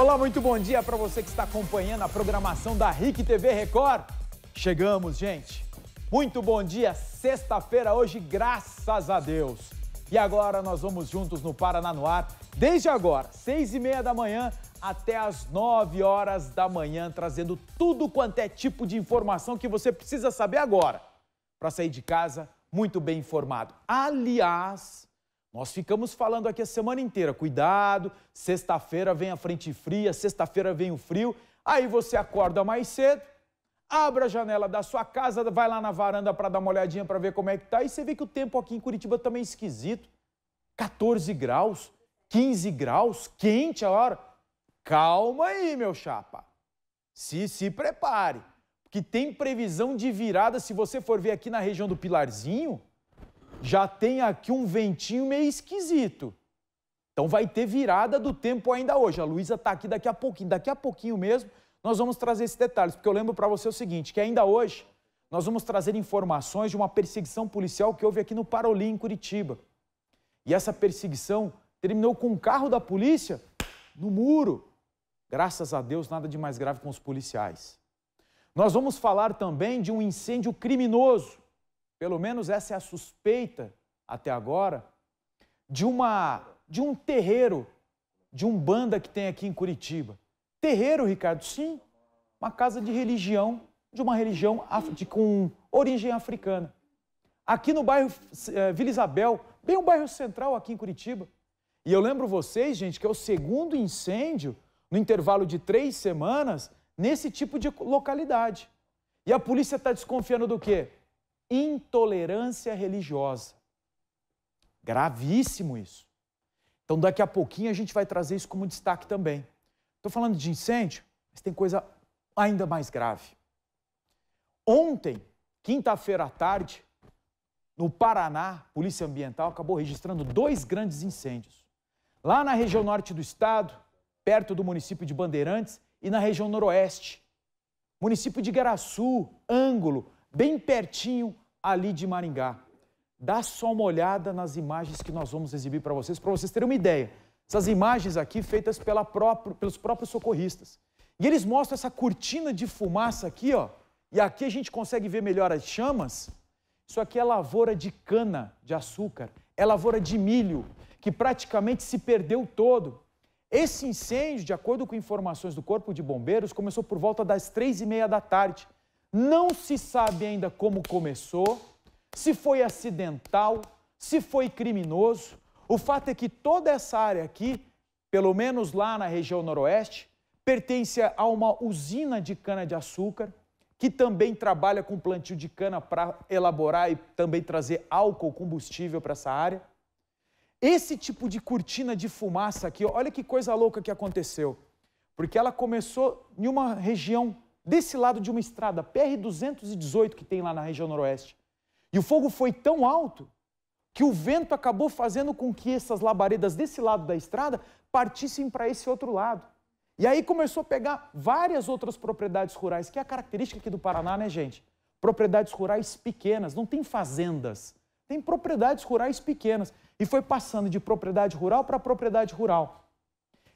Olá, muito bom dia para você que está acompanhando a programação da RIC TV Record. Chegamos, gente. Muito bom dia, sexta-feira hoje, graças a Deus. E agora nós vamos juntos no Paraná no Ar, desde agora, seis e meia da manhã até as nove horas da manhã, trazendo tudo quanto é tipo de informação que você precisa saber agora para sair de casa muito bem informado. Aliás, nós ficamos falando aqui a semana inteira, cuidado, sexta-feira vem a frente fria, sexta-feira vem o frio, aí você acorda mais cedo, abre a janela da sua casa, vai lá na varanda para dar uma olhadinha para ver como é que tá, e você vê que o tempo aqui em Curitiba também é esquisito. 14 graus, 15 graus, quente a hora. Calma aí, meu chapa. Se se prepare, porque tem previsão de virada se você for ver aqui na região do Pilarzinho, já tem aqui um ventinho meio esquisito. Então vai ter virada do tempo ainda hoje. A Luísa está aqui daqui a pouquinho, daqui a pouquinho mesmo, nós vamos trazer esses detalhes, porque eu lembro para você o seguinte, que ainda hoje nós vamos trazer informações de uma perseguição policial que houve aqui no Parolim, em Curitiba. E essa perseguição terminou com um carro da polícia no muro. Graças a Deus, nada de mais grave com os policiais. Nós vamos falar também de um incêndio criminoso pelo menos essa é a suspeita até agora, de uma de um terreiro, de um banda que tem aqui em Curitiba. Terreiro, Ricardo, sim, uma casa de religião, de uma religião de, com origem africana. Aqui no bairro é, Vila Isabel, bem o bairro central aqui em Curitiba. E eu lembro vocês, gente, que é o segundo incêndio no intervalo de três semanas nesse tipo de localidade. E a polícia está desconfiando do quê? intolerância religiosa. Gravíssimo isso. Então, daqui a pouquinho a gente vai trazer isso como destaque também. Estou falando de incêndio, mas tem coisa ainda mais grave. Ontem, quinta-feira à tarde, no Paraná, a Polícia Ambiental acabou registrando dois grandes incêndios. Lá na região norte do estado, perto do município de Bandeirantes, e na região noroeste. Município de Garaçu, Ângulo, bem pertinho ali de Maringá. Dá só uma olhada nas imagens que nós vamos exibir para vocês, para vocês terem uma ideia. Essas imagens aqui feitas pela pelos próprios socorristas. E eles mostram essa cortina de fumaça aqui, ó. E aqui a gente consegue ver melhor as chamas. Isso aqui é lavoura de cana de açúcar, é lavoura de milho, que praticamente se perdeu todo. Esse incêndio, de acordo com informações do Corpo de Bombeiros, começou por volta das três e meia da tarde. Não se sabe ainda como começou, se foi acidental, se foi criminoso. O fato é que toda essa área aqui, pelo menos lá na região noroeste, pertence a uma usina de cana-de-açúcar que também trabalha com plantio de cana para elaborar e também trazer álcool, combustível para essa área. Esse tipo de cortina de fumaça aqui, olha que coisa louca que aconteceu. Porque ela começou em uma região desse lado de uma estrada, PR-218, que tem lá na região noroeste. E o fogo foi tão alto que o vento acabou fazendo com que essas labaredas desse lado da estrada partissem para esse outro lado. E aí começou a pegar várias outras propriedades rurais, que é a característica aqui do Paraná, né, gente? Propriedades rurais pequenas, não tem fazendas, tem propriedades rurais pequenas. E foi passando de propriedade rural para propriedade rural.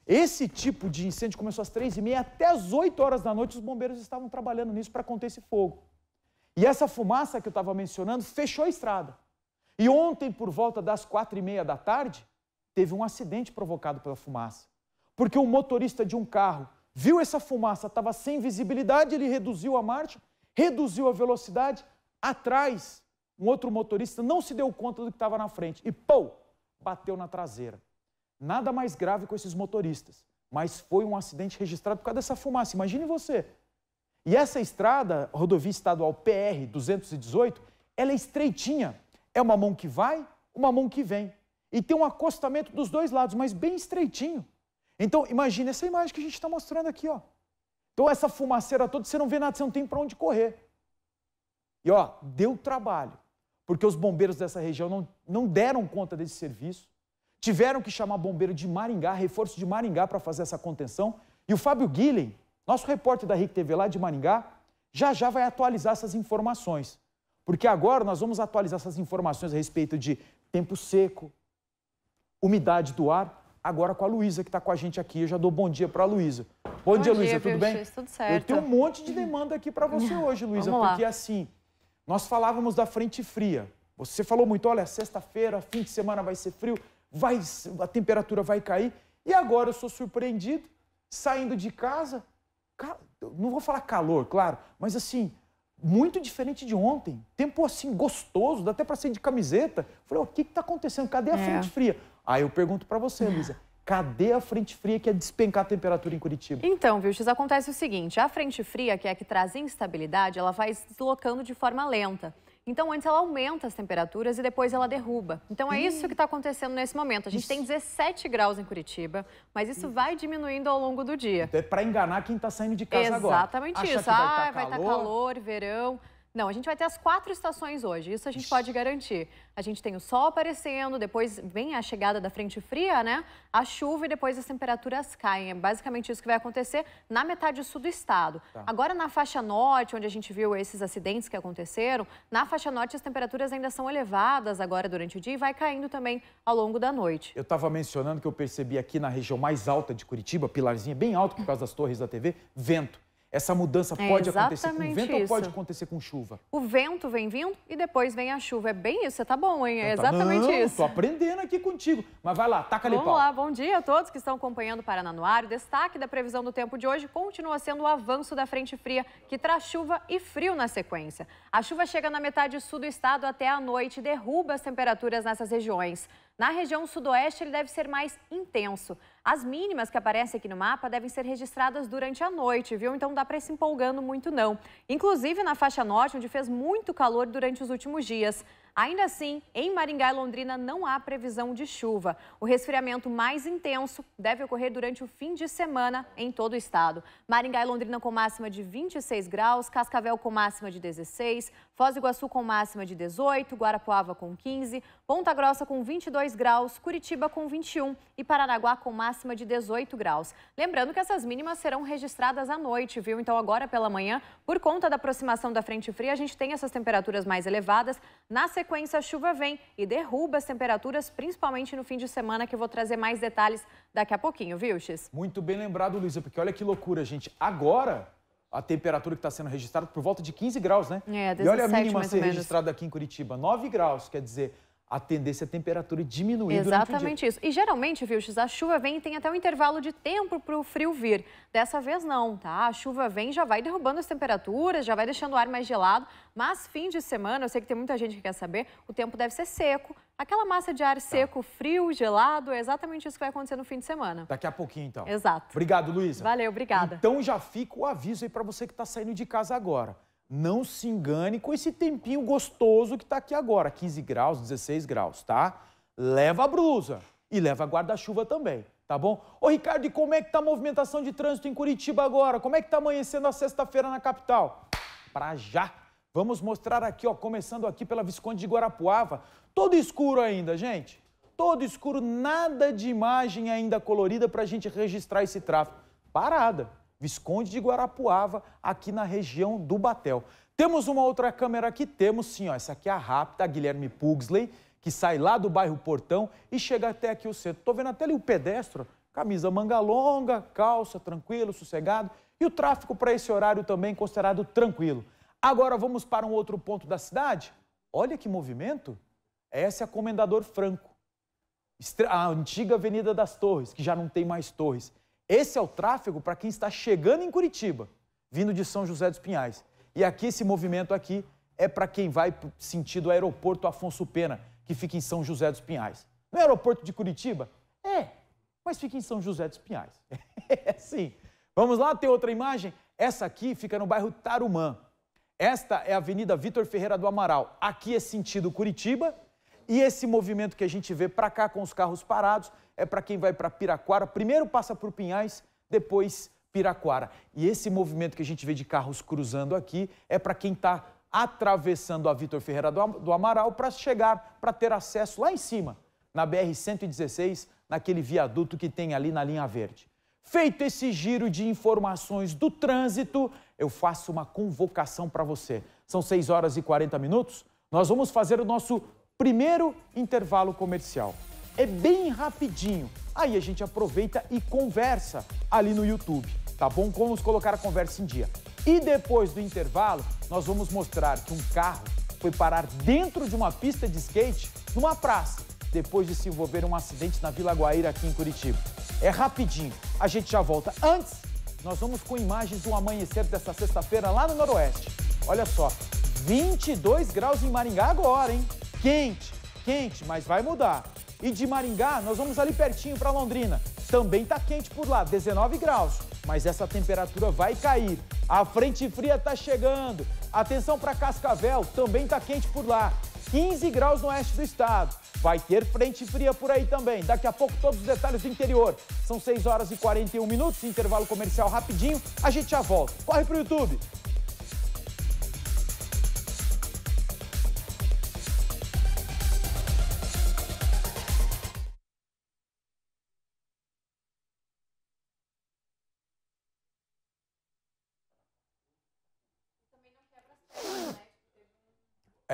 Esse tipo de incêndio começou às três e meia, até às 8 horas da noite os bombeiros estavam trabalhando nisso para conter esse fogo. E essa fumaça que eu estava mencionando fechou a estrada. E ontem, por volta das quatro e meia da tarde, teve um acidente provocado pela fumaça. Porque o motorista de um carro viu essa fumaça, estava sem visibilidade, ele reduziu a marcha, reduziu a velocidade. Atrás, um outro motorista não se deu conta do que estava na frente e, pô, bateu na traseira. Nada mais grave com esses motoristas, mas foi um acidente registrado por causa dessa fumaça. Imagine você. E essa estrada, rodovia estadual PR 218, ela é estreitinha. É uma mão que vai, uma mão que vem. E tem um acostamento dos dois lados, mas bem estreitinho. Então, imagine essa imagem que a gente está mostrando aqui, ó. Então, essa fumaceira toda, você não vê nada, você não tem para onde correr. E ó, deu trabalho, porque os bombeiros dessa região não, não deram conta desse serviço. Tiveram que chamar bombeiro de Maringá, reforço de Maringá para fazer essa contenção. E o Fábio Guilhem, nosso repórter da RIC TV lá de Maringá, já já vai atualizar essas informações. Porque agora nós vamos atualizar essas informações a respeito de tempo seco, umidade do ar, agora com a Luísa, que está com a gente aqui. Eu já dou bom dia para a Luísa. Bom, bom, dia, Luísa, tudo bem? tudo certo. Eu tenho um monte de demanda aqui para você hoje, Luísa, porque lá. assim, nós falávamos da frente fria. Você falou muito, olha, sexta-feira, fim de semana vai ser frio vai, a temperatura vai cair. E agora eu sou surpreendido, saindo de casa, não vou falar calor, claro, mas assim, muito diferente de ontem. Tempo assim gostoso, dá até para sair de camiseta. Falei, o que está acontecendo? Cadê a é. frente fria? Aí eu pergunto para você, Elisa. Cadê a frente fria que é despencar a temperatura em Curitiba? Então, viu, X, acontece o seguinte: a frente fria, que é a que traz instabilidade, ela vai se deslocando de forma lenta. Então, antes ela aumenta as temperaturas e depois ela derruba. Então, é isso que está acontecendo nesse momento. A gente tem 17 graus em Curitiba, mas isso vai diminuindo ao longo do dia. Então, é para enganar quem está saindo de casa Exatamente agora. Exatamente isso. Ah, tá vai estar tá calor. Tá calor, verão. Não, a gente vai ter as quatro estações hoje, isso a gente pode garantir. A gente tem o sol aparecendo, depois vem a chegada da frente fria, né? A chuva e depois as temperaturas caem. É basicamente isso que vai acontecer na metade sul do estado. Tá. Agora, na faixa norte, onde a gente viu esses acidentes que aconteceram, na faixa norte as temperaturas ainda são elevadas agora durante o dia e vai caindo também ao longo da noite. Eu estava mencionando que eu percebi aqui na região mais alta de Curitiba, pilarzinha bem alto por causa das torres da TV, vento. Essa mudança é pode acontecer com vento isso. ou pode acontecer com chuva? O vento vem vindo e depois vem a chuva. É bem isso, você tá bom, hein? É tá exatamente Não, isso. Tô aprendendo aqui contigo. Mas vai lá, taca ali Vamos lá, bom dia a todos que estão acompanhando o Paraná no ar. O destaque da previsão do tempo de hoje continua sendo o avanço da frente fria, que traz chuva e frio na sequência. A chuva chega na metade sul do estado até a noite e derruba as temperaturas nessas regiões. Na região sudoeste, ele deve ser mais intenso. As mínimas que aparecem aqui no mapa devem ser registradas durante a noite, viu? Então não dá para ir se empolgando muito, não. Inclusive na faixa norte, onde fez muito calor durante os últimos dias. Ainda assim, em Maringá e Londrina não há previsão de chuva. O resfriamento mais intenso deve ocorrer durante o fim de semana em todo o estado. Maringá e Londrina com máxima de 26 graus, Cascavel com máxima de 16, Foz do Iguaçu com máxima de 18, Guarapuava com 15, Ponta Grossa com 22 graus, Curitiba com 21 e Paranaguá com máxima de 18 graus. Lembrando que essas mínimas serão registradas à noite, viu? Então agora pela manhã, por conta da aproximação da frente fria, a gente tem essas temperaturas mais elevadas. Na sequência, sequência, a chuva vem e derruba as temperaturas, principalmente no fim de semana, que eu vou trazer mais detalhes daqui a pouquinho, viu, X? Muito bem lembrado, Luísa, porque olha que loucura, gente. Agora, a temperatura que está sendo registrada por volta de 15 graus, né? É, 17, e olha a mínima a ser registrada aqui em Curitiba, 9 graus, quer dizer, a tendência é a temperatura diminuir Exatamente isso. E geralmente, viu, a chuva vem e tem até um intervalo de tempo para o frio vir. Dessa vez não, tá? A chuva vem já vai derrubando as temperaturas, já vai deixando o ar mais gelado. Mas fim de semana, eu sei que tem muita gente que quer saber, o tempo deve ser seco. Aquela massa de ar tá. seco, frio, gelado, é exatamente isso que vai acontecer no fim de semana. Daqui a pouquinho, então. Exato. Obrigado, Luísa. Valeu, obrigada. Então já fica o aviso aí para você que está saindo de casa agora. Não se engane com esse tempinho gostoso que está aqui agora, 15 graus, 16 graus, tá? Leva a brusa e leva guarda-chuva também, tá bom? Ô Ricardo, e como é que tá a movimentação de trânsito em Curitiba agora? Como é que tá amanhecendo a sexta-feira na capital? Pra já! Vamos mostrar aqui, ó, começando aqui pela Visconde de Guarapuava. Todo escuro ainda, gente. Todo escuro, nada de imagem ainda colorida para a gente registrar esse tráfego. Parada. Visconde de Guarapuava, aqui na região do Batel. Temos uma outra câmera aqui, temos sim, ó, essa aqui é a rápida, Guilherme Pugsley, que sai lá do bairro Portão e chega até aqui o centro. Estou vendo até ali o pedestre, camisa manga longa, calça, tranquilo, sossegado. E o tráfego para esse horário também considerado tranquilo. Agora vamos para um outro ponto da cidade? Olha que movimento! Essa é a Comendador Franco, a antiga Avenida das Torres, que já não tem mais torres. Esse é o tráfego para quem está chegando em Curitiba, vindo de São José dos Pinhais. E aqui esse movimento aqui é para quem vai sentido aeroporto Afonso Pena, que fica em São José dos Pinhais. No é aeroporto de Curitiba? É, mas fica em São José dos Pinhais. É sim. Vamos lá, tem outra imagem? Essa aqui fica no bairro Tarumã. Esta é a Avenida Vitor Ferreira do Amaral. Aqui é sentido Curitiba e esse movimento que a gente vê para cá com os carros parados é para quem vai para Piraquara. Primeiro passa por Pinhais, depois Piraquara. E esse movimento que a gente vê de carros cruzando aqui é para quem está atravessando a Vitor Ferreira do Amaral para chegar, para ter acesso lá em cima, na BR-116, naquele viaduto que tem ali na linha verde. Feito esse giro de informações do trânsito, eu faço uma convocação para você. São 6 horas e 40 minutos. Nós vamos fazer o nosso primeiro intervalo comercial. É bem rapidinho. Aí a gente aproveita e conversa ali no YouTube, tá bom? Vamos colocar a conversa em dia. E depois do intervalo, nós vamos mostrar que um carro foi parar dentro de uma pista de skate numa praça, depois de se envolver em um acidente na Vila Guaíra, aqui em Curitiba. É rapidinho, a gente já volta. Antes, nós vamos com imagens do amanhecer dessa sexta-feira lá no Noroeste. Olha só, 22 graus em Maringá agora, hein? Quente, quente, mas vai mudar. E de Maringá, nós vamos ali pertinho para Londrina. Também tá quente por lá, 19 graus, mas essa temperatura vai cair. A frente fria tá chegando. Atenção para Cascavel, também tá quente por lá. 15 graus no oeste do estado. Vai ter frente fria por aí também. Daqui a pouco todos os detalhes do interior. São 6 horas e 41 minutos, intervalo comercial rapidinho. A gente já volta. Corre pro YouTube.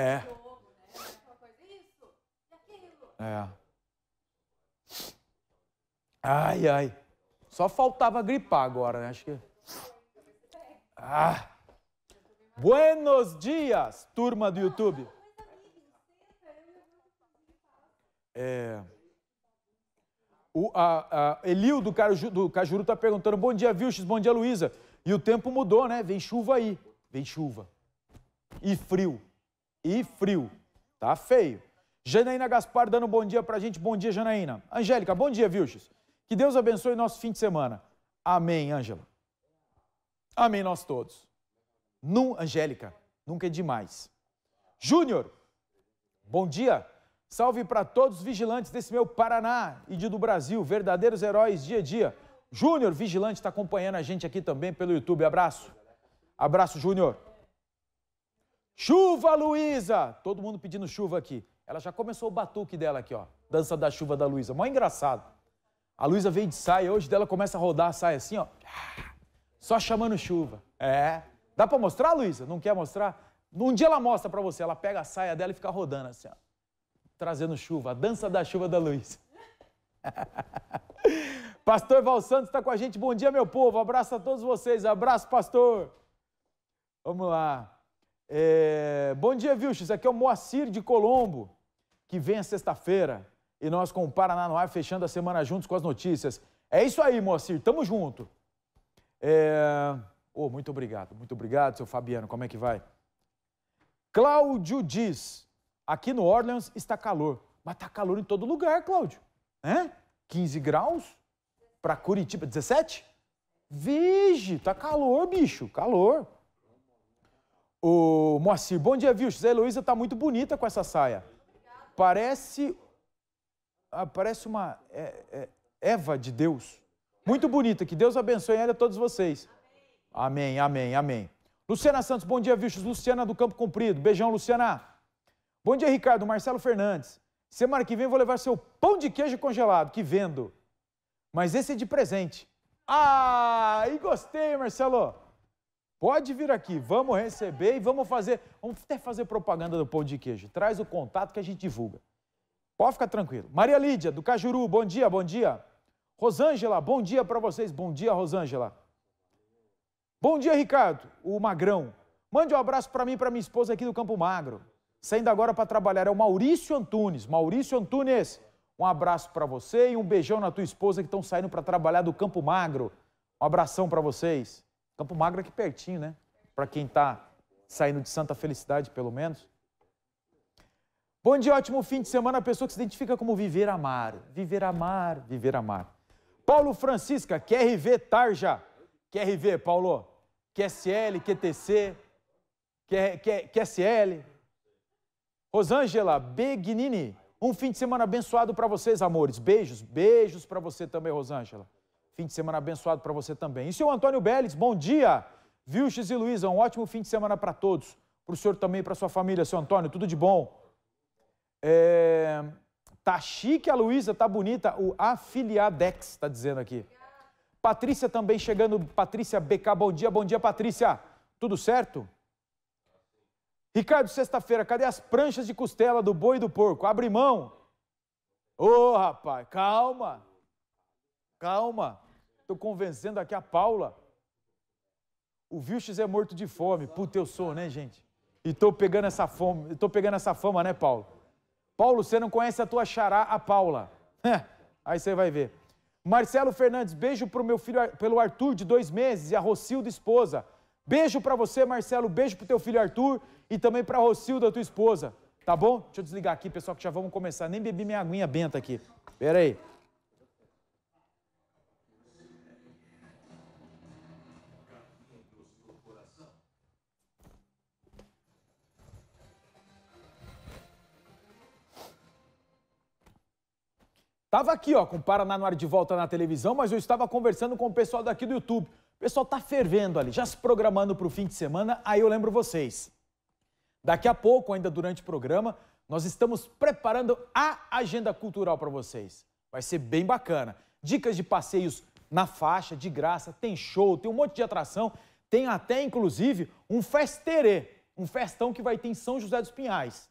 É. é. É. Ai, ai. Só faltava gripar agora, né? Acho que. Ah. Buenos dias, turma do YouTube. É. O, a, a do, Caju, do Cajuru tá perguntando: bom dia, Vilches, bom dia, Luísa. E o tempo mudou, né? Vem chuva aí. Vem chuva. E frio e frio. Tá feio. Janaína Gaspar dando bom dia pra gente. Bom dia, Janaína. Angélica, bom dia, Vilches. Que Deus abençoe nosso fim de semana. Amém, Ângela. Amém, nós todos. Num, Angélica, nunca é demais. Júnior, bom dia. Salve para todos os vigilantes desse meu Paraná e de do Brasil, verdadeiros heróis dia a dia. Júnior, vigilante, está acompanhando a gente aqui também pelo YouTube. Abraço. Abraço, Júnior. Chuva, Luísa! Todo mundo pedindo chuva aqui. Ela já começou o batuque dela aqui, ó. Dança da chuva da Luísa. Mó engraçado. A Luísa veio de saia, hoje dela começa a rodar a saia assim, ó. Só chamando chuva. É. Dá pra mostrar, Luísa? Não quer mostrar? Um dia ela mostra pra você. Ela pega a saia dela e fica rodando assim, ó. Trazendo chuva. A dança da chuva da Luísa. pastor Val Santos está com a gente. Bom dia, meu povo. Abraço a todos vocês. Abraço, pastor. Vamos lá. É... Bom dia, Vilches. Aqui é o Moacir de Colombo, que vem a sexta-feira. E nós com o Paraná no ar, fechando a semana juntos com as notícias. É isso aí, Moacir. Tamo junto. É... Oh, muito obrigado. Muito obrigado, seu Fabiano. Como é que vai? Cláudio diz, aqui no Orleans está calor. Mas tá calor em todo lugar, Cláudio. Né? 15 graus para Curitiba, 17? Vige, tá calor, bicho, calor. O Moacir, bom dia, viu? José Heloísa tá muito bonita com essa saia. Parece. Ah, parece uma é, é, Eva de Deus. Muito bonita, que Deus abençoe ela a todos vocês. Amém, amém, amém. Luciana Santos, bom dia, Vichos. Luciana do Campo Comprido. Beijão, Luciana. Bom dia, Ricardo. Marcelo Fernandes. Semana que vem vou levar seu pão de queijo congelado, que vendo. Mas esse é de presente. Ah, e gostei, Marcelo. Pode vir aqui, vamos receber e vamos fazer, vamos até fazer propaganda do pão de queijo. Traz o contato que a gente divulga. Pode ficar tranquilo. Maria Lídia, do Cajuru, bom dia, bom dia. Rosângela, bom dia para vocês. Bom dia, Rosângela. Bom dia, Ricardo, o magrão. Mande um abraço para mim e para minha esposa aqui do Campo Magro. Saindo agora para trabalhar é o Maurício Antunes. Maurício Antunes, um abraço para você e um beijão na tua esposa que estão saindo para trabalhar do Campo Magro. Um abração para vocês. Campo Magro é aqui pertinho, né? Para quem está saindo de Santa Felicidade, pelo menos. Bom dia, ótimo fim de semana. pessoa que se identifica como viver amar. Viver amar, viver amar. Paulo Francisca, QRV Tarja. QRV, Paulo. QSL, QTC. QSL. Rosângela Begnini. Um fim de semana abençoado para vocês, amores. Beijos, beijos para você também, Rosângela. Fim de semana abençoado para você também. E seu Antônio Beles, bom dia. Viu, X e Luísa, um ótimo fim de semana para todos. Para o senhor também, para sua família, seu Antônio, tudo de bom. É... Tá chique a Luísa, tá bonita. O Afiliadex está dizendo aqui. Patrícia também chegando. Patrícia BK, bom dia. Bom dia, Patrícia. Tudo certo? Ricardo, sexta-feira, cadê as pranchas de costela do boi e do porco? Abre mão. Ô, oh, rapaz, calma. Calma. Estou convencendo aqui a Paula. O Vilches é morto de fome. Puta, eu sou, né, gente? E tô pegando essa fome, Estou pegando essa fama, né, Paulo? Paulo, você não conhece a tua xará, a Paula. Aí você vai ver. Marcelo Fernandes, beijo pro meu filho, pelo Arthur, de dois meses, e a Rocilda, esposa. Beijo para você, Marcelo, beijo pro teu filho Arthur e também pra Rocilda, tua esposa. Tá bom? Deixa eu desligar aqui, pessoal, que já vamos começar. Nem bebi minha aguinha benta aqui. Pera aí. Tava aqui, ó, com o Paraná no ar de volta na televisão, mas eu estava conversando com o pessoal daqui do YouTube. O pessoal tá fervendo ali, já se programando para o fim de semana, aí eu lembro vocês. Daqui a pouco, ainda durante o programa, nós estamos preparando a agenda cultural para vocês. Vai ser bem bacana. Dicas de passeios na faixa, de graça, tem show, tem um monte de atração, tem até, inclusive, um festerê, um festão que vai ter em São José dos Pinhais.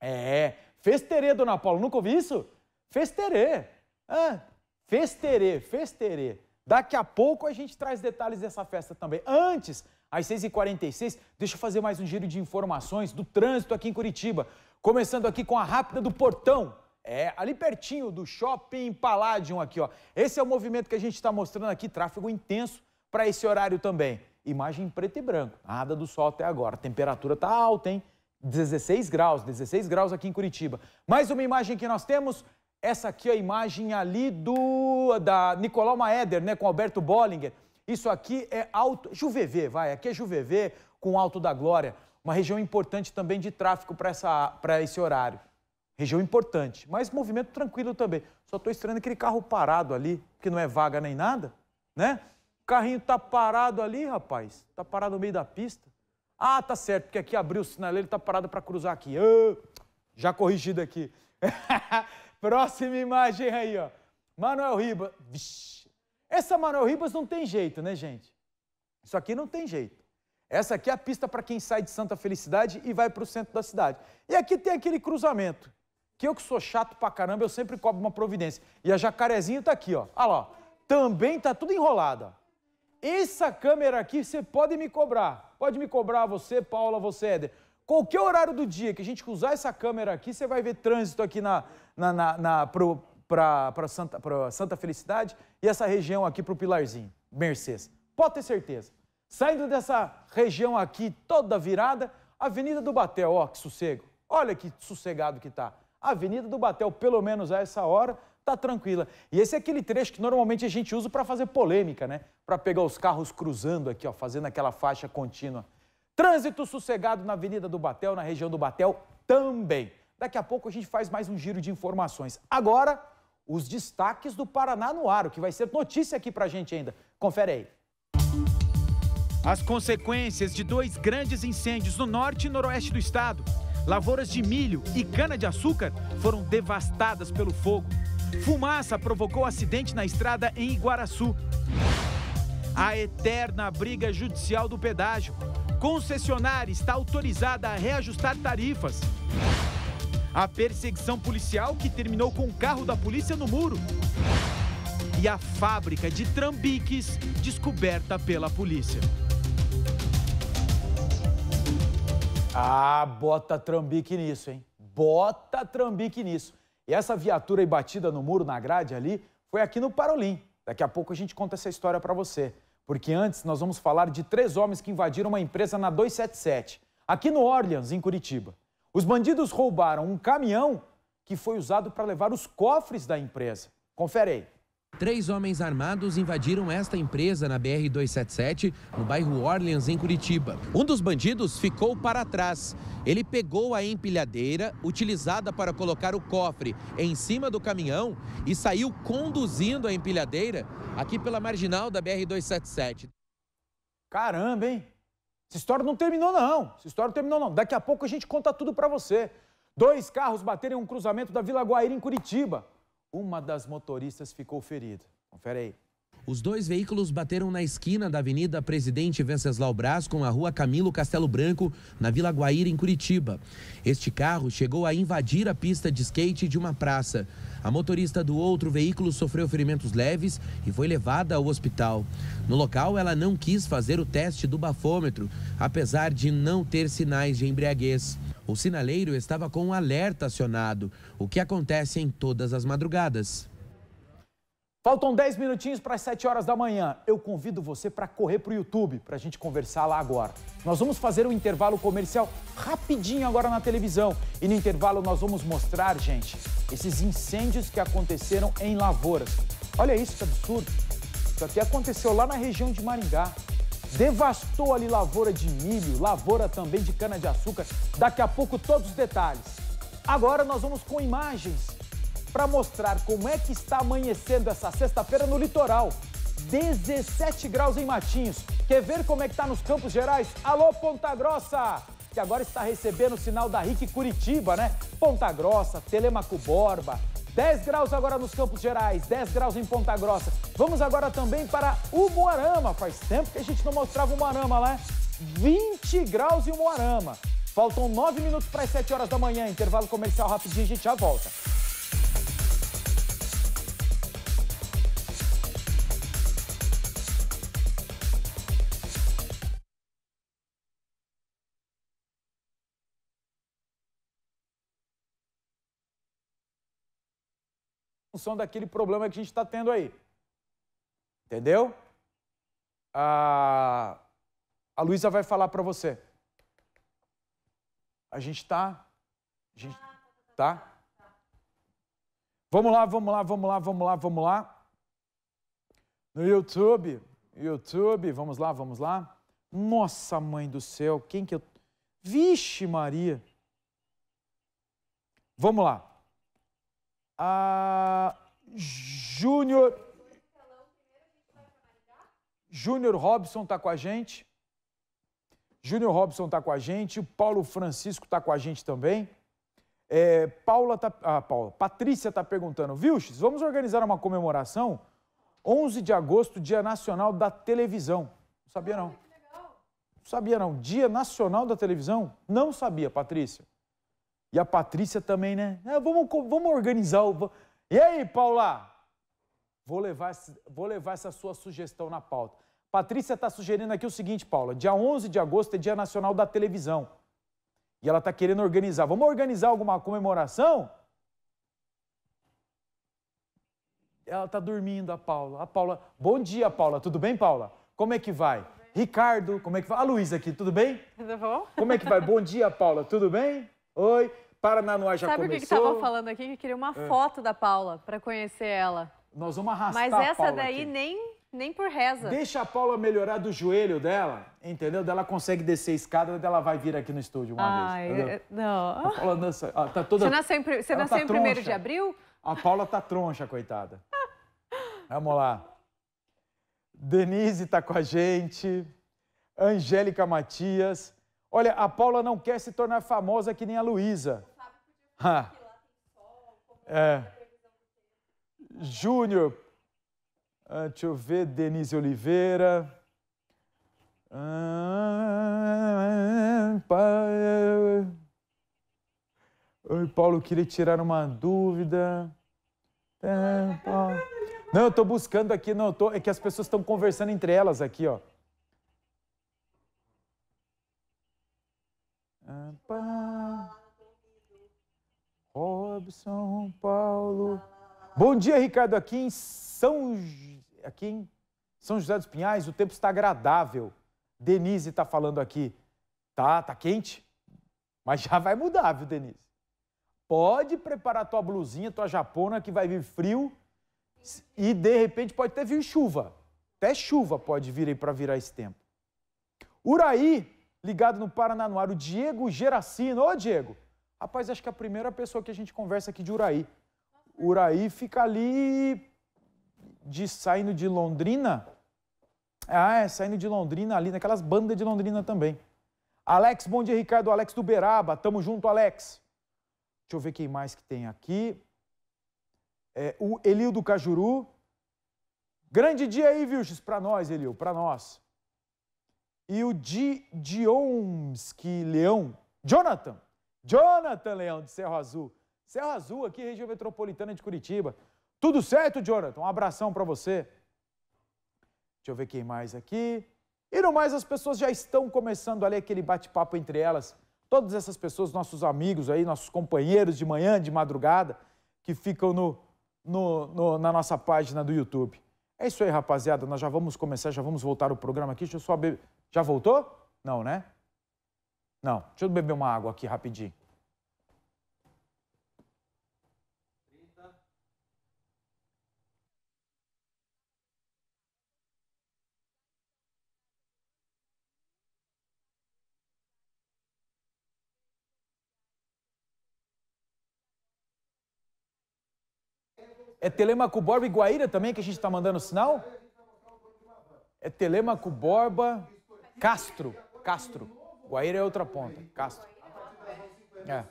É, festerê, Dona Paula, nunca ouvi isso? Festerê. Ah, festerê, festerê. Daqui a pouco a gente traz detalhes dessa festa também. Antes, às 6h46, deixa eu fazer mais um giro de informações do trânsito aqui em Curitiba. Começando aqui com a rápida do Portão. É, ali pertinho do Shopping Palladium aqui, ó. Esse é o movimento que a gente está mostrando aqui, tráfego intenso para esse horário também. Imagem preto e branco, nada do sol até agora. temperatura tá alta, hein? 16 graus, 16 graus aqui em Curitiba. Mais uma imagem que nós temos essa aqui é a imagem ali do da Nicolau Maeder, né, com Alberto Bollinger. Isso aqui é Alto Juvevê, vai, aqui é Juvevê com Alto da Glória, uma região importante também de tráfego para essa para esse horário. Região importante, mas movimento tranquilo também. Só estou estranhando aquele carro parado ali, que não é vaga nem nada, né? O carrinho tá parado ali, rapaz. Tá parado no meio da pista. Ah, tá certo, porque aqui abriu o sinaleiro, tá parado para cruzar aqui. Oh, já corrigido aqui. Próxima imagem aí, ó. Manuel Ribas. Vixe. Essa Manuel Ribas não tem jeito, né, gente? Isso aqui não tem jeito. Essa aqui é a pista para quem sai de Santa Felicidade e vai para o centro da cidade. E aqui tem aquele cruzamento, que eu que sou chato pra caramba, eu sempre cobro uma providência. E a jacarezinho tá aqui, ó. Olha lá, também tá tudo enrolado. Ó. Essa câmera aqui você pode me cobrar. Pode me cobrar você, Paula, você, Éder. Qualquer horário do dia que a gente usar essa câmera aqui, você vai ver trânsito aqui na, na, na, na para Santa, Santa Felicidade e essa região aqui para o Pilarzinho, Mercês. Pode ter certeza. Saindo dessa região aqui toda virada, Avenida do Batel, ó, que sossego. Olha que sossegado que tá. Avenida do Batel, pelo menos a essa hora, tá tranquila. E esse é aquele trecho que normalmente a gente usa para fazer polêmica, né? Para pegar os carros cruzando aqui, ó, fazendo aquela faixa contínua. Trânsito sossegado na Avenida do Batel, na região do Batel também. Daqui a pouco a gente faz mais um giro de informações. Agora, os destaques do Paraná no ar, o que vai ser notícia aqui pra gente ainda. Confere aí. As consequências de dois grandes incêndios no norte e noroeste do estado, lavouras de milho e cana-de-açúcar foram devastadas pelo fogo. Fumaça provocou acidente na estrada em Iguaraçu. A eterna briga judicial do pedágio. Concessionária está autorizada a reajustar tarifas a perseguição policial que terminou com o carro da polícia no muro e a fábrica de trambiques descoberta pela polícia. Ah, bota trambique nisso, hein? Bota trambique nisso. E essa viatura aí batida no muro, na grade ali, foi aqui no Parolim. Daqui a pouco a gente conta essa história para você. Porque antes nós vamos falar de três homens que invadiram uma empresa na 277, aqui no Orleans, em Curitiba. Os bandidos roubaram um caminhão que foi usado para levar os cofres da empresa. Confere aí. Três homens armados invadiram esta empresa na BR-277, no bairro Orleans, em Curitiba. Um dos bandidos ficou para trás. Ele pegou a empilhadeira, utilizada para colocar o cofre, em cima do caminhão e saiu conduzindo a empilhadeira aqui pela marginal da BR-277. Caramba, hein? Essa história não terminou, não. Essa história não terminou, não. Daqui a pouco a gente conta tudo para você. Dois carros bateram em um cruzamento da Vila Guaíra, em Curitiba. Uma das motoristas ficou ferida. Confere então, aí. Os dois veículos bateram na esquina da Avenida Presidente Venceslau Brás com a Rua Camilo Castelo Branco, na Vila Guaíra, em Curitiba. Este carro chegou a invadir a pista de skate de uma praça. A motorista do outro veículo sofreu ferimentos leves e foi levada ao hospital. No local, ela não quis fazer o teste do bafômetro, apesar de não ter sinais de embriaguez. O sinaleiro estava com um alerta acionado, o que acontece em todas as madrugadas. Faltam 10 minutinhos para as 7 horas da manhã. Eu convido você para correr para o YouTube, para a gente conversar lá agora. Nós vamos fazer um intervalo comercial rapidinho agora na televisão. E no intervalo nós vamos mostrar, gente, esses incêndios que aconteceram em lavouras. Olha isso, que absurdo. Isso aqui aconteceu lá na região de Maringá. Devastou ali lavoura de milho, lavoura também de cana-de-açúcar. Daqui a pouco todos os detalhes. Agora nós vamos com imagens para mostrar como é que está amanhecendo essa sexta-feira no litoral. 17 graus em Matinhos. Quer ver como é que está nos Campos Gerais? Alô, Ponta Grossa! Que agora está recebendo o sinal da RIC Curitiba, né? Ponta Grossa, Telemaco Borba. 10 graus agora nos Campos Gerais, 10 graus em Ponta Grossa. Vamos agora também para Umuarama. Faz tempo que a gente não mostrava Umuarama lá. Né? 20 graus em Umuarama. Faltam 9 minutos para as 7 horas da manhã. Intervalo comercial rapidinho, a gente já volta. função daquele problema que a gente está tendo aí. Entendeu? A, a Luísa vai falar para você. A gente está... A gente, tá? Vamos lá, vamos lá, vamos lá, vamos lá, vamos lá. No YouTube, YouTube, vamos lá, vamos lá. Nossa mãe do céu, quem que eu. Vixe, Maria! Vamos lá a Júnior. Júnior Robson está com a gente. Júnior Robson está com a gente. O Paulo Francisco está com a gente também. É, Paula, tá, ah, Paula, Patrícia está perguntando, viu, X, vamos organizar uma comemoração 11 de agosto, Dia Nacional da Televisão. Não sabia não. Não sabia não. Dia Nacional da Televisão? Não sabia, Patrícia. E a Patrícia também, né? É, vamos, vamos organizar o. E aí, Paula? Vou levar, vou levar essa sua sugestão na pauta. Patrícia está sugerindo aqui o seguinte, Paula: dia 11 de agosto é Dia Nacional da Televisão. E ela está querendo organizar. Vamos organizar alguma comemoração? Ela está dormindo, a Paula. A Paula. Bom dia, Paula. Tudo bem, Paula? Como é que vai? Ricardo, como é que vai? A Luísa aqui, tudo bem? Tudo bom? Como é que vai? Bom dia, Paula. Tudo bem? Oi. Paranaguá já Sabe começou. Sabe o que estavam falando aqui? Que queria uma é. foto da Paula para conhecer ela. Nós vamos arrastar Mas essa a Paula daí aqui. nem nem por reza. Deixa a Paula melhorar do joelho dela, entendeu? ela consegue descer a escada, ela vai vir aqui no estúdio uma Ai, vez. Ai, é, Não. A Paula tá toda... Você nasceu em, você tá nasceu tá em primeiro de abril? A Paula tá troncha, coitada. Vamos lá. Denise tá com a gente. Angélica Matias. Olha, a Paula não quer se tornar famosa que nem a Luísa. Ah. É. Júnior. Ah, deixa eu ver, Denise Oliveira. Ah, é. Oi, Paulo, queria tirar uma dúvida. não, tá, tá eu estou buscando aqui, não, tô, é que as pessoas estão conversando entre elas aqui, ó. pá. Robson Paulo. Bom dia, Ricardo. Aqui em São, aqui em São José dos Pinhais, o tempo está agradável. Denise está falando aqui. Tá, tá quente, mas já vai mudar, viu, Denise? Pode preparar tua blusinha, tua japona, que vai vir frio e de repente pode até vir chuva. Até chuva pode vir aí para virar esse tempo. Uraí ligado no Paraná no ar, o Diego Geracino. Ô, Diego! Rapaz, acho que é a primeira pessoa que a gente conversa aqui de Uraí. Uraí fica ali de saindo de Londrina. Ah, é, saindo de Londrina ali, naquelas bandas de Londrina também. Alex, bom dia, Ricardo. Alex do Beraba. Tamo junto, Alex. Deixa eu ver quem mais que tem aqui. É, o Elio do Cajuru. Grande dia aí, viu, X, pra nós, Elio, pra nós. E o Didiomski Leão, Jonathan, Jonathan Leão de Serra Azul. Serra Azul aqui, região metropolitana de Curitiba. Tudo certo, Jonathan? Um abração para você. Deixa eu ver quem mais aqui. E no mais, as pessoas já estão começando ali aquele bate-papo entre elas. Todas essas pessoas, nossos amigos aí, nossos companheiros de manhã, de madrugada, que ficam no, no, no, na nossa página do YouTube. É isso aí, rapaziada. Nós já vamos começar, já vamos voltar o programa aqui. Deixa eu só beber. Já voltou? Não, né? Não. Deixa eu beber uma água aqui rapidinho. É Telemaco Borba e Guaíra também que a gente está mandando sinal? É Telemaco Borba Castro, Castro. Guaíra é outra ponta, Castro. É.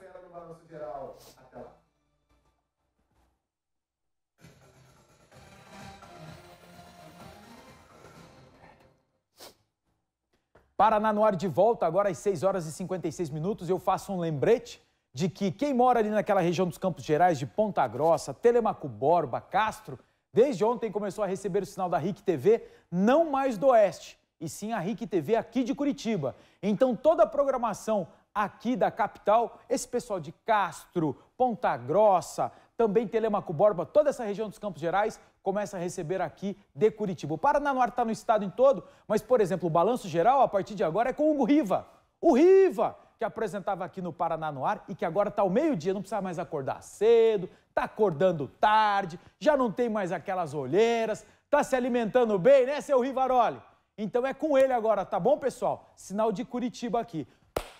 Paraná no ar de volta, agora às 6 horas e 56 minutos. Eu faço um lembrete de que quem mora ali naquela região dos Campos Gerais, de Ponta Grossa, Telemaco Borba, Castro, desde ontem começou a receber o sinal da RIC TV, não mais do Oeste e sim a RIC TV aqui de Curitiba. Então toda a programação aqui da capital, esse pessoal de Castro, Ponta Grossa, também Telemaco Borba, toda essa região dos Campos Gerais começa a receber aqui de Curitiba. O Paraná no ar está no estado em todo, mas, por exemplo, o balanço geral a partir de agora é com o Hugo Riva. O Riva, que apresentava aqui no Paraná no ar e que agora está ao meio-dia, não precisa mais acordar cedo, está acordando tarde, já não tem mais aquelas olheiras, está se alimentando bem, né, seu Rivaroli? Então é com ele agora, tá bom, pessoal? Sinal de Curitiba aqui.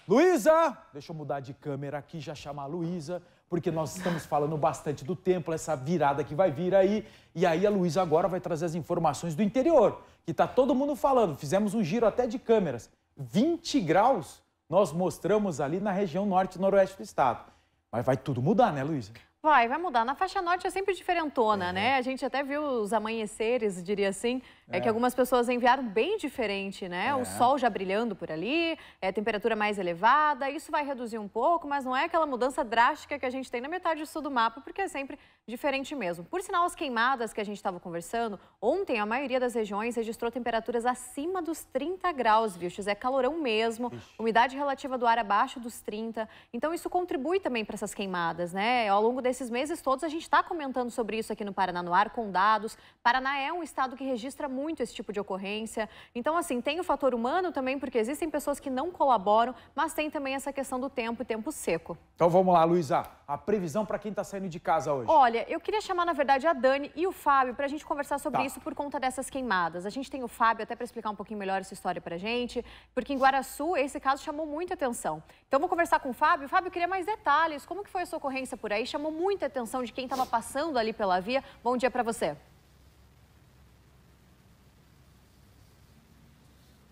Luísa! Deixa eu mudar de câmera aqui, já chamar a Luísa, porque nós estamos falando bastante do templo, essa virada que vai vir aí. E aí a Luísa agora vai trazer as informações do interior, que tá todo mundo falando. Fizemos um giro até de câmeras. 20 graus nós mostramos ali na região norte e noroeste do estado. Mas vai tudo mudar, né, Luísa? Vai, vai mudar. Na faixa norte é sempre diferentona, é. né? A gente até viu os amanheceres, diria assim, é, que é. algumas pessoas enviaram bem diferente, né? É. O sol já brilhando por ali, é, temperatura mais elevada, isso vai reduzir um pouco, mas não é aquela mudança drástica que a gente tem na metade do sul do mapa, porque é sempre diferente mesmo. Por sinal, as queimadas que a gente estava conversando, ontem a maioria das regiões registrou temperaturas acima dos 30 graus, viu? É calorão mesmo, Ixi. umidade relativa do ar abaixo dos 30, então isso contribui também para essas queimadas, né? Ao longo desses meses todos a gente está comentando sobre isso aqui no Paraná no ar, com dados. Paraná é um estado que registra muito esse tipo de ocorrência. Então, assim, tem o fator humano também, porque existem pessoas que não colaboram, mas tem também essa questão do tempo e tempo seco. Então vamos lá, Luísa, a previsão para quem está saindo de casa hoje. Olha, eu queria chamar, na verdade, a Dani e o Fábio para a gente conversar sobre tá. isso por conta dessas queimadas. A gente tem o Fábio até para explicar um pouquinho melhor essa história para gente, porque em Guaraçu esse caso chamou muita atenção. Então vou conversar com o Fábio. Fábio, queria mais detalhes. Como que foi essa ocorrência por aí? Chamou muita atenção de quem estava passando ali pela via. Bom dia para você.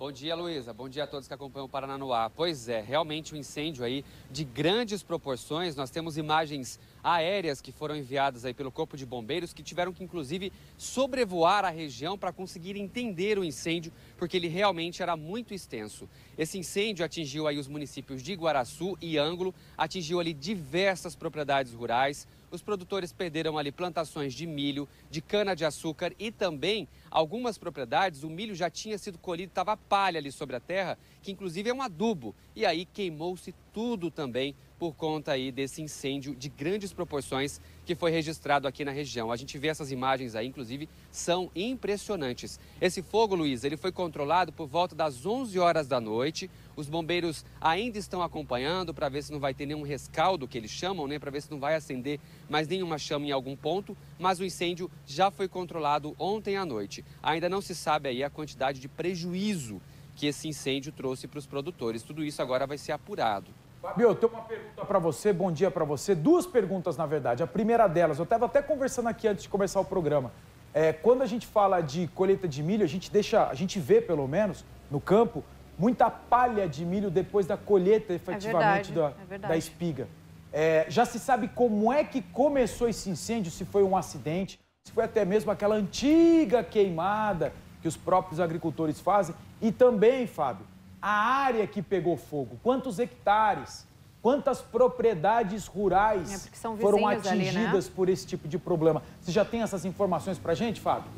Bom dia, Luísa. Bom dia a todos que acompanham o Paraná no ar. Pois é, realmente um incêndio aí de grandes proporções. Nós temos imagens aéreas que foram enviadas aí pelo Corpo de Bombeiros, que tiveram que, inclusive, sobrevoar a região para conseguir entender o incêndio, porque ele realmente era muito extenso. Esse incêndio atingiu aí os municípios de Guaraçu e Ângulo, atingiu ali diversas propriedades rurais, os produtores perderam ali plantações de milho, de cana-de-açúcar e também algumas propriedades. O milho já tinha sido colhido, estava palha ali sobre a terra, que inclusive é um adubo. E aí queimou-se tudo também por conta aí desse incêndio de grandes proporções que foi registrado aqui na região. A gente vê essas imagens aí, inclusive, são impressionantes. Esse fogo, Luiz, ele foi controlado por volta das 11 horas da noite. Os bombeiros ainda estão acompanhando para ver se não vai ter nenhum rescaldo, que eles chamam, né, para ver se não vai acender mais nenhuma chama em algum ponto, mas o incêndio já foi controlado ontem à noite. Ainda não se sabe aí a quantidade de prejuízo que esse incêndio trouxe para os produtores. Tudo isso agora vai ser apurado. Fabio, eu tenho uma pergunta para você, bom dia para você. Duas perguntas, na verdade. A primeira delas, eu estava até conversando aqui antes de começar o programa. É, quando a gente fala de colheita de milho, a gente deixa, a gente vê pelo menos no campo muita palha de milho depois da colheita é efetivamente é verdade, da, é da espiga. É, já se sabe como é que começou esse incêndio, se foi um acidente, se foi até mesmo aquela antiga queimada que os próprios agricultores fazem. E também, Fábio, a área que pegou fogo, quantos hectares, quantas propriedades rurais é foram atingidas ali, né? por esse tipo de problema. Você já tem essas informações para gente, Fábio?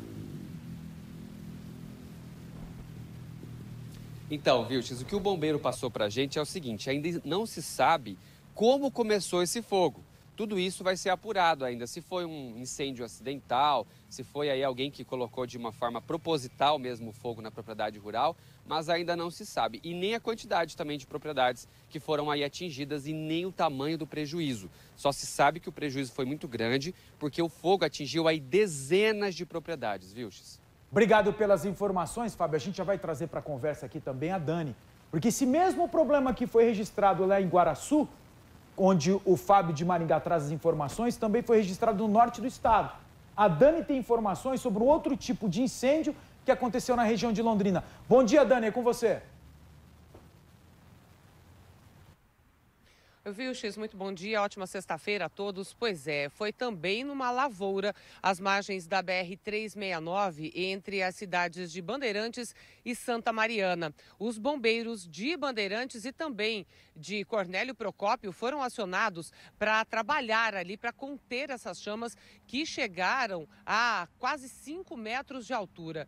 Então, Vilches, o que o bombeiro passou para a gente é o seguinte: ainda não se sabe como começou esse fogo. Tudo isso vai ser apurado ainda. Se foi um incêndio acidental, se foi aí alguém que colocou de uma forma proposital mesmo o fogo na propriedade rural, mas ainda não se sabe. E nem a quantidade também de propriedades que foram aí atingidas e nem o tamanho do prejuízo. Só se sabe que o prejuízo foi muito grande porque o fogo atingiu aí dezenas de propriedades, viu? Obrigado pelas informações, Fábio. A gente já vai trazer para a conversa aqui também a Dani. Porque esse mesmo problema que foi registrado lá em Guaraçu, onde o Fábio de Maringá traz as informações, também foi registrado no norte do estado. A Dani tem informações sobre o outro tipo de incêndio que aconteceu na região de Londrina. Bom dia, Dani, é com você. Eu vi o X, muito bom dia, ótima sexta-feira a todos. Pois é, foi também numa lavoura às margens da BR-369, entre as cidades de Bandeirantes e Santa Mariana. Os bombeiros de Bandeirantes e também de Cornélio Procópio foram acionados para trabalhar ali, para conter essas chamas que chegaram a quase 5 metros de altura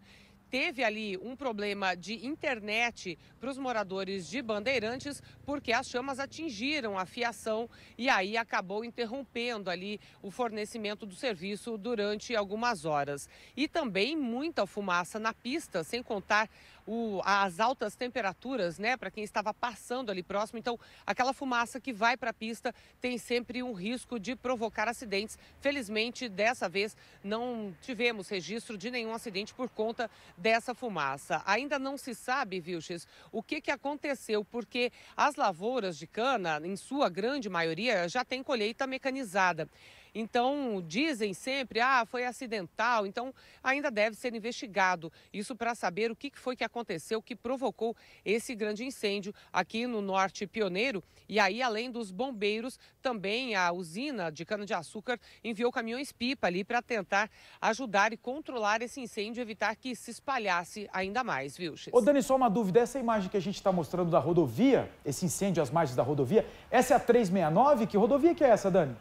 teve ali um problema de internet para os moradores de Bandeirantes, porque as chamas atingiram a fiação e aí acabou interrompendo ali o fornecimento do serviço durante algumas horas. E também muita fumaça na pista, sem contar o, as altas temperaturas, né, para quem estava passando ali próximo. Então, aquela fumaça que vai para a pista tem sempre um risco de provocar acidentes. Felizmente, dessa vez não tivemos registro de nenhum acidente por conta dessa fumaça. Ainda não se sabe, Vilches, o que, que aconteceu, porque as lavouras de cana, em sua grande maioria, já têm colheita mecanizada. Então, dizem sempre, ah, foi acidental, então ainda deve ser investigado. Isso para saber o que foi que aconteceu, que provocou esse grande incêndio aqui no Norte Pioneiro. E aí, além dos bombeiros, também a usina de cana-de-açúcar enviou caminhões-pipa ali para tentar ajudar e controlar esse incêndio, evitar que se espalhasse ainda mais, viu, X? Ô, Dani, só uma dúvida. Essa imagem que a gente está mostrando da rodovia, esse incêndio às margens da rodovia, essa é a 369? Que rodovia que é essa, Dani?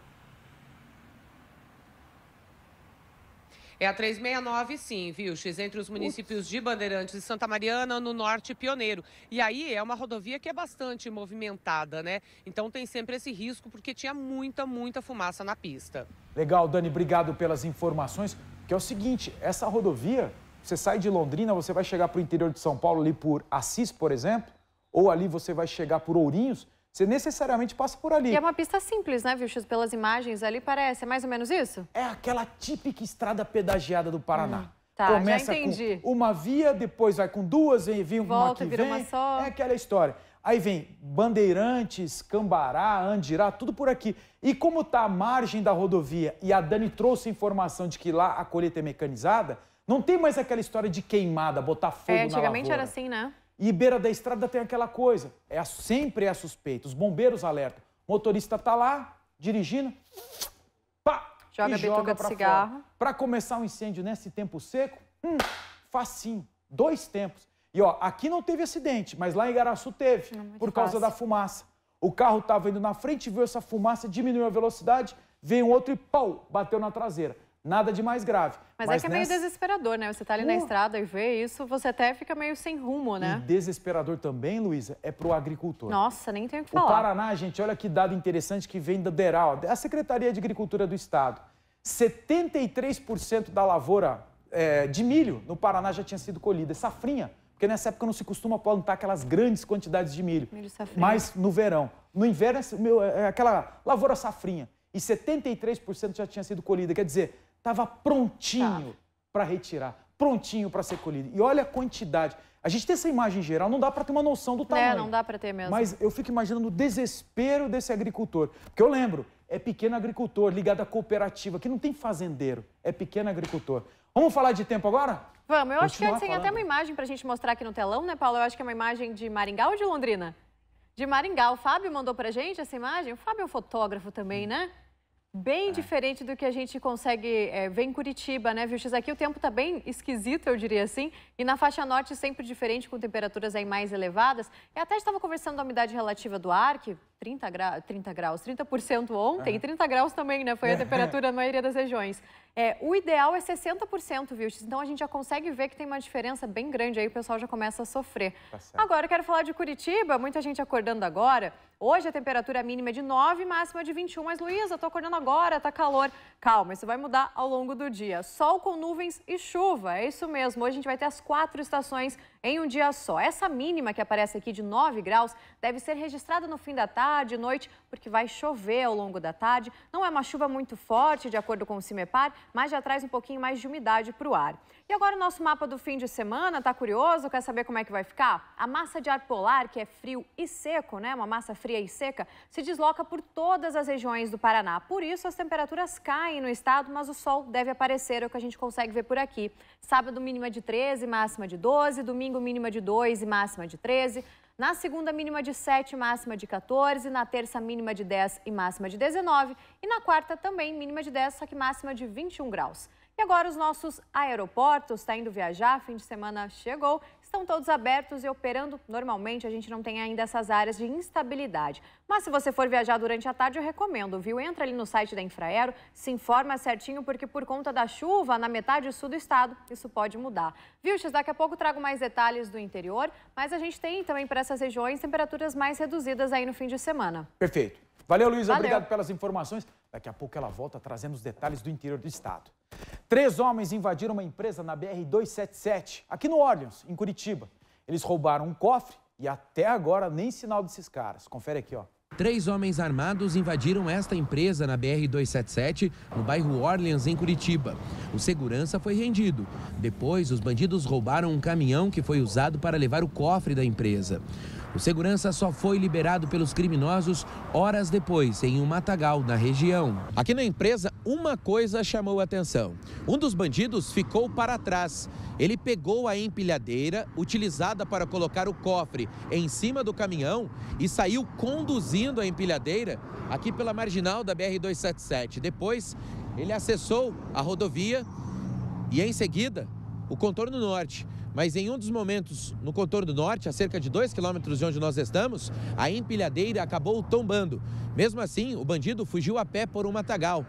É a 369, sim, viu, X, entre os municípios de Bandeirantes e Santa Mariana, no norte pioneiro. E aí é uma rodovia que é bastante movimentada, né? Então tem sempre esse risco, porque tinha muita, muita fumaça na pista. Legal, Dani, obrigado pelas informações. Que é o seguinte, essa rodovia, você sai de Londrina, você vai chegar para o interior de São Paulo, ali por Assis, por exemplo, ou ali você vai chegar por Ourinhos, você necessariamente passa por ali. E é uma pista simples, né, Viu? Pelas imagens ali parece. É mais ou menos isso? É aquela típica estrada pedagiada do Paraná. Hum. Tá, Começa com uma via, depois vai com duas, vem, vem Volta, uma que vem. Uma só. É aquela história. Aí vem Bandeirantes, Cambará, Andirá, tudo por aqui. E como está a margem da rodovia e a Dani trouxe informação de que lá a colheita é mecanizada, não tem mais aquela história de queimada, botar fogo é, antigamente na Antigamente era assim, né? E beira da estrada tem aquela coisa, é sempre é suspeita, os bombeiros alertam. O motorista tá lá, dirigindo, pá, joga e joga pra de cigarro. Para começar um incêndio nesse tempo seco, hum, facinho, dois tempos. E ó, aqui não teve acidente, mas lá em Igaraçu teve, não, por causa fácil. da fumaça. O carro estava indo na frente, viu essa fumaça, diminuiu a velocidade, veio um outro e pau, bateu na traseira. Nada de mais grave. Mas, é Mas é que nessa... é meio desesperador, né? Você tá ali na uh! estrada e vê isso, você até fica meio sem rumo, né? E desesperador também, Luísa, é pro agricultor. Nossa, nem tenho o que falar. O Paraná, gente, olha que dado interessante que vem da DERAL, a Secretaria de Agricultura do Estado. 73% da lavoura é, de milho no Paraná já tinha sido colhida. É safrinha, porque nessa época não se costuma plantar aquelas grandes quantidades de milho. Milho safrinha. Mas no verão. No inverno é, meu, é aquela lavoura safrinha. E 73% já tinha sido colhida. Quer dizer, Estava prontinho tá. para retirar, prontinho para ser colhido. E olha a quantidade. A gente tem essa imagem geral, não dá para ter uma noção do é, tamanho. É, não dá para ter mesmo. Mas eu fico imaginando o desespero desse agricultor. Porque eu lembro, é pequeno agricultor ligado à cooperativa, que não tem fazendeiro, é pequeno agricultor. Vamos falar de tempo agora? Vamos, eu Continuar acho que tem até uma imagem para a gente mostrar aqui no telão, né, Paulo? Eu acho que é uma imagem de Maringá ou de Londrina? De Maringá. O Fábio mandou para gente essa imagem. O Fábio é um fotógrafo também, né? Bem é. diferente do que a gente consegue é, ver em Curitiba, né, viu, X? Aqui o tempo está bem esquisito, eu diria assim. E na faixa norte sempre diferente, com temperaturas aí mais elevadas. Eu até estava conversando da umidade relativa do ar, que 30, gra... 30 graus, 30% ontem, é. e 30 graus também, né? Foi a temperatura na maioria das regiões. É, o ideal é 60%, viu? Então a gente já consegue ver que tem uma diferença bem grande aí, o pessoal já começa a sofrer. Tá agora eu quero falar de Curitiba, muita gente acordando agora. Hoje a temperatura mínima é de 9, máxima de 21. Mas, Luísa, estou acordando agora, tá calor. Calma, isso vai mudar ao longo do dia. Sol com nuvens e chuva, é isso mesmo. Hoje a gente vai ter as quatro estações em um dia só. Essa mínima que aparece aqui de 9 graus deve ser registrada no fim da tarde, noite, porque vai chover ao longo da tarde. Não é uma chuva muito forte, de acordo com o CIMEPAR, mas já traz um pouquinho mais de umidade para o ar. E agora o nosso mapa do fim de semana, tá curioso? Quer saber como é que vai ficar? A massa de ar polar, que é frio e seco, né? Uma massa fria e seca, se desloca por todas as regiões do Paraná. Por isso as temperaturas caem no estado, mas o sol deve aparecer, é o que a gente consegue ver por aqui. Sábado mínima de 13, máxima de 12, domingo mínima de 2 e máxima de 13. Na segunda, mínima de 7, máxima de 14. Na terça, mínima de 10 e máxima de 19. E na quarta, também mínima de 10, só que máxima de 21 graus. E agora os nossos aeroportos, está indo viajar, fim de semana chegou estão todos abertos e operando normalmente. A gente não tem ainda essas áreas de instabilidade. Mas se você for viajar durante a tarde, eu recomendo, viu? Entra ali no site da Infraero, se informa certinho, porque por conta da chuva na metade sul do estado, isso pode mudar. Viu, X? Daqui a pouco trago mais detalhes do interior, mas a gente tem também para essas regiões temperaturas mais reduzidas aí no fim de semana. Perfeito. Valeu, Luísa. Obrigado pelas informações. Daqui a pouco ela volta trazendo os detalhes do interior do estado. Três homens invadiram uma empresa na BR-277, aqui no Orleans, em Curitiba. Eles roubaram um cofre e até agora nem sinal desses caras. Confere aqui, ó. Três homens armados invadiram esta empresa na BR-277, no bairro Orleans, em Curitiba. O segurança foi rendido. Depois, os bandidos roubaram um caminhão que foi usado para levar o cofre da empresa. O segurança só foi liberado pelos criminosos horas depois, em um matagal na região. Aqui na empresa, uma coisa chamou a atenção. Um dos bandidos ficou para trás. Ele pegou a empilhadeira utilizada para colocar o cofre em cima do caminhão e saiu conduzindo a empilhadeira aqui pela marginal da BR-277. Depois, ele acessou a rodovia e, em seguida, o contorno norte mas em um dos momentos no contorno norte, a cerca de 2 quilômetros de onde nós estamos, a empilhadeira acabou tombando. Mesmo assim, o bandido fugiu a pé por um matagal.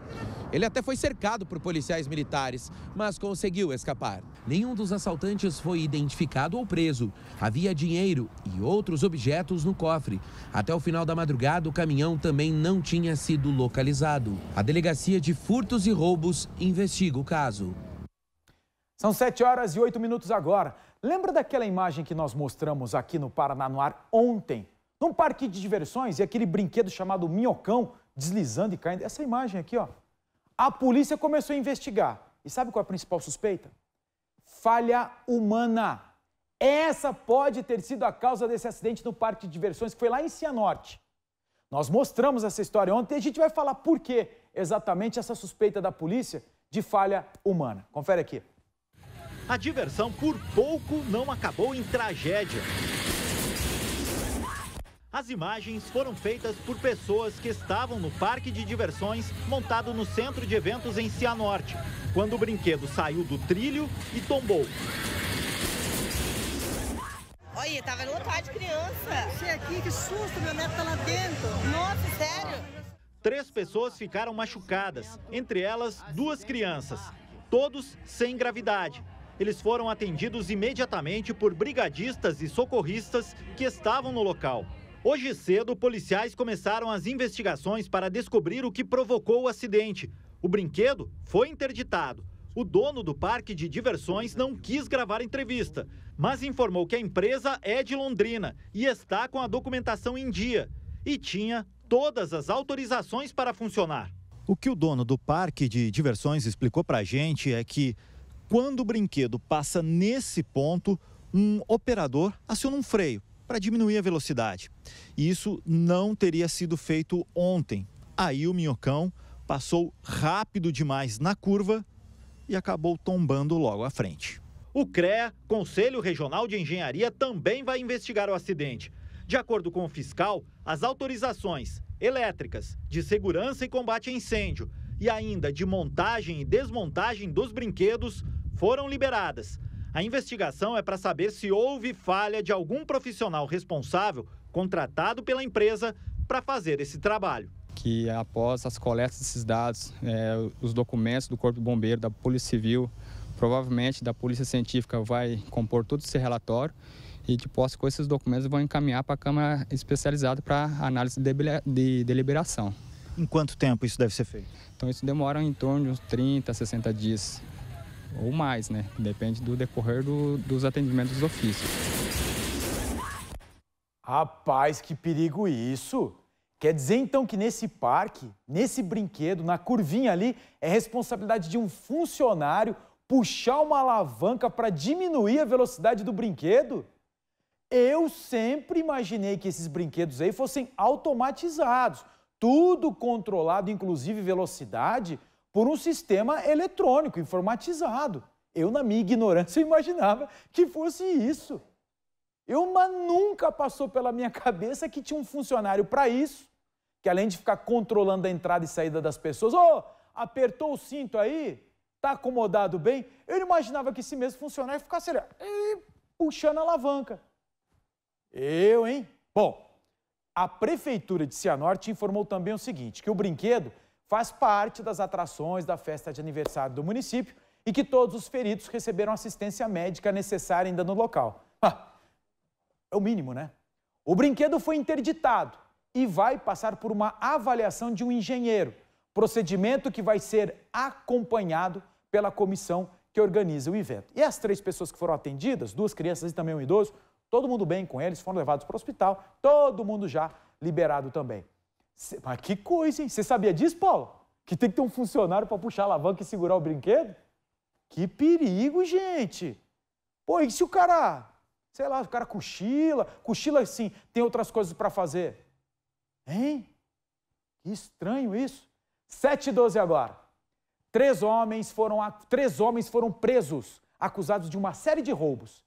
Ele até foi cercado por policiais militares, mas conseguiu escapar. Nenhum dos assaltantes foi identificado ou preso. Havia dinheiro e outros objetos no cofre. Até o final da madrugada, o caminhão também não tinha sido localizado. A Delegacia de Furtos e Roubos investiga o caso. São 7 horas e 8 minutos agora. Lembra daquela imagem que nós mostramos aqui no Paraná no Ar ontem? Num parque de diversões e aquele brinquedo chamado minhocão deslizando e caindo. Essa imagem aqui, ó. A polícia começou a investigar. E sabe qual é a principal suspeita? Falha humana. Essa pode ter sido a causa desse acidente no parque de diversões que foi lá em Cianorte. Nós mostramos essa história ontem e a gente vai falar por que exatamente essa suspeita da polícia de falha humana. Confere aqui a diversão por pouco não acabou em tragédia. As imagens foram feitas por pessoas que estavam no parque de diversões montado no centro de eventos em Cianorte, quando o brinquedo saiu do trilho e tombou. Olha, tava lotado de criança. cheguei aqui, que susto, meu neto tá lá dentro. Nossa, sério? Três pessoas ficaram machucadas, entre elas duas crianças, todos sem gravidade. Eles foram atendidos imediatamente por brigadistas e socorristas que estavam no local. Hoje cedo, policiais começaram as investigações para descobrir o que provocou o acidente. O brinquedo foi interditado. O dono do parque de diversões não quis gravar entrevista, mas informou que a empresa é de Londrina e está com a documentação em dia e tinha todas as autorizações para funcionar. O que o dono do parque de diversões explicou para a gente é que quando o brinquedo passa nesse ponto, um operador aciona um freio para diminuir a velocidade. E isso não teria sido feito ontem. Aí o minhocão passou rápido demais na curva e acabou tombando logo à frente. O CREA, Conselho Regional de Engenharia, também vai investigar o acidente. De acordo com o fiscal, as autorizações elétricas, de segurança e combate a incêndio e ainda de montagem e desmontagem dos brinquedos foram liberadas. A investigação é para saber se houve falha de algum profissional responsável contratado pela empresa para fazer esse trabalho. Que após as coletas desses dados, é, os documentos do Corpo Bombeiro, da Polícia Civil, provavelmente da Polícia Científica, vai compor todo esse relatório e de posse com esses documentos vão encaminhar para a Câmara Especializada para análise de deliberação. Em quanto tempo isso deve ser feito? Então isso demora em torno de uns 30, 60 dias ou mais, né? Depende do decorrer do, dos atendimentos dos ofícios. Rapaz, que perigo isso! Quer dizer então que nesse parque, nesse brinquedo, na curvinha ali, é responsabilidade de um funcionário puxar uma alavanca para diminuir a velocidade do brinquedo? Eu sempre imaginei que esses brinquedos aí fossem automatizados. Tudo controlado, inclusive velocidade, por um sistema eletrônico, informatizado. Eu, na minha ignorância, imaginava que fosse isso. Eu, mas nunca passou pela minha cabeça que tinha um funcionário para isso, que além de ficar controlando a entrada e saída das pessoas, ô, oh, apertou o cinto aí, tá acomodado bem, eu imaginava que esse mesmo funcionário ficasse ali, puxando a alavanca. Eu, hein? Bom, a Prefeitura de Cianorte informou também o seguinte, que o brinquedo faz parte das atrações da festa de aniversário do município e que todos os feridos receberam assistência médica necessária ainda no local. Ah, é o mínimo, né? O brinquedo foi interditado e vai passar por uma avaliação de um engenheiro, procedimento que vai ser acompanhado pela comissão que organiza o evento. E as três pessoas que foram atendidas, duas crianças e também um idoso, Todo mundo bem com eles, foram levados para o hospital, todo mundo já liberado também. Cê, mas que coisa, hein? Você sabia disso, Paulo? Que tem que ter um funcionário para puxar a alavanca e segurar o brinquedo? Que perigo, gente! Pô, e se o cara, sei lá, o cara cochila, cochila assim, tem outras coisas para fazer? Hein? Que estranho isso. 7 e 12 agora. Três homens foram, três homens foram presos, acusados de uma série de roubos.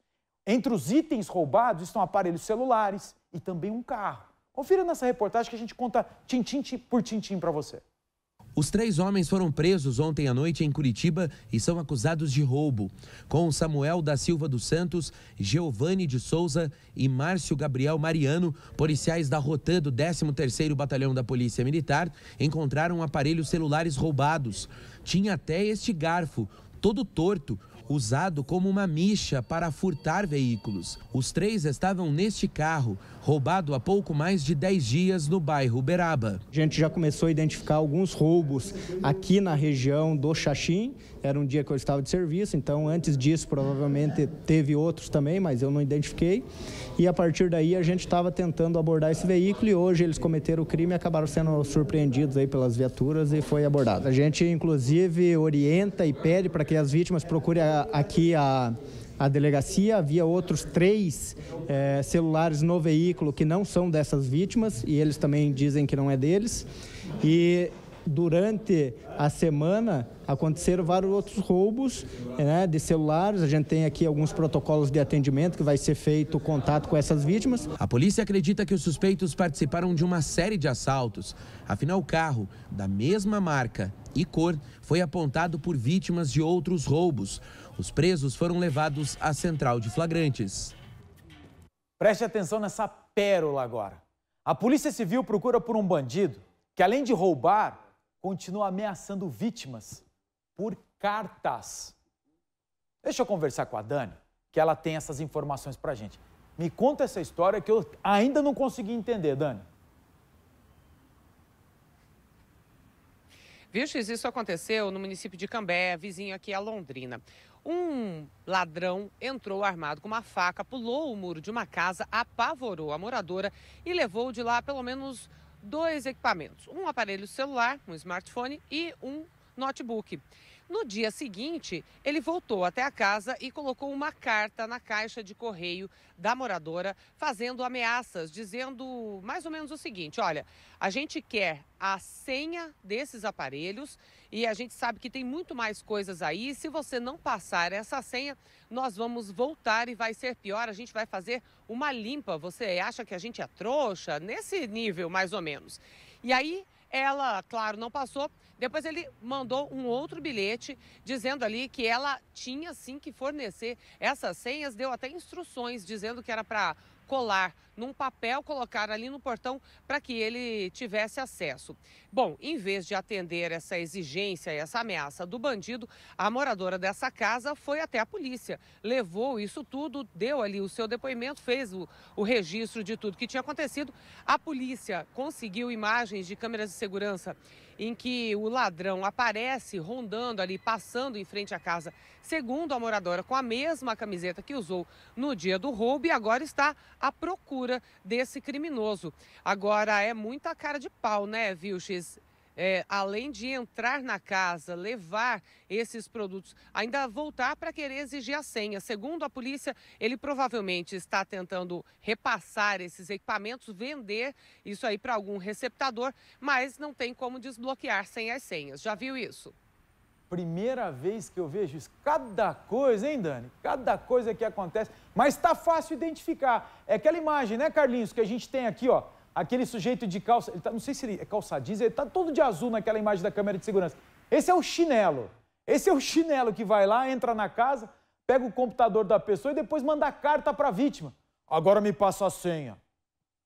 Entre os itens roubados estão aparelhos celulares e também um carro. Confira nessa reportagem que a gente conta tintim por tintim para você. Os três homens foram presos ontem à noite em Curitiba e são acusados de roubo. Com Samuel da Silva dos Santos, Giovanni de Souza e Márcio Gabriel Mariano, policiais da Rotan do 13º Batalhão da Polícia Militar, encontraram aparelhos celulares roubados. Tinha até este garfo, todo torto, usado como uma micha para furtar veículos. Os três estavam neste carro roubado há pouco mais de 10 dias no bairro Beraba. A gente já começou a identificar alguns roubos aqui na região do Xaxim. Era um dia que eu estava de serviço, então antes disso provavelmente teve outros também, mas eu não identifiquei. E a partir daí a gente estava tentando abordar esse veículo e hoje eles cometeram o crime e acabaram sendo surpreendidos aí pelas viaturas e foi abordado. A gente inclusive orienta e pede para que as vítimas procurem aqui a a delegacia. Havia outros três é, celulares no veículo que não são dessas vítimas e eles também dizem que não é deles. E durante a semana aconteceram vários outros roubos eh, né, de celulares. A gente tem aqui alguns protocolos de atendimento que vai ser feito contato com essas vítimas. A polícia acredita que os suspeitos participaram de uma série de assaltos. Afinal, o carro da mesma marca e cor foi apontado por vítimas de outros roubos. Os presos foram levados à central de flagrantes. Preste atenção nessa pérola agora. A Polícia Civil procura por um bandido que, além de roubar, continua ameaçando vítimas por cartas. Deixa eu conversar com a Dani, que ela tem essas informações pra gente. Me conta essa história que eu ainda não consegui entender, Dani. Viu, isso aconteceu no município de Cambé, vizinho aqui a Londrina. Um ladrão entrou armado com uma faca, pulou o muro de uma casa, apavorou a moradora e levou de lá pelo menos dois equipamentos: um aparelho celular, um smartphone e um notebook. No dia seguinte, ele voltou até a casa e colocou uma carta na caixa de correio da moradora, fazendo ameaças, dizendo mais ou menos o seguinte: olha, a gente quer a senha desses aparelhos e a gente sabe que tem muito mais coisas aí. Se você não passar essa senha, nós vamos voltar e vai ser pior. A gente vai fazer uma limpa. Você acha que a gente é trouxa? Nesse nível, mais ou menos. E aí ela, claro, não passou. Depois ele mandou um outro bilhete dizendo ali que ela tinha sim que fornecer essas senhas, deu até instruções dizendo que era para colar num papel, colocar ali no portão para que ele tivesse acesso. Bom, em vez de atender essa exigência, essa ameaça do bandido, a moradora dessa casa foi até a polícia, levou isso tudo, deu ali o seu depoimento, fez o, o registro de tudo que tinha acontecido. A polícia conseguiu imagens de câmeras de segurança em que o ladrão aparece rondando ali, passando em frente à casa, segundo a moradora, com a mesma camiseta que usou no dia do roubo e agora está à procura captura desse criminoso. Agora, é muita cara de pau, né, Vilches? É, além de entrar na casa, levar esses produtos, ainda voltar para querer exigir a senha. Segundo a polícia, ele provavelmente está tentando repassar esses equipamentos, vender isso aí para algum receptador, mas não tem como desbloquear sem as senhas. Já viu isso? Primeira vez que eu vejo isso. Cada coisa, hein, Dani? Cada coisa que acontece. Mas está fácil identificar. É aquela imagem, né, Carlinhos, que a gente tem aqui, ó. Aquele sujeito de calça. Ele tá, não sei se ele é calça jeans, ele está todo de azul naquela imagem da câmera de segurança. Esse é o chinelo. Esse é o chinelo que vai lá, entra na casa, pega o computador da pessoa e depois manda carta para a vítima. Agora me passa a senha.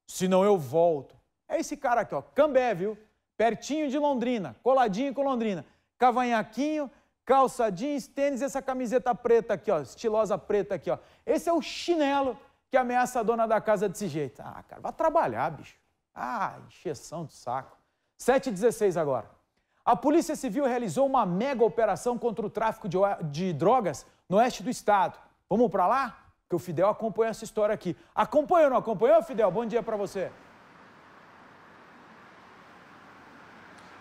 Senão eu volto. É esse cara aqui, ó. Cambé, viu? Pertinho de Londrina, coladinho com Londrina cavanhaquinho, calça jeans, tênis, essa camiseta preta aqui, ó, estilosa preta aqui, ó. Esse é o chinelo que ameaça a dona da casa desse jeito. Ah, cara, vai trabalhar, bicho. Ah, encheção de saco. 7h16 agora. A Polícia Civil realizou uma mega operação contra o tráfico de, de drogas no oeste do estado. Vamos para lá? Que o Fidel acompanha essa história aqui. Acompanhou ou não acompanhou, Fidel? Bom dia para você.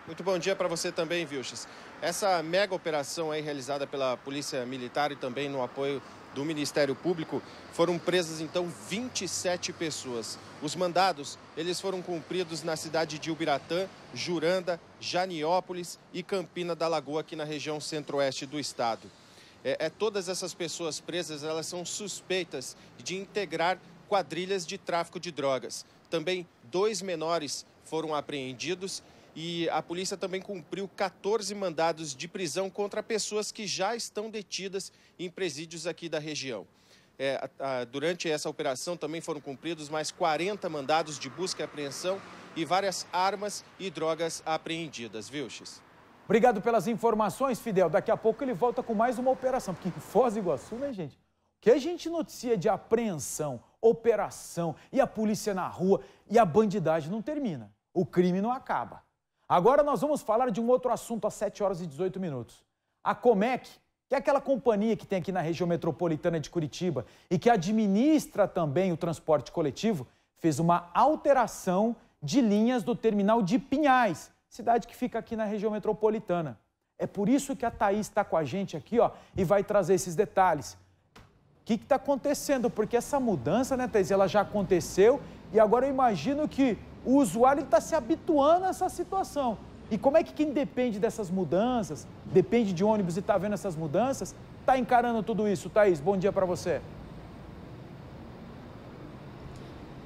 Muito bom dia para você também, Vilches. Essa mega operação aí realizada pela Polícia Militar e também no apoio do Ministério Público, foram presas então 27 pessoas. Os mandados, eles foram cumpridos na cidade de Ubiratã, Juranda, Janiópolis e Campina da Lagoa, aqui na região centro-oeste do estado. É, é, todas essas pessoas presas, elas são suspeitas de integrar quadrilhas de tráfico de drogas. Também dois menores foram apreendidos e a polícia também cumpriu 14 mandados de prisão contra pessoas que já estão detidas em presídios aqui da região. É, a, a, durante essa operação também foram cumpridos mais 40 mandados de busca e apreensão e várias armas e drogas apreendidas, viu, X? Obrigado pelas informações, Fidel. Daqui a pouco ele volta com mais uma operação, porque Foz do Iguaçu, né, gente? O que a gente noticia de apreensão, operação e a polícia na rua e a bandidagem não termina. O crime não acaba. Agora nós vamos falar de um outro assunto às 7 horas e 18 minutos. A Comec, que é aquela companhia que tem aqui na região metropolitana de Curitiba e que administra também o transporte coletivo, fez uma alteração de linhas do terminal de Pinhais, cidade que fica aqui na região metropolitana. É por isso que a Thaís está com a gente aqui ó, e vai trazer esses detalhes. O que está acontecendo? Porque essa mudança, né, Thaís, ela já aconteceu e agora eu imagino que o usuário está se habituando a essa situação. E como é que quem depende dessas mudanças, depende de ônibus e está vendo essas mudanças, está encarando tudo isso? Thaís, bom dia para você.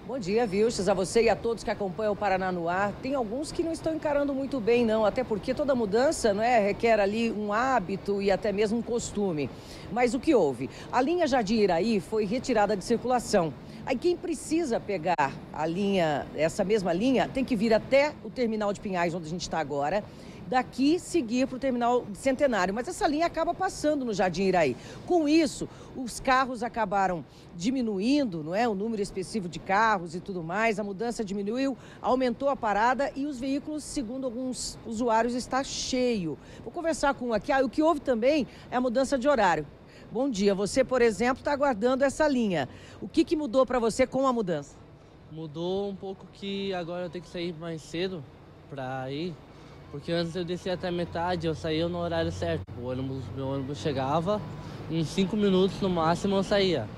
Bom dia, Vilches, a você e a todos que acompanham o Paraná no ar. Tem alguns que não estão encarando muito bem, não, até porque toda mudança não é, requer ali um hábito e até mesmo um costume. Mas o que houve? A linha Jardim Iraí foi retirada de circulação. Aí quem precisa pegar a linha, essa mesma linha, tem que vir até o terminal de Pinhais, onde a gente está agora, daqui seguir para o terminal de Centenário. Mas essa linha acaba passando no Jardim Iraí. Com isso, os carros acabaram diminuindo, não é? O número específico de carros e tudo mais, a mudança diminuiu, aumentou a parada e os veículos, segundo alguns usuários, está cheio. Vou conversar com um aqui. Ah, o que houve também é a mudança de horário. Bom dia. Você, por exemplo, está aguardando essa linha. O que, que mudou para você com a mudança? Mudou um pouco que agora eu tenho que sair mais cedo para ir, porque antes eu descia até metade, eu saía no horário certo. O ônibus, meu ônibus chegava, em cinco minutos no máximo eu saía.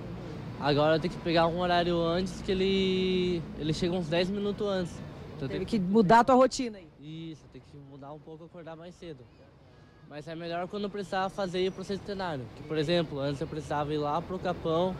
Agora eu tenho que pegar um horário antes que ele ele chega uns 10 minutos antes. Então Teve que mudar a tua rotina aí. Isso, tem que mudar um pouco, acordar mais cedo. Mas é melhor quando precisava fazer ir processo centenário. Que, por exemplo, antes eu precisava ir lá pro Capão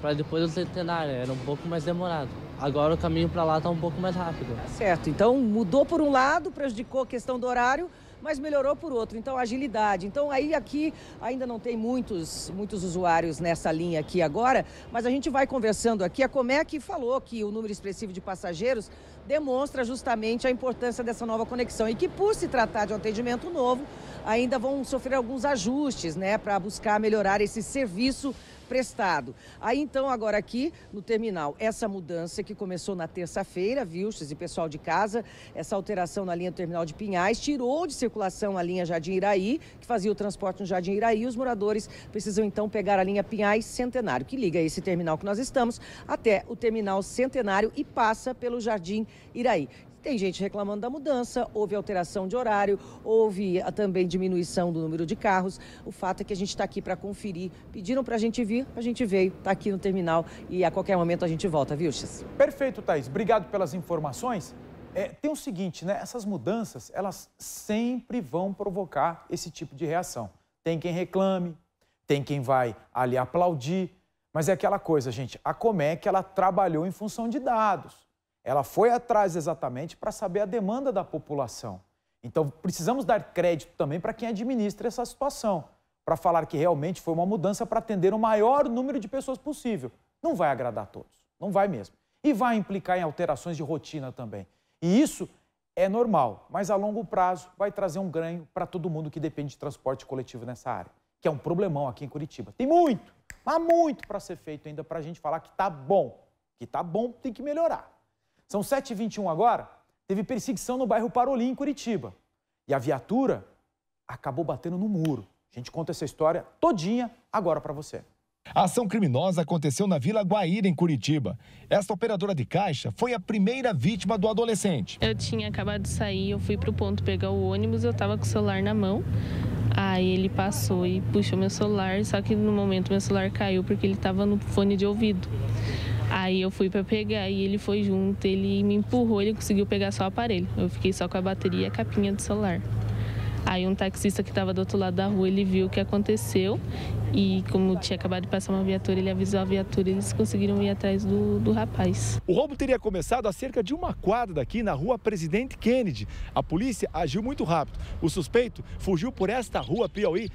para depois do centenário. Era um pouco mais demorado. Agora o caminho para lá está um pouco mais rápido. Tá certo. Então mudou por um lado, prejudicou a questão do horário, mas melhorou por outro. Então, agilidade. Então, aí aqui ainda não tem muitos, muitos usuários nessa linha aqui agora, mas a gente vai conversando aqui. A Comec falou que o número expressivo de passageiros demonstra justamente a importância dessa nova conexão e que, por se tratar de um atendimento novo, ainda vão sofrer alguns ajustes, né, para buscar melhorar esse serviço prestado. Aí então, agora aqui no terminal, essa mudança que começou na terça-feira, Vilches e pessoal de casa, essa alteração na linha do terminal de Pinhais tirou de circulação a linha Jardim Iraí, que fazia o transporte no Jardim Iraí. Os moradores precisam então pegar a linha Pinhais Centenário, que liga esse terminal que nós estamos até o terminal Centenário e passa pelo Jardim Iraí. Tem gente reclamando da mudança, houve alteração de horário, houve ah, também diminuição do número de carros. O fato é que a gente está aqui para conferir. Pediram para a gente vir, a gente veio, está aqui no terminal e a qualquer momento a gente volta, viu, Chis? Perfeito, Thaís. Obrigado pelas informações. É, tem o seguinte, né? Essas mudanças, elas sempre vão provocar esse tipo de reação. Tem quem reclame, tem quem vai ali aplaudir, mas é aquela coisa, gente. A Comec, ela trabalhou em função de dados. Ela foi atrás exatamente para saber a demanda da população. Então, precisamos dar crédito também para quem administra essa situação, para falar que realmente foi uma mudança para atender o maior número de pessoas possível. Não vai agradar a todos, não vai mesmo. E vai implicar em alterações de rotina também. E isso é normal, mas a longo prazo vai trazer um ganho para todo mundo que depende de transporte coletivo nessa área, que é um problemão aqui em Curitiba. Tem muito, mas muito para ser feito ainda para a gente falar que está bom. Que está bom, tem que melhorar. São 7h21 agora. Teve perseguição no bairro Parolim, em Curitiba. E a viatura acabou batendo no muro. A gente conta essa história todinha agora para você. A ação criminosa aconteceu na Vila Guaíra, em Curitiba. Esta operadora de caixa foi a primeira vítima do adolescente. Eu tinha acabado de sair, eu fui para o ponto pegar o ônibus, eu estava com o celular na mão. Aí ele passou e puxou meu celular, só que no momento meu celular caiu porque ele estava no fone de ouvido. Aí eu fui para pegar e ele foi junto, ele me empurrou, ele conseguiu pegar só o aparelho. Eu fiquei só com a bateria e a capinha do celular. Aí um taxista que estava do outro lado da rua, ele viu o que aconteceu e como tinha acabado de passar uma viatura, ele avisou a viatura e eles conseguiram ir atrás do, do rapaz. O roubo teria começado a cerca de uma quadra daqui, na rua Presidente Kennedy. A polícia agiu muito rápido. O suspeito fugiu por esta rua Piauí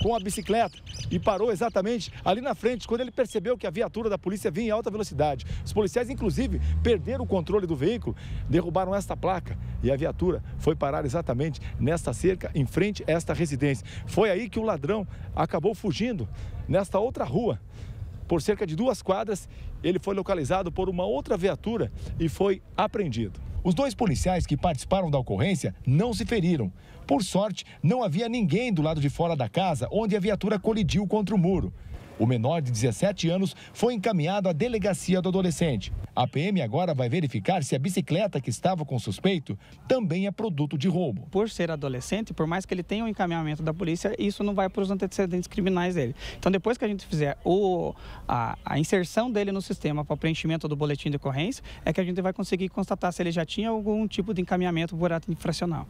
com a bicicleta e parou exatamente ali na frente, quando ele percebeu que a viatura da polícia vinha em alta velocidade. Os policiais, inclusive, perderam o controle do veículo, derrubaram esta placa e a viatura foi parar exatamente nesta cerca, em frente a esta residência. Foi aí que o ladrão acabou fugindo nesta outra rua, por cerca de duas quadras, ele foi localizado por uma outra viatura e foi apreendido. Os dois policiais que participaram da ocorrência não se feriram. Por sorte, não havia ninguém do lado de fora da casa onde a viatura colidiu contra o muro. O menor de 17 anos foi encaminhado à delegacia do adolescente. A PM agora vai verificar se a bicicleta que estava com o suspeito também é produto de roubo. Por ser adolescente, por mais que ele tenha o um encaminhamento da polícia, isso não vai para os antecedentes criminais dele. Então, depois que a gente fizer o, a, a inserção dele no sistema para o preenchimento do boletim de ocorrência, é que a gente vai conseguir constatar se ele já tinha algum tipo de encaminhamento por ato infracional.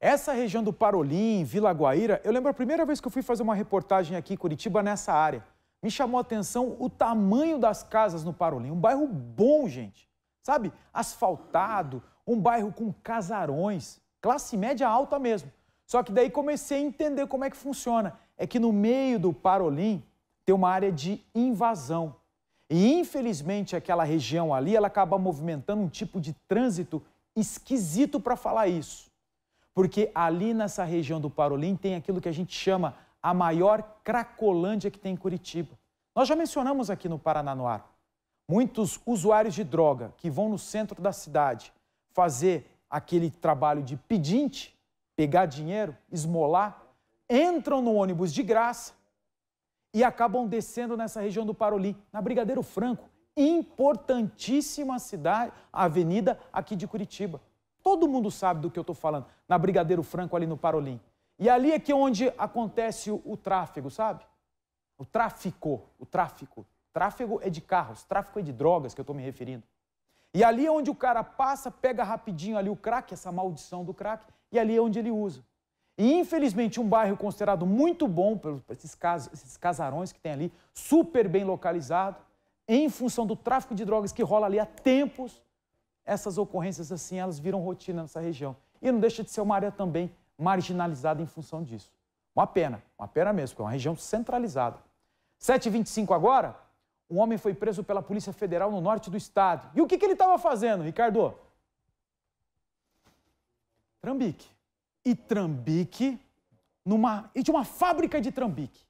Essa região do Parolim, Vila Guaíra, eu lembro a primeira vez que eu fui fazer uma reportagem aqui em Curitiba nessa área. Me chamou a atenção o tamanho das casas no Parolim. Um bairro bom, gente. Sabe? Asfaltado, um bairro com casarões, classe média alta mesmo. Só que daí comecei a entender como é que funciona. É que no meio do Parolim tem uma área de invasão. E infelizmente aquela região ali, ela acaba movimentando um tipo de trânsito esquisito para falar isso porque ali nessa região do Parolim tem aquilo que a gente chama a maior cracolândia que tem em Curitiba. Nós já mencionamos aqui no Paraná no Ar. Muitos usuários de droga que vão no centro da cidade fazer aquele trabalho de pedinte, pegar dinheiro, esmolar, entram no ônibus de graça e acabam descendo nessa região do Parolim, na Brigadeiro Franco, importantíssima cidade, avenida aqui de Curitiba. Todo mundo sabe do que eu estou falando, na Brigadeiro Franco, ali no Parolim. E ali é que é onde acontece o, o tráfego, sabe? O tráfico, o tráfico. Tráfego é de carros, tráfico é de drogas que eu estou me referindo. E ali é onde o cara passa, pega rapidinho ali o crack, essa maldição do crack, e ali é onde ele usa. E infelizmente um bairro considerado muito bom pelos esses, cas esses casarões que tem ali, super bem localizado, em função do tráfico de drogas que rola ali há tempos, essas ocorrências assim, elas viram rotina nessa região. E não deixa de ser uma área também marginalizada em função disso. Uma pena, uma pena mesmo, porque é uma região centralizada. 7h25 agora, um homem foi preso pela Polícia Federal no norte do estado. E o que, que ele estava fazendo, Ricardo? Trambique. E trambique numa, e de uma fábrica de trambique.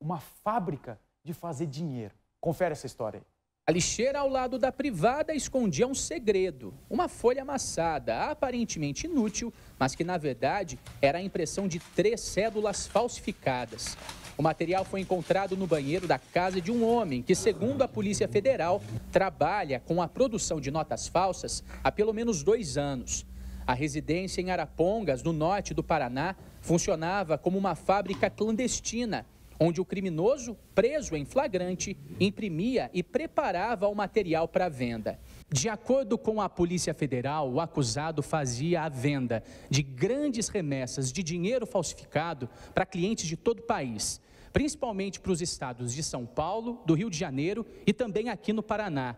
Uma fábrica de fazer dinheiro. Confere essa história aí. A lixeira ao lado da privada escondia um segredo, uma folha amassada, aparentemente inútil, mas que na verdade era a impressão de três cédulas falsificadas. O material foi encontrado no banheiro da casa de um homem que, segundo a Polícia Federal, trabalha com a produção de notas falsas há pelo menos dois anos. A residência em Arapongas, no norte do Paraná, funcionava como uma fábrica clandestina onde o criminoso, preso em flagrante, imprimia e preparava o material para venda. De acordo com a Polícia Federal, o acusado fazia a venda de grandes remessas de dinheiro falsificado para clientes de todo o país, principalmente para os estados de São Paulo, do Rio de Janeiro e também aqui no Paraná.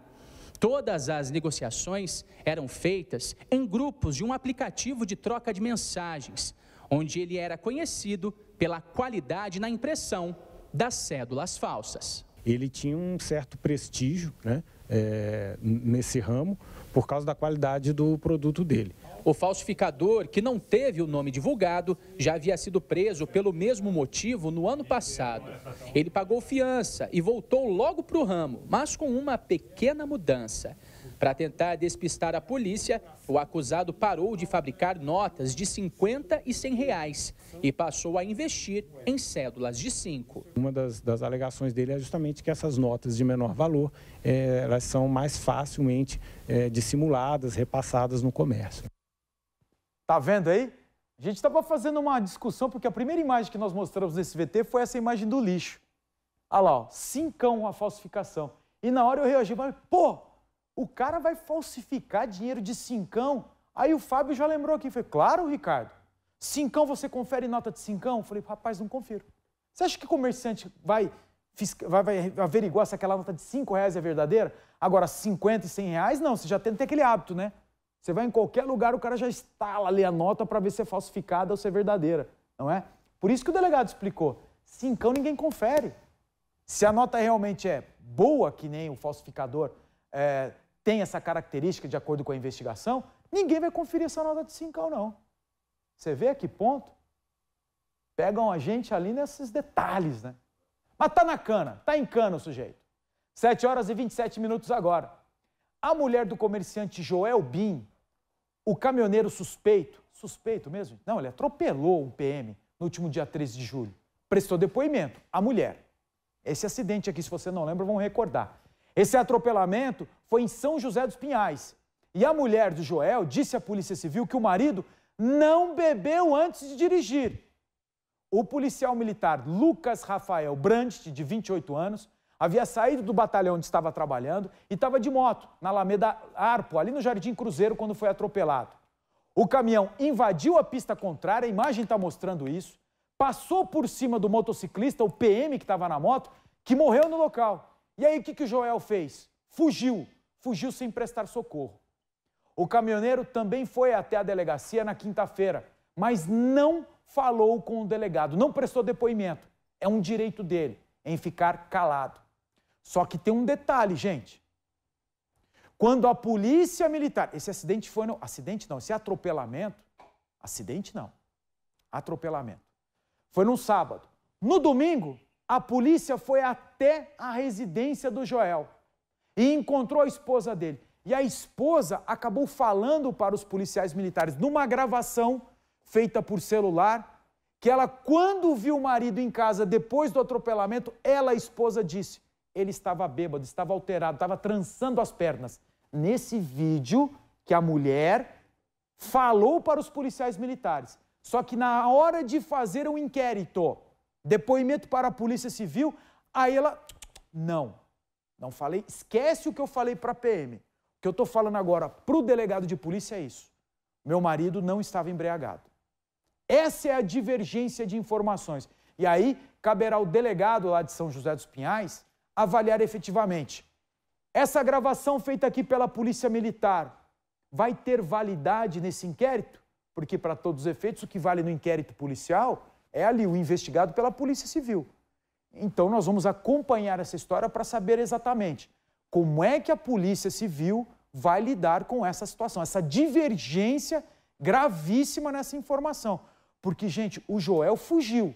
Todas as negociações eram feitas em grupos de um aplicativo de troca de mensagens, onde ele era conhecido pela qualidade na impressão das cédulas falsas. Ele tinha um certo prestígio né, é, nesse ramo por causa da qualidade do produto dele. O falsificador, que não teve o nome divulgado, já havia sido preso pelo mesmo motivo no ano passado. Ele pagou fiança e voltou logo para o ramo, mas com uma pequena mudança. Para tentar despistar a polícia, o acusado parou de fabricar notas de 50 e 100 reais e passou a investir em cédulas de 5. Uma das, das alegações dele é justamente que essas notas de menor valor é, elas são mais facilmente é, dissimuladas, repassadas no comércio. Tá vendo aí? A gente estava fazendo uma discussão porque a primeira imagem que nós mostramos nesse VT foi essa imagem do lixo. Olha lá, ó, cincão a falsificação. E na hora eu reagi, mas, pô, o cara vai falsificar dinheiro de cincão. Aí o Fábio já lembrou aqui, foi claro, Ricardo. Cincão, você confere nota de cincão? Eu falei, rapaz, não confiro. Você acha que comerciante vai, vai, vai averiguar se aquela nota de cinco reais é verdadeira? Agora, 50 e cem reais, não. Você já tem ter aquele hábito, né? Você vai em qualquer lugar, o cara já estala ali a nota para ver se é falsificada ou se é verdadeira, não é? Por isso que o delegado explicou. Cincão ninguém confere. Se a nota realmente é boa, que nem o falsificador é, tem essa característica de acordo com a investigação, ninguém vai conferir essa nota de 5 ou não. Você vê a que ponto? Pegam a gente ali nesses detalhes, né? Mas tá na cana, tá em cana o sujeito. 7 horas e 27 minutos agora. A mulher do comerciante Joel Bin, o caminhoneiro suspeito, suspeito mesmo? Não, ele atropelou um PM no último dia 13 de julho. Prestou depoimento, a mulher. Esse acidente aqui, se você não lembra, vão recordar. Esse atropelamento foi em São José dos Pinhais. E a mulher do Joel disse à Polícia Civil que o marido não bebeu antes de dirigir. O policial militar Lucas Rafael Brandt, de 28 anos, havia saído do batalhão onde estava trabalhando e estava de moto na Alameda Arpo, ali no Jardim Cruzeiro, quando foi atropelado. O caminhão invadiu a pista contrária, a imagem está mostrando isso, passou por cima do motociclista, o PM que estava na moto, que morreu no local. E aí o que, que o Joel fez? Fugiu, fugiu sem prestar socorro. O caminhoneiro também foi até a delegacia na quinta-feira, mas não falou com o delegado, não prestou depoimento. É um direito dele em ficar calado. Só que tem um detalhe, gente. Quando a polícia militar, esse acidente foi no, acidente não, esse atropelamento, acidente não. Atropelamento. Foi num sábado. No domingo, a polícia foi até a residência do Joel e encontrou a esposa dele. E a esposa acabou falando para os policiais militares, numa gravação feita por celular, que ela, quando viu o marido em casa depois do atropelamento, ela, a esposa, disse: ele estava bêbado, estava alterado, estava trançando as pernas. Nesse vídeo que a mulher falou para os policiais militares. Só que na hora de fazer o um inquérito, depoimento para a Polícia Civil, aí ela, não, não falei, esquece o que eu falei para a PM. O que eu estou falando agora para o delegado de polícia é isso. Meu marido não estava embriagado. Essa é a divergência de informações. E aí, caberá ao delegado lá de São José dos Pinhais avaliar efetivamente. Essa gravação feita aqui pela Polícia Militar vai ter validade nesse inquérito? Porque, para todos os efeitos, o que vale no inquérito policial é ali o investigado pela Polícia Civil. Então nós vamos acompanhar essa história para saber exatamente como é que a Polícia Civil vai lidar com essa situação, essa divergência gravíssima nessa informação. Porque, gente, o Joel fugiu.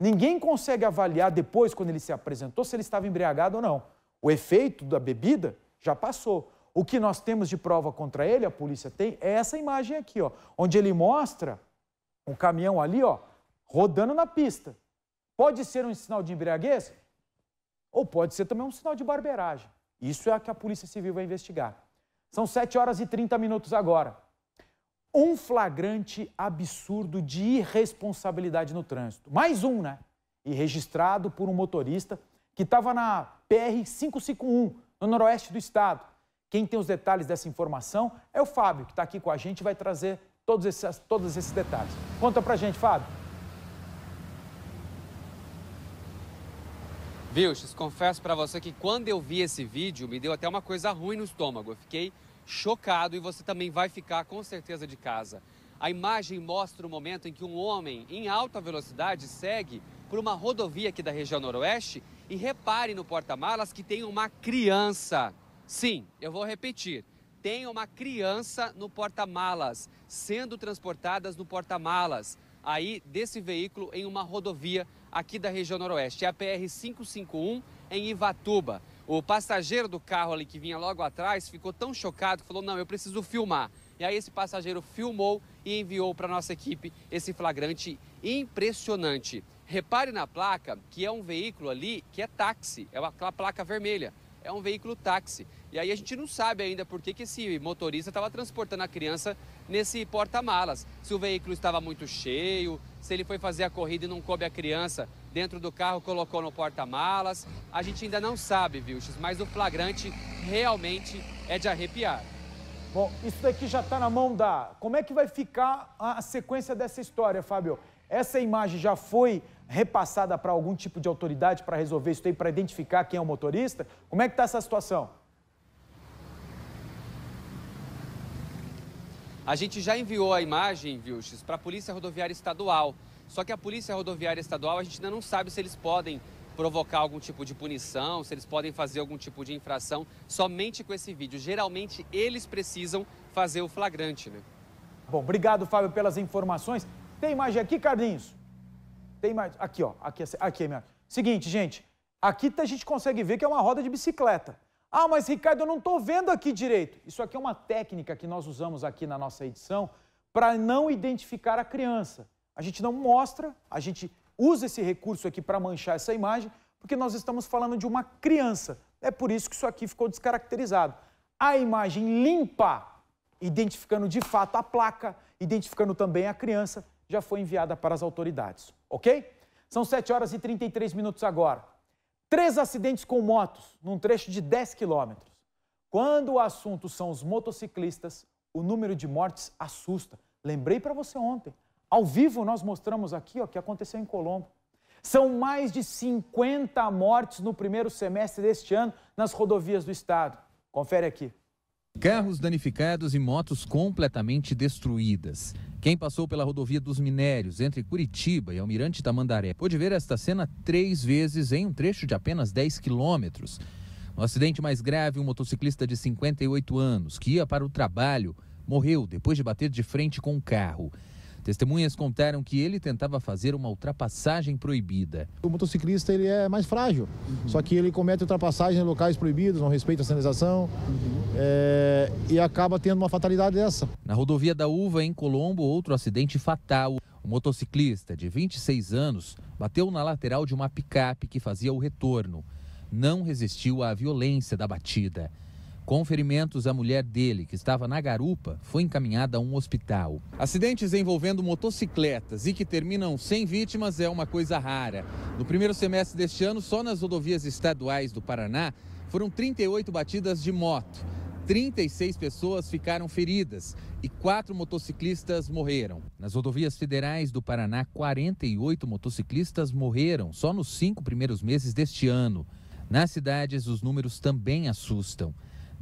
Ninguém consegue avaliar depois, quando ele se apresentou, se ele estava embriagado ou não. O efeito da bebida já passou. O que nós temos de prova contra ele, a polícia tem, é essa imagem aqui, ó, onde ele mostra um caminhão ali, ó, rodando na pista. Pode ser um sinal de embriaguez ou pode ser também um sinal de barbeiragem. Isso é o que a Polícia Civil vai investigar. São 7 horas e 30 minutos agora. Um flagrante absurdo de irresponsabilidade no trânsito. Mais um, né? E registrado por um motorista que estava na PR 551, no noroeste do estado. Quem tem os detalhes dessa informação é o Fábio, que está aqui com a gente e vai trazer todos esses, todos esses detalhes. Conta pra gente, Fábio. Vilches, confesso para você que quando eu vi esse vídeo, me deu até uma coisa ruim no estômago. Eu fiquei chocado e você também vai ficar com certeza de casa. A imagem mostra o momento em que um homem em alta velocidade segue por uma rodovia aqui da região noroeste e repare no porta-malas que tem uma criança. Sim, eu vou repetir. Tem uma criança no porta-malas, sendo transportadas no porta-malas aí desse veículo em uma rodovia aqui da região noroeste. É a PR 551 em Ivatuba. O passageiro do carro ali que vinha logo atrás ficou tão chocado que falou: Não, eu preciso filmar. E aí esse passageiro filmou e enviou para nossa equipe esse flagrante impressionante. Repare na placa que é um veículo ali que é táxi, é aquela placa vermelha. É um veículo táxi. E aí a gente não sabe ainda por que, que esse motorista estava transportando a criança nesse porta-malas. Se o veículo estava muito cheio, se ele foi fazer a corrida e não coube a criança dentro do carro, colocou no porta-malas. A gente ainda não sabe, Vilches, mas o flagrante realmente é de arrepiar. Bom, isso daqui já está na mão da. Como é que vai ficar a sequência dessa história, Fábio? Essa imagem já foi repassada para algum tipo de autoridade para resolver isso aí, para identificar quem é o motorista? Como é que está essa situação? A gente já enviou a imagem, Vilches, para a Polícia Rodoviária Estadual. Só que a Polícia Rodoviária Estadual, a gente ainda não sabe se eles podem provocar algum tipo de punição, se eles podem fazer algum tipo de infração somente com esse vídeo. Geralmente eles precisam fazer o flagrante, né? Bom, obrigado, Fábio, pelas informações. Tem imagem aqui, Carlinhos? Tem imagem. Aqui, ó. Aqui, aqui, minha. Seguinte, gente. Aqui a gente consegue ver que é uma roda de bicicleta. Ah, mas Ricardo, eu não estou vendo aqui direito. Isso aqui é uma técnica que nós usamos aqui na nossa edição para não identificar a criança. A gente não mostra, a gente usa esse recurso aqui para manchar essa imagem, porque nós estamos falando de uma criança. É por isso que isso aqui ficou descaracterizado. A imagem limpa, identificando de fato a placa, identificando também a criança, já foi enviada para as autoridades, ok? São 7 horas e 33 minutos agora. Três acidentes com motos num trecho de 10 quilômetros. Quando o assunto são os motociclistas, o número de mortes assusta. Lembrei para você ontem. Ao vivo nós mostramos aqui o que aconteceu em Colombo. São mais de 50 mortes no primeiro semestre deste ano nas rodovias do estado. Confere aqui. Carros danificados e motos completamente destruídas. Quem passou pela rodovia dos Minérios entre Curitiba e Almirante Tamandaré pôde ver esta cena três vezes em um trecho de apenas 10 quilômetros. No acidente mais grave, um motociclista de 58 anos, que ia para o trabalho, morreu depois de bater de frente com um carro. Testemunhas contaram que ele tentava fazer uma ultrapassagem proibida. O motociclista ele é mais frágil, uhum. só que ele comete ultrapassagem em locais proibidos, não respeita a sinalização uhum. é, e acaba tendo uma fatalidade dessa. Na rodovia da Uva, em Colombo, outro acidente fatal. O motociclista, de 26 anos, bateu na lateral de uma picape que fazia o retorno. Não resistiu à violência da batida. Com ferimentos, a mulher dele, que estava na garupa, foi encaminhada a um hospital. Acidentes envolvendo motocicletas e que terminam sem vítimas é uma coisa rara. No primeiro semestre deste ano, só nas rodovias estaduais do Paraná, foram 38 batidas de moto. 36 pessoas ficaram feridas e quatro motociclistas morreram. Nas rodovias federais do Paraná, 48 motociclistas morreram só nos cinco primeiros meses deste ano. Nas cidades, os números também assustam.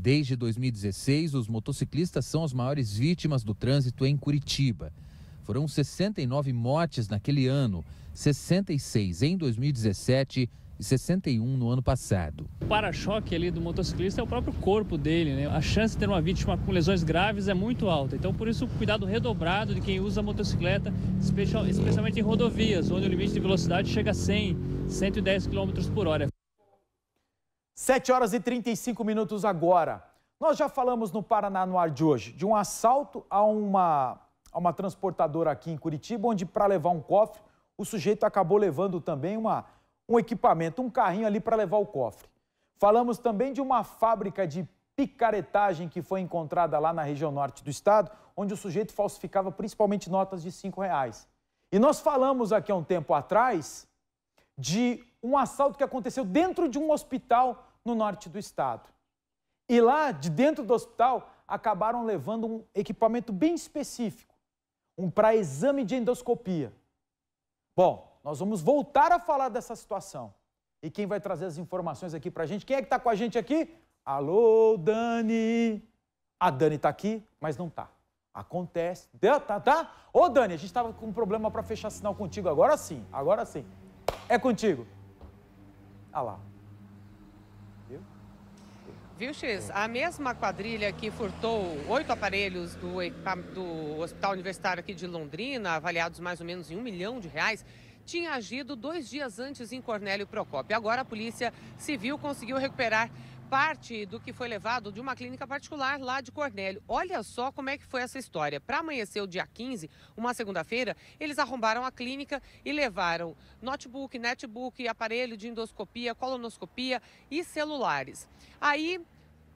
Desde 2016, os motociclistas são as maiores vítimas do trânsito em Curitiba. Foram 69 mortes naquele ano, 66 em 2017 e 61 no ano passado. O para-choque ali do motociclista é o próprio corpo dele, né? A chance de ter uma vítima com lesões graves é muito alta. Então, por isso, o cuidado redobrado de quem usa a motocicleta, especialmente em rodovias, onde o limite de velocidade chega a 100, 110 km por hora. 7 horas e 35 minutos agora. Nós já falamos no Paraná no ar de hoje de um assalto a uma, a uma transportadora aqui em Curitiba, onde para levar um cofre, o sujeito acabou levando também uma, um equipamento, um carrinho ali para levar o cofre. Falamos também de uma fábrica de picaretagem que foi encontrada lá na região norte do estado, onde o sujeito falsificava principalmente notas de 5 reais. E nós falamos aqui há um tempo atrás de um assalto que aconteceu dentro de um hospital no norte do estado. E lá, de dentro do hospital, acabaram levando um equipamento bem específico, um para exame de endoscopia. Bom, nós vamos voltar a falar dessa situação. E quem vai trazer as informações aqui para a gente? Quem é que está com a gente aqui? Alô, Dani! A Dani está aqui, mas não está. Acontece. Deu, tá, tá? Ô, Dani, a gente estava com um problema para fechar sinal contigo. Agora sim, agora sim. É contigo. Olha ah lá. Viu? Viu, X? A mesma quadrilha que furtou oito aparelhos do, do Hospital Universitário aqui de Londrina, avaliados mais ou menos em um milhão de reais, tinha agido dois dias antes em Cornélio Procópio. Agora a Polícia Civil conseguiu recuperar parte do que foi levado de uma clínica particular lá de Cornélio. Olha só como é que foi essa história. Para amanhecer o dia 15, uma segunda-feira, eles arrombaram a clínica e levaram notebook, netbook, aparelho de endoscopia, colonoscopia e celulares. Aí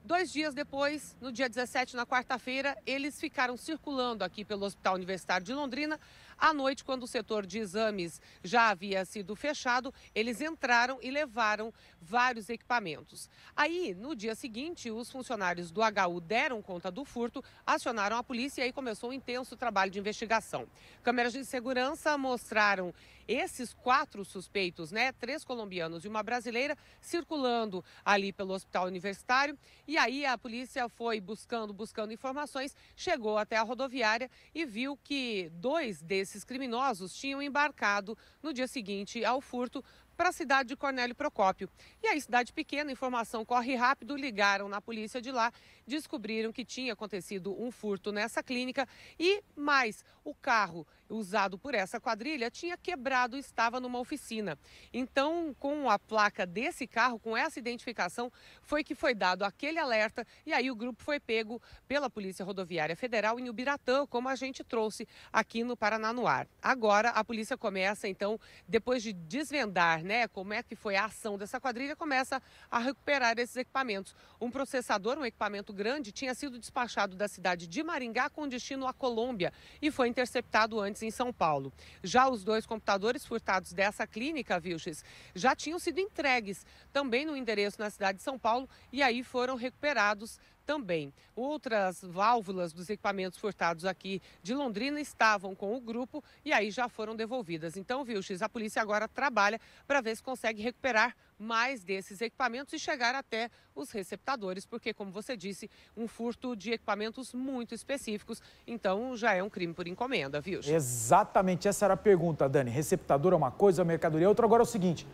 Dois dias depois, no dia 17, na quarta-feira, eles ficaram circulando aqui pelo Hospital Universitário de Londrina. À noite, quando o setor de exames já havia sido fechado, eles entraram e levaram vários equipamentos. Aí, no dia seguinte, os funcionários do HU deram conta do furto, acionaram a polícia e aí começou um intenso trabalho de investigação. Câmeras de segurança mostraram esses quatro suspeitos, né, três colombianos e uma brasileira, circulando ali pelo hospital universitário. E aí a polícia foi buscando, buscando informações, chegou até a rodoviária e viu que dois desses criminosos tinham embarcado no dia seguinte ao furto para a cidade de Cornélio Procópio. E aí, cidade pequena, informação corre rápido, ligaram na polícia de lá, descobriram que tinha acontecido um furto nessa clínica e mais o carro usado por essa quadrilha tinha quebrado, estava numa oficina. Então, com a placa desse carro, com essa identificação, foi que foi dado aquele alerta e aí o grupo foi pego pela Polícia Rodoviária Federal em Ubiratã, como a gente trouxe aqui no Paraná no ar. Agora a polícia começa então, depois de desvendar, né, como é que foi a ação dessa quadrilha, começa a recuperar esses equipamentos. Um processador, um equipamento grande, tinha sido despachado da cidade de Maringá com destino à Colômbia e foi interceptado antes em São Paulo. Já os dois computadores furtados dessa clínica, Vilches, já tinham sido entregues também no endereço na cidade de São Paulo e aí foram recuperados também. Outras válvulas dos equipamentos furtados aqui de Londrina estavam com o grupo e aí já foram devolvidas. Então, Vilches, a polícia agora trabalha para ver se consegue recuperar mais desses equipamentos e chegar até os receptadores, porque, como você disse, um furto de equipamentos muito específicos, então já é um crime por encomenda, viu? Exatamente, essa era a pergunta, Dani. Receptador é uma coisa, mercadoria é outra. Agora é o seguinte,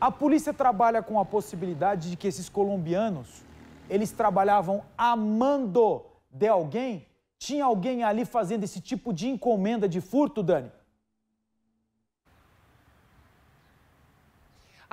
a polícia trabalha com a possibilidade de que esses colombianos, eles trabalhavam amando de alguém? Tinha alguém ali fazendo esse tipo de encomenda de furto, Dani?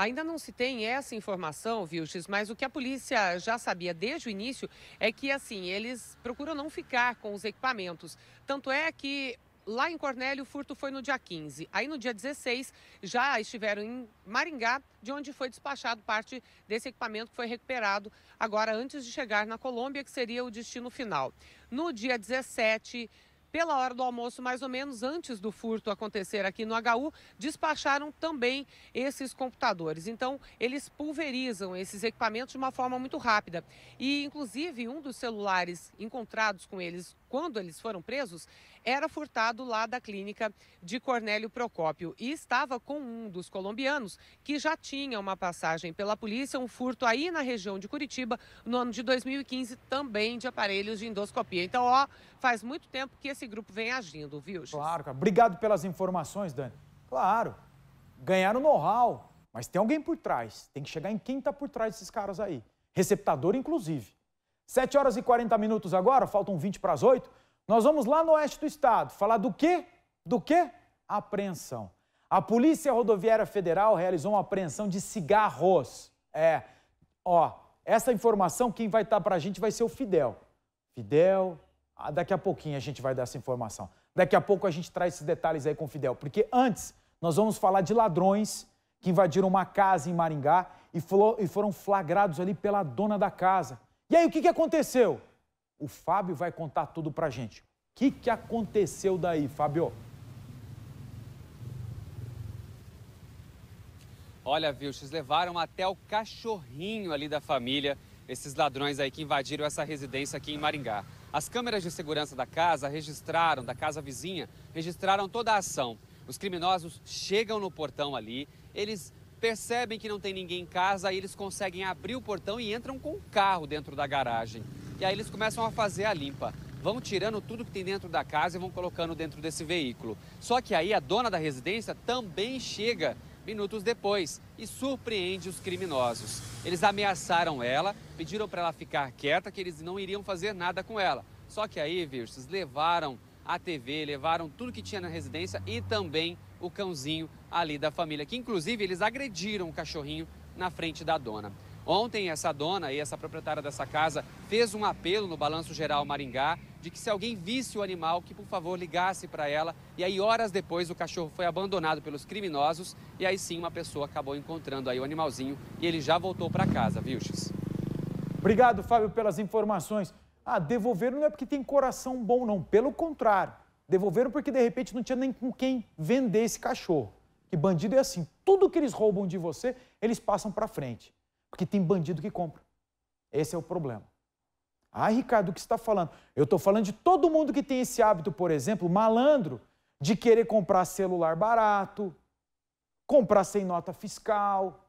Ainda não se tem essa informação, Vilches, mas o que a polícia já sabia desde o início é que, assim, eles procuram não ficar com os equipamentos. Tanto é que lá em Cornélio, o furto foi no dia 15. Aí no dia 16 já estiveram em Maringá, de onde foi despachado parte desse equipamento que foi recuperado agora antes de chegar na Colômbia, que seria o destino final. No dia 17 pela hora do almoço, mais ou menos antes do furto acontecer aqui no HU, despacharam também esses computadores. Então, eles pulverizam esses equipamentos de uma forma muito rápida. E, inclusive, um dos celulares encontrados com eles quando eles foram presos era furtado lá da clínica de Cornélio Procópio e estava com um dos colombianos que já tinha uma passagem pela polícia, um furto aí na região de Curitiba no ano de 2015 também de aparelhos de endoscopia. Então, ó, faz muito tempo que esse grupo vem agindo, viu? Gis? Claro, cara. Obrigado pelas informações, Dani. Claro. Ganharam know-how, mas tem alguém por trás. Tem que chegar em quem está por trás desses caras aí. Receptador, inclusive. 7 horas e 40 minutos agora, faltam 20 para as 8. Nós vamos lá no oeste do estado falar do quê? Do quê? Apreensão. A Polícia Rodoviária Federal realizou uma apreensão de cigarros. É, ó, essa informação quem vai estar tá para a gente vai ser o Fidel. Fidel, ah, daqui a pouquinho a gente vai dar essa informação. Daqui a pouco a gente traz esses detalhes aí com o Fidel, porque antes nós vamos falar de ladrões que invadiram uma casa em Maringá e, foram flagrados ali pela dona da casa. E aí, o que aconteceu? O Fábio vai contar tudo pra gente. O que, que aconteceu daí, Fábio? Olha, viu? Eles levaram até o cachorrinho ali da família, esses ladrões aí que invadiram essa residência aqui em Maringá. As câmeras de segurança da casa registraram, da casa vizinha, registraram toda a ação. Os criminosos chegam no portão ali, eles percebem que não tem ninguém em casa, aí eles conseguem abrir o portão e entram com o carro dentro da garagem e aí eles começam a fazer a limpa. Vão tirando tudo que tem dentro da casa e vão colocando dentro desse veículo. Só que aí a dona da residência também chega minutos depois e surpreende os criminosos. Eles ameaçaram ela, pediram para ela ficar quieta, que eles não iriam fazer nada com ela. Só que aí, Virsus, levaram a TV, levaram tudo que tinha na residência e também o cãozinho ali da família, que inclusive eles agrediram o cachorrinho na frente da dona. Ontem, essa dona e essa proprietária dessa casa fez um apelo no Balanço Geral Maringá de que se alguém visse o animal, que por favor ligasse para ela. E aí, horas depois, o cachorro foi abandonado pelos criminosos e aí sim uma pessoa acabou encontrando aí o animalzinho e ele já voltou para casa, viu, X? Obrigado, Fábio, pelas informações. Ah, devolveram não é porque tem coração bom, não. Pelo contrário, devolveram porque de repente não tinha nem com quem vender esse cachorro. Que bandido é assim, tudo que eles roubam de você, eles passam para frente. Porque tem bandido que compra. Esse é o problema. Ah, Ricardo, o que você está falando? Eu estou falando de todo mundo que tem esse hábito, por exemplo, malandro, de querer comprar celular barato, comprar sem nota fiscal,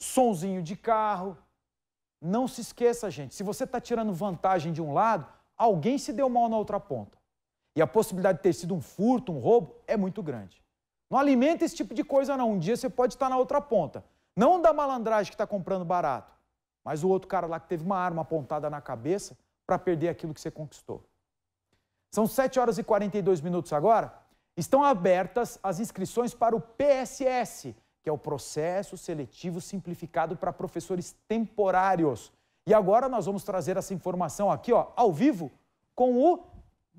sonzinho de carro. Não se esqueça, gente, se você está tirando vantagem de um lado, alguém se deu mal na outra ponta. E a possibilidade de ter sido um furto, um roubo, é muito grande. Não alimenta esse tipo de coisa, não. Um dia você pode estar na outra ponta. Não da malandragem que está comprando barato, mas o outro cara lá que teve uma arma apontada na cabeça para perder aquilo que você conquistou. São 7 horas e 42 minutos agora. Estão abertas as inscrições para o PSS, que é o Processo Seletivo Simplificado para Professores Temporários. E agora nós vamos trazer essa informação aqui, ó, ao vivo, com o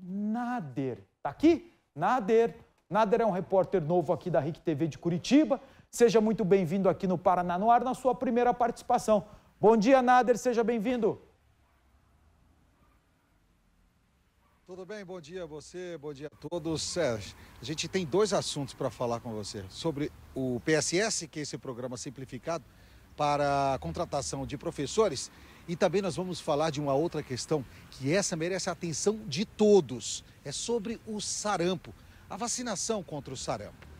Nader. Tá aqui? Nader. Nader é um repórter novo aqui da RIC TV de Curitiba Seja muito bem-vindo aqui no Paraná no Ar, na sua primeira participação. Bom dia, Nader, seja bem-vindo. Tudo bem? Bom dia a você, bom dia a todos. Sérgio, a gente tem dois assuntos para falar com você. Sobre o PSS, que é esse programa simplificado para a contratação de professores, e também nós vamos falar de uma outra questão que essa merece a atenção de todos. É sobre o sarampo, a vacinação contra o sarampo.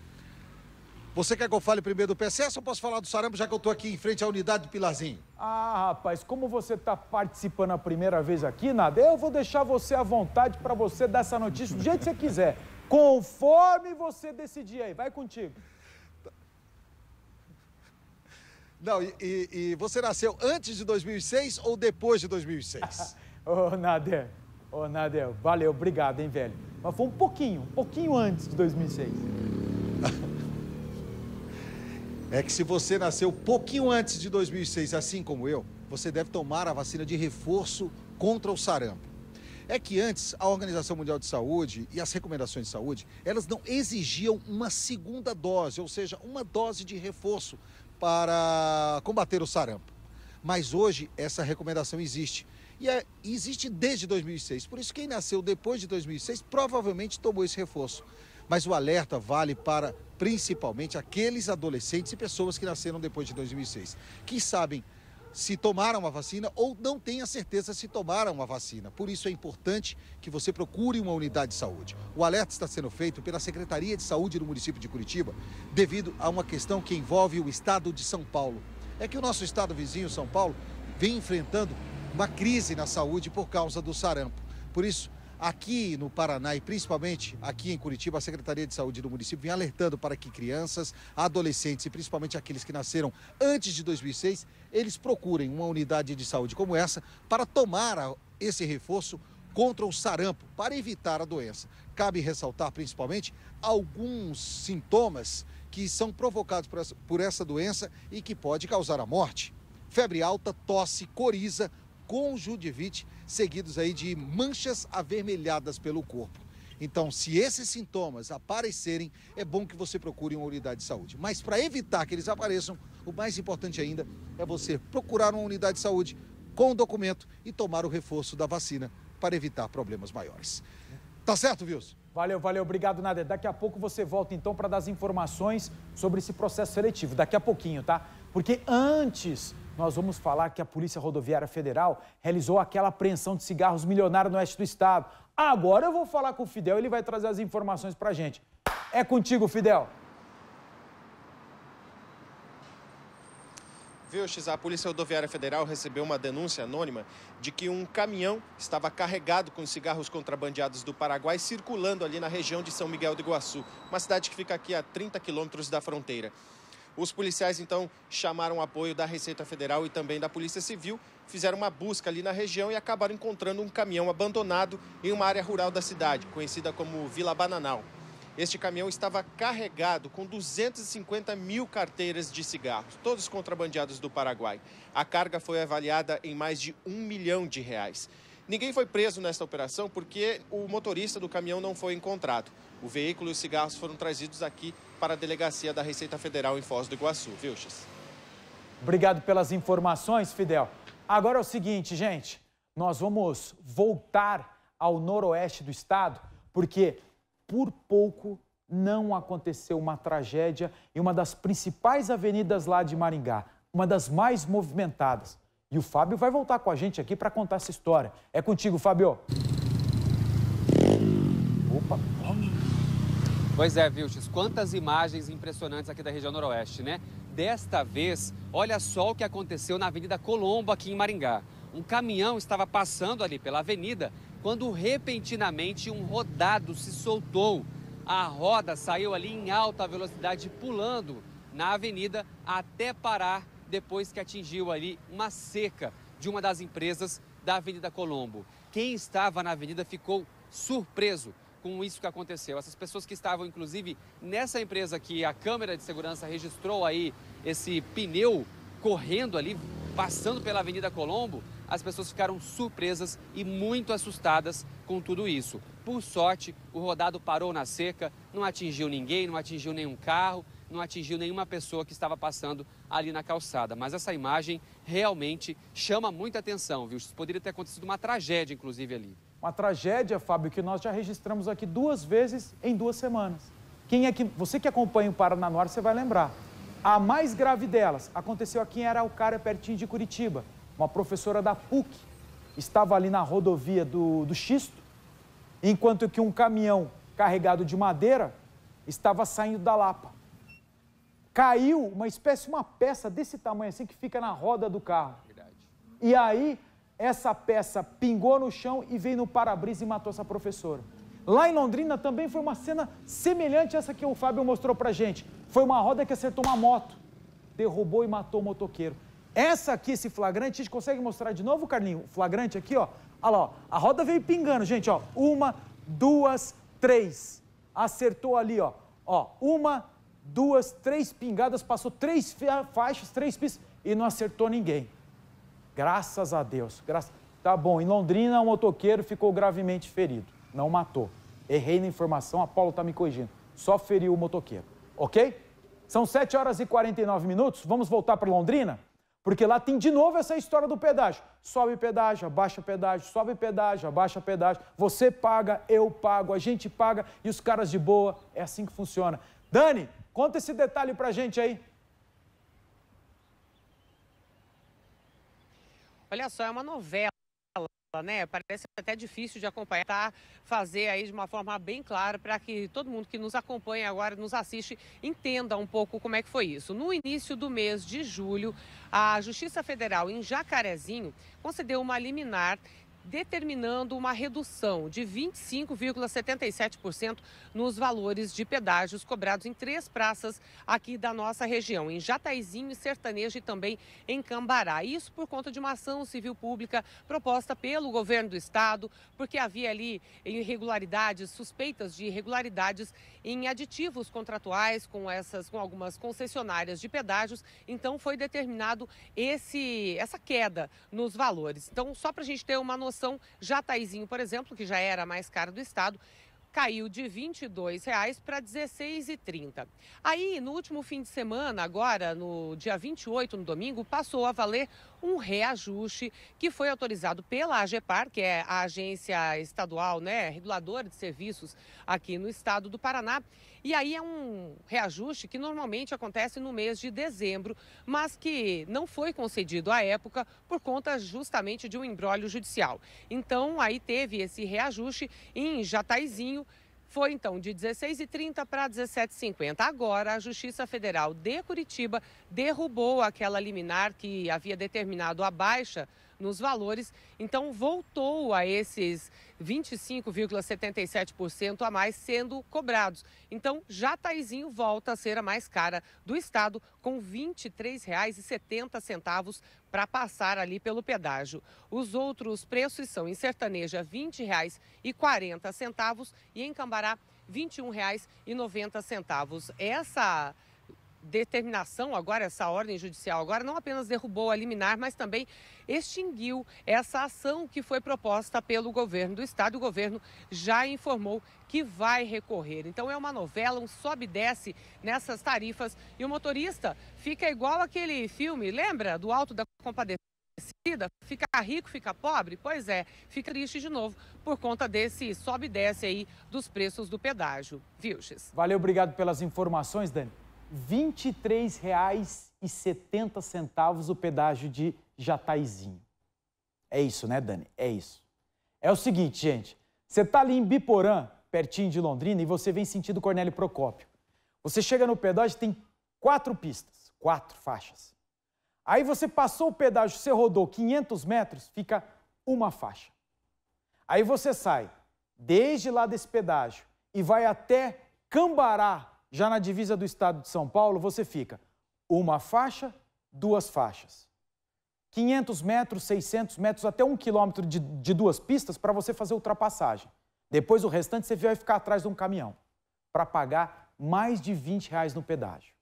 Você quer que eu fale primeiro do PSS ou posso falar do Sarampo, já que eu estou aqui em frente à unidade do Pilarzinho? Ah, rapaz, como você está participando a primeira vez aqui, Nada, eu vou deixar você à vontade para você dar essa notícia do jeito que você quiser, conforme você decidir aí. Vai contigo. Não, e, e, e, você nasceu antes de 2006 ou depois de 2006? Ô, Nader, ô, Nader, valeu, obrigado, hein, velho. Mas foi um pouquinho, um pouquinho antes de 2006. é que se você nasceu pouquinho antes de 2006, assim como eu, você deve tomar a vacina de reforço contra o sarampo. É que antes a Organização Mundial de Saúde e as recomendações de saúde, elas não exigiam uma segunda dose, ou seja, uma dose de reforço para combater o sarampo. Mas hoje essa recomendação existe. E é, existe desde 2006. Por isso, quem nasceu depois de 2006 provavelmente tomou esse reforço. Mas o alerta vale para principalmente aqueles adolescentes e pessoas que nasceram depois de 2006, que sabem se tomaram a vacina ou não têm a certeza se tomaram a vacina. Por isso é importante que você procure uma unidade de saúde. O alerta está sendo feito pela Secretaria de Saúde do município de Curitiba devido a uma questão que envolve o estado de São Paulo. É que o nosso estado vizinho, São Paulo, vem enfrentando uma crise na saúde por causa do sarampo. Por isso, Aqui no Paraná e principalmente aqui em Curitiba, a Secretaria de Saúde do município vem alertando para que crianças, adolescentes e principalmente aqueles que nasceram antes de 2006, eles procurem uma unidade de saúde como essa para tomar esse reforço contra o sarampo, para evitar a doença. Cabe ressaltar principalmente alguns sintomas que são provocados por essa, doença e que pode causar a morte. Febre alta, tosse, coriza, conjuntivite seguidos aí de manchas avermelhadas pelo corpo. Então, se esses sintomas aparecerem, é bom que você procure uma unidade de saúde. Mas para evitar que eles apareçam, o mais importante ainda é você procurar uma unidade de saúde com o documento e tomar o reforço da vacina para evitar problemas maiores. Tá certo, Wilson? Valeu, valeu, obrigado, Nader. Daqui a pouco você volta então para dar as informações sobre esse processo seletivo. Daqui a pouquinho, tá? Porque antes nós vamos falar que a Polícia Rodoviária Federal realizou aquela apreensão de cigarros milionário no oeste do estado. Agora eu vou falar com o Fidel, ele vai trazer as informações pra gente. É contigo, Fidel. Viu, X, a Polícia Rodoviária Federal recebeu uma denúncia anônima de que um caminhão estava carregado com cigarros contrabandeados do Paraguai circulando ali na região de São Miguel do Iguaçu, uma cidade que fica aqui a 30 quilômetros da fronteira. Os policiais então chamaram apoio da Receita Federal e também da Polícia Civil, fizeram uma busca ali na região e acabaram encontrando um caminhão abandonado em uma área rural da cidade, conhecida como Vila Bananal. Este caminhão estava carregado com 250 mil carteiras de cigarros, todos contrabandeados do Paraguai. A carga foi avaliada em mais de um milhão de reais. Ninguém foi preso nesta operação porque o motorista do caminhão não foi encontrado. O veículo e os cigarros foram trazidos aqui para a delegacia da Receita Federal em Foz do Iguaçu, viu, X? Obrigado pelas informações, Fidel. Agora é o seguinte, gente, nós vamos voltar ao noroeste do estado, porque por pouco não aconteceu uma tragédia em uma das principais avenidas lá de Maringá, uma das mais movimentadas. E o Fábio vai voltar com a gente aqui para contar essa história. É contigo, Fábio. Pois é, Vilches, quantas imagens impressionantes aqui da região noroeste, né? Desta vez, olha só o que aconteceu na Avenida Colombo, aqui em Maringá. Um caminhão estava passando ali pela avenida quando repentinamente um rodado se soltou. A roda saiu ali em alta velocidade, pulando na avenida até parar depois que atingiu ali uma seca de uma das empresas da Avenida Colombo. Quem estava na avenida ficou surpreso com isso que aconteceu. Essas pessoas que estavam, inclusive, nessa empresa que a câmera de segurança registrou aí esse pneu correndo ali, passando pela Avenida Colombo, as pessoas ficaram surpresas e muito assustadas com tudo isso. Por sorte, o rodado parou na seca, não atingiu ninguém, não atingiu nenhum carro, não atingiu nenhuma pessoa que estava passando ali na calçada. Mas essa imagem realmente chama muita atenção, viu? Isso poderia ter acontecido uma tragédia, inclusive, ali. Uma tragédia, Fábio, que nós já registramos aqui duas vezes em duas semanas. Quem é que, você que acompanha o Paraná Noir, você vai lembrar. A mais grave delas aconteceu aqui em Araucária, pertinho de Curitiba. Uma professora da PUC estava ali na rodovia do, do Xisto, enquanto que um caminhão carregado de madeira estava saindo da Lapa. Caiu uma espécie, uma peça desse tamanho assim que fica na roda do carro. E aí essa peça pingou no chão e veio no para-brisa e matou essa professora. Lá em Londrina também foi uma cena semelhante a essa que o Fábio mostrou pra gente. Foi uma roda que acertou uma moto, derrubou e matou o motoqueiro. Essa aqui, esse flagrante, a gente consegue mostrar de novo, Carlinho? O flagrante aqui, ó. Olha lá, ó. a roda veio pingando, gente, ó. Uma, duas, três. Acertou ali, ó. Ó, uma, duas, três pingadas, passou três faixas, três pisos e não acertou ninguém. Graças a Deus. Graças... Tá bom, em Londrina, um motoqueiro ficou gravemente ferido. Não matou. Errei na informação, a Paulo tá me corrigindo. Só feriu o motoqueiro, ok? São 7 horas e 49 minutos. Vamos voltar para Londrina? Porque lá tem de novo essa história do pedágio. Sobe pedágio, abaixa pedágio, sobe pedágio, abaixa pedágio. Você paga, eu pago, a gente paga e os caras de boa. É assim que funciona. Dani, conta esse detalhe pra gente aí. Olha só, é uma novela. Né? Parece até difícil de acompanhar, tá? fazer aí de uma forma bem clara para que todo mundo que nos acompanha agora, nos assiste, entenda um pouco como é que foi isso. No início do mês de julho, a Justiça Federal em Jacarezinho concedeu uma liminar determinando uma redução de 25,77% nos valores de pedágios cobrados em três praças aqui da nossa região, em Jataizinho, Sertanejo e também em Cambará. Isso por conta de uma ação civil pública proposta pelo governo do estado, porque havia ali irregularidades, suspeitas de irregularidades em aditivos contratuais com essas com algumas concessionárias de pedágios, então foi determinado esse essa queda nos valores. Então, só para a gente ter uma noção promoção Jataizinho, por exemplo, que já era a mais cara do estado, caiu de R$ 22,00 para R$ 16,30. Aí, no último fim de semana, agora, no dia 28, no domingo, passou a valer um reajuste que foi autorizado pela AGEPAR, que é a agência estadual, né, reguladora de serviços aqui no estado do Paraná. E aí é um reajuste que normalmente acontece no mês de dezembro, mas que não foi concedido à época por conta justamente de um embrólio judicial. Então aí teve esse reajuste em Jataizinho foi então de 16h30 para 17h50. Agora, a Justiça Federal de Curitiba derrubou aquela liminar que havia determinado a baixa nos valores, então voltou a esses 25,77% a mais sendo cobrados. Então, Jataizinho volta a ser a mais cara do estado, com R$ 23,70 para passar ali pelo pedágio. Os outros preços são em Sertaneja R$ 20,40 e em Cambará R$ 21,90. Essa determinação agora, essa ordem judicial agora, não apenas derrubou a liminar, mas também extinguiu essa ação que foi proposta pelo governo do estado. O governo já informou que vai recorrer. Então é uma novela, um sobe e desce nessas tarifas e o motorista fica igual aquele filme, lembra? Do Alto da Compadecida fica rico, fica pobre? Pois é, fica triste de novo por conta desse sobe e desce aí dos preços do pedágio. Vilches. Valeu, obrigado pelas informações, Dani. R$ 23,70 o pedágio de Jataizinho. É isso, né, Dani? É isso. É o seguinte, gente. Você tá ali em Biporã, pertinho de Londrina, e você vem sentido Cornélio Procópio. Você chega no pedágio, tem quatro pistas, quatro faixas. Aí você passou o pedágio, você rodou 500 metros, fica uma faixa. Aí você sai desde lá desse pedágio e vai até Cambará, já na divisa do estado de São Paulo, você fica uma faixa, duas faixas. 500 metros, 600 metros, até um quilômetro de, de duas pistas para você fazer ultrapassagem. Depois, o restante, você vai ficar atrás de um caminhão para pagar mais de 20 reais no pedágio.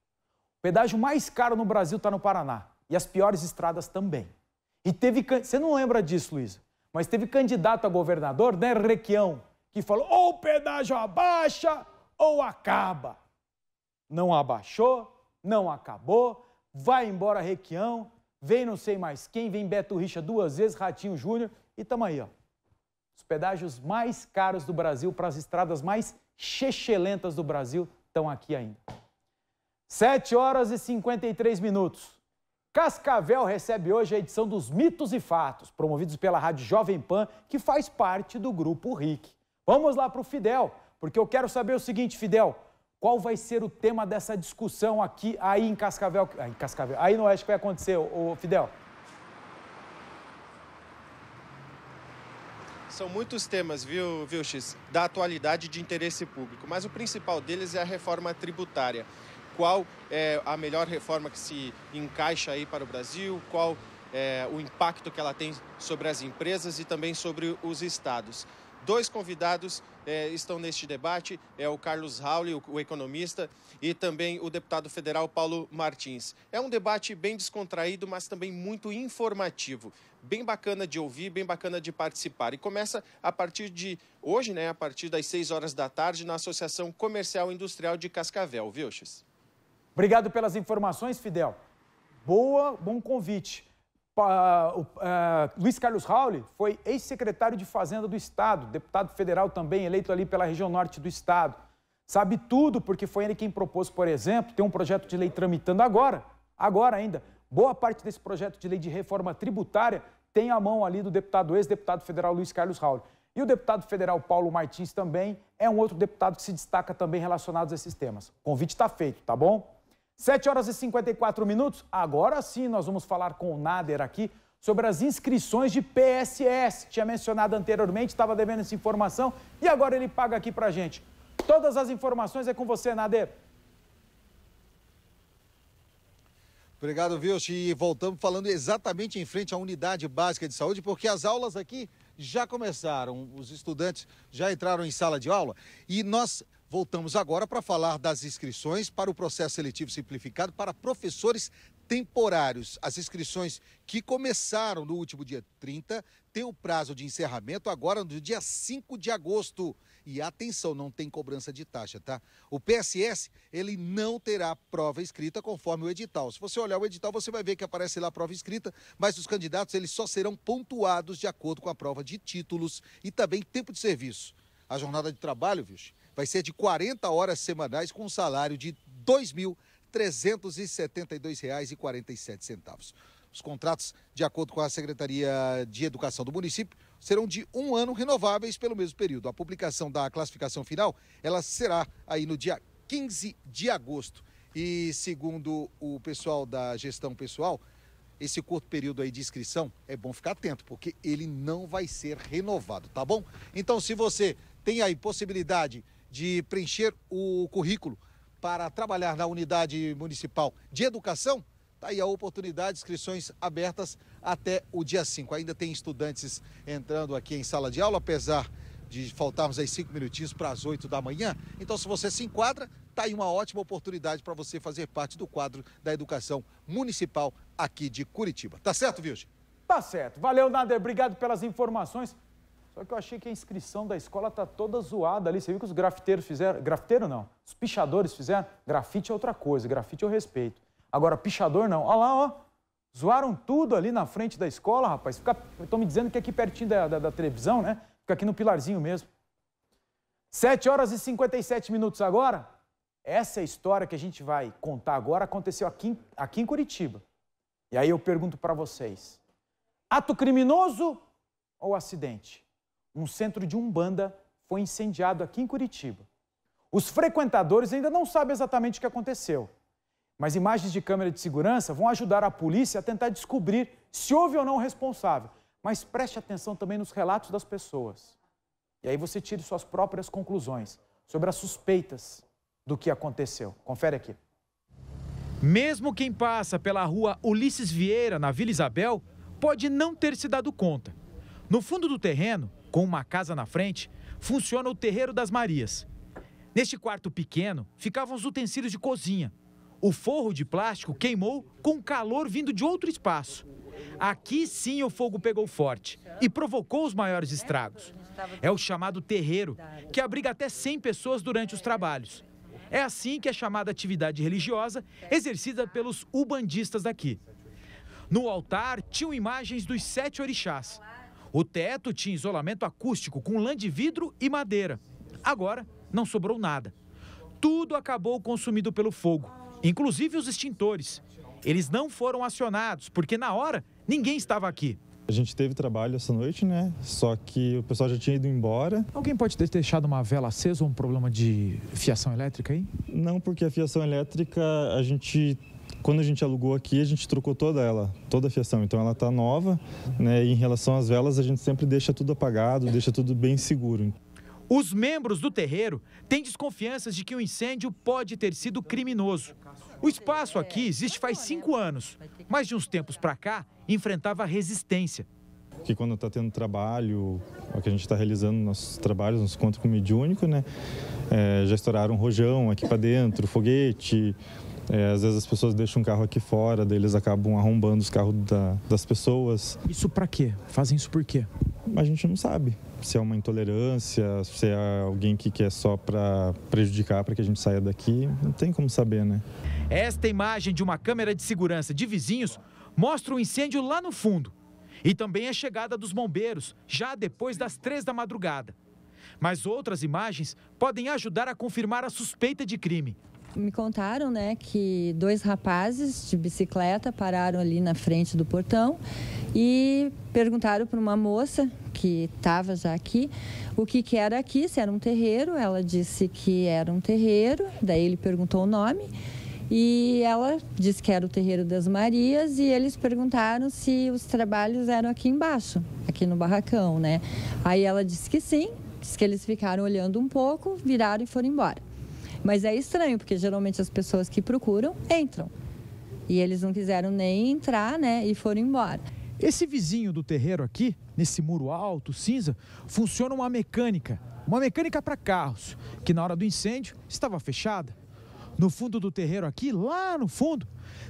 O pedágio mais caro no Brasil está no Paraná e as piores estradas também. E teve. Você não lembra disso, Luísa? Mas teve candidato a governador, né, Requião, que falou: ou o pedágio abaixa ou acaba. Não abaixou, não acabou, vai embora Requião, vem não sei mais quem, vem Beto Richa duas vezes, Ratinho Júnior e tamo aí, ó. Os pedágios mais caros do Brasil para as estradas mais chechelentas do Brasil estão aqui ainda. 7 horas e 53 minutos. Cascavel recebe hoje a edição dos Mitos e Fatos, promovidos pela Rádio Jovem Pan, que faz parte do Grupo RIC. Vamos lá para o Fidel, porque eu quero saber o seguinte, Fidel. Qual vai ser o tema dessa discussão aqui, aí em Cascavel, aí, ah, em Cascavel, aí no Oeste que vai acontecer, o Fidel? São muitos temas, viu, viu, X, da atualidade de interesse público, mas o principal deles é a reforma tributária. Qual é a melhor reforma que se encaixa aí para o Brasil? Qual é o impacto que ela tem sobre as empresas e também sobre os estados? Dois convidados é, estão neste debate, é o Carlos Rauli, o, o, economista, e também o deputado federal Paulo Martins. É um debate bem descontraído, mas também muito informativo. Bem bacana de ouvir, bem bacana de participar. E começa a partir de hoje, né, a partir das 6 horas da tarde, na Associação Comercial e Industrial de Cascavel, viu, X? Obrigado pelas informações, Fidel. Boa, bom convite. É, Luiz Carlos Rauli foi ex-secretário de Fazenda do Estado, deputado federal também, eleito ali pela região norte do Estado. Sabe tudo porque foi ele quem propôs, por exemplo, tem um projeto de lei tramitando agora, agora ainda. Boa parte desse projeto de lei de reforma tributária tem a mão ali do deputado, ex-deputado federal Luiz Carlos Rauli. E o deputado federal Paulo Martins também é um outro deputado que se destaca também relacionado a esses temas. O convite está feito, tá bom? 7 horas e 54 minutos. Agora sim, nós vamos falar com o Nader aqui sobre as inscrições de PSS. Tinha mencionado anteriormente, estava devendo essa informação e agora ele paga aqui para gente. Todas as informações é com você, Nader. Obrigado, Vilch. E voltamos falando exatamente em frente à unidade básica de saúde, porque as aulas aqui já começaram, os estudantes já entraram em sala de aula e nós Voltamos agora para falar das inscrições para o processo seletivo simplificado para professores temporários. As inscrições que começaram no último dia 30 têm o prazo de encerramento agora no dia 5 de agosto. E atenção, não tem cobrança de taxa, tá? O PSS, ele não terá prova escrita conforme o edital. Se você olhar o edital, você vai ver que aparece lá a prova escrita, mas os candidatos, eles só serão pontuados de acordo com a prova de títulos e também tempo de serviço. A jornada de trabalho, viu? vai ser de 40 horas semanais com um salário de R$ 2.372,47. Os contratos, de acordo com a Secretaria de Educação do município, serão de um ano renováveis pelo mesmo período. A publicação da classificação final, ela será aí no dia 15 de agosto. E segundo o pessoal da gestão pessoal, esse curto período aí de inscrição é bom ficar atento, porque ele não vai ser renovado, tá bom? Então, se você tem aí possibilidade de preencher o currículo para trabalhar na unidade municipal de educação, Está aí a oportunidade, inscrições abertas até o dia 5. Ainda tem estudantes entrando aqui em sala de aula, apesar de faltarmos aí cinco minutinhos para as 8 da manhã. Então, se você se enquadra, está aí uma ótima oportunidade para você fazer parte do quadro da educação municipal aqui de Curitiba. Tá certo, Vilge? Tá certo. Valeu, Nader. Obrigado pelas informações. Só que eu achei que a inscrição da escola tá toda zoada ali. Você viu que os grafiteiros fizeram? Grafiteiro não. Os pichadores fizeram? Grafite é outra coisa. Grafite eu respeito. Agora, pichador não. Olha lá, ó. Zoaram tudo ali na frente da escola, rapaz. Fica... Estão me dizendo que é aqui pertinho da, da, da televisão, né? Fica aqui no pilarzinho mesmo. 7 horas e 57 minutos agora. Essa é história que a gente vai contar agora aconteceu aqui, aqui em Curitiba. E aí eu pergunto para vocês: ato criminoso ou acidente? um centro de umbanda foi incendiado aqui em Curitiba. Os frequentadores ainda não sabem exatamente o que aconteceu, mas imagens de câmera de segurança vão ajudar a polícia a tentar descobrir se houve ou não responsável. Mas preste atenção também nos relatos das pessoas. E aí você tire suas próprias conclusões sobre as suspeitas do que aconteceu. Confere aqui. Mesmo quem passa pela rua Ulisses Vieira, na Vila Isabel, pode não ter se dado conta. No fundo do terreno, com uma casa na frente, funciona o Terreiro das Marias. Neste quarto pequeno ficavam os utensílios de cozinha. O forro de plástico queimou com calor vindo de outro espaço. Aqui sim o fogo pegou forte e provocou os maiores estragos. É o chamado terreiro, que abriga até 100 pessoas durante os trabalhos. É assim que é chamada a atividade religiosa exercida pelos ubandistas daqui. No altar tinham imagens dos sete orixás, o teto tinha isolamento acústico com lã de vidro e madeira. Agora, não sobrou nada. Tudo acabou consumido pelo fogo, inclusive os extintores. Eles não foram acionados, porque na hora ninguém estava aqui. A gente teve trabalho essa noite, né? Só que o pessoal já tinha ido embora. Alguém pode ter deixado uma vela acesa ou um problema de fiação elétrica aí? Não, porque a fiação elétrica a gente quando a gente alugou aqui, a gente trocou toda ela, toda a fiação. Então ela está nova, né? E em relação às velas, a gente sempre deixa tudo apagado, deixa tudo bem seguro. Os membros do terreiro têm desconfianças de que o incêndio pode ter sido criminoso. O espaço aqui existe faz cinco anos, mas de uns tempos para cá enfrentava resistência. Que quando está tendo trabalho, que a gente está realizando nossos trabalhos, nos contos com o mediúnico, né? É, já estouraram rojão aqui para dentro, foguete, é, às vezes as pessoas deixam um carro aqui fora, deles acabam arrombando os carros da, das pessoas. Isso para quê? Fazem isso por quê? A gente não sabe se é uma intolerância, se é alguém que quer só para prejudicar para que a gente saia daqui, não tem como saber, né? Esta imagem de uma câmera de segurança de vizinhos mostra o um incêndio lá no fundo e também a chegada dos bombeiros já depois das três da madrugada. Mas outras imagens podem ajudar a confirmar a suspeita de crime. Me contaram, né, que dois rapazes de bicicleta pararam ali na frente do portão e perguntaram para uma moça que estava já aqui o que, que era aqui, se era um terreiro. Ela disse que era um terreiro, daí ele perguntou o nome. E ela disse que era o terreiro das Marias e eles perguntaram se os trabalhos eram aqui embaixo, aqui no barracão, né? Aí ela disse que sim, disse que eles ficaram olhando um pouco, viraram e foram embora. Mas é estranho, porque geralmente as pessoas que procuram entram. E eles não quiseram nem entrar, né? E foram embora. Esse vizinho do terreiro aqui, nesse muro alto, cinza, funciona uma mecânica. Uma mecânica para carros, que na hora do incêndio estava fechada. No fundo do terreiro aqui, lá no fundo,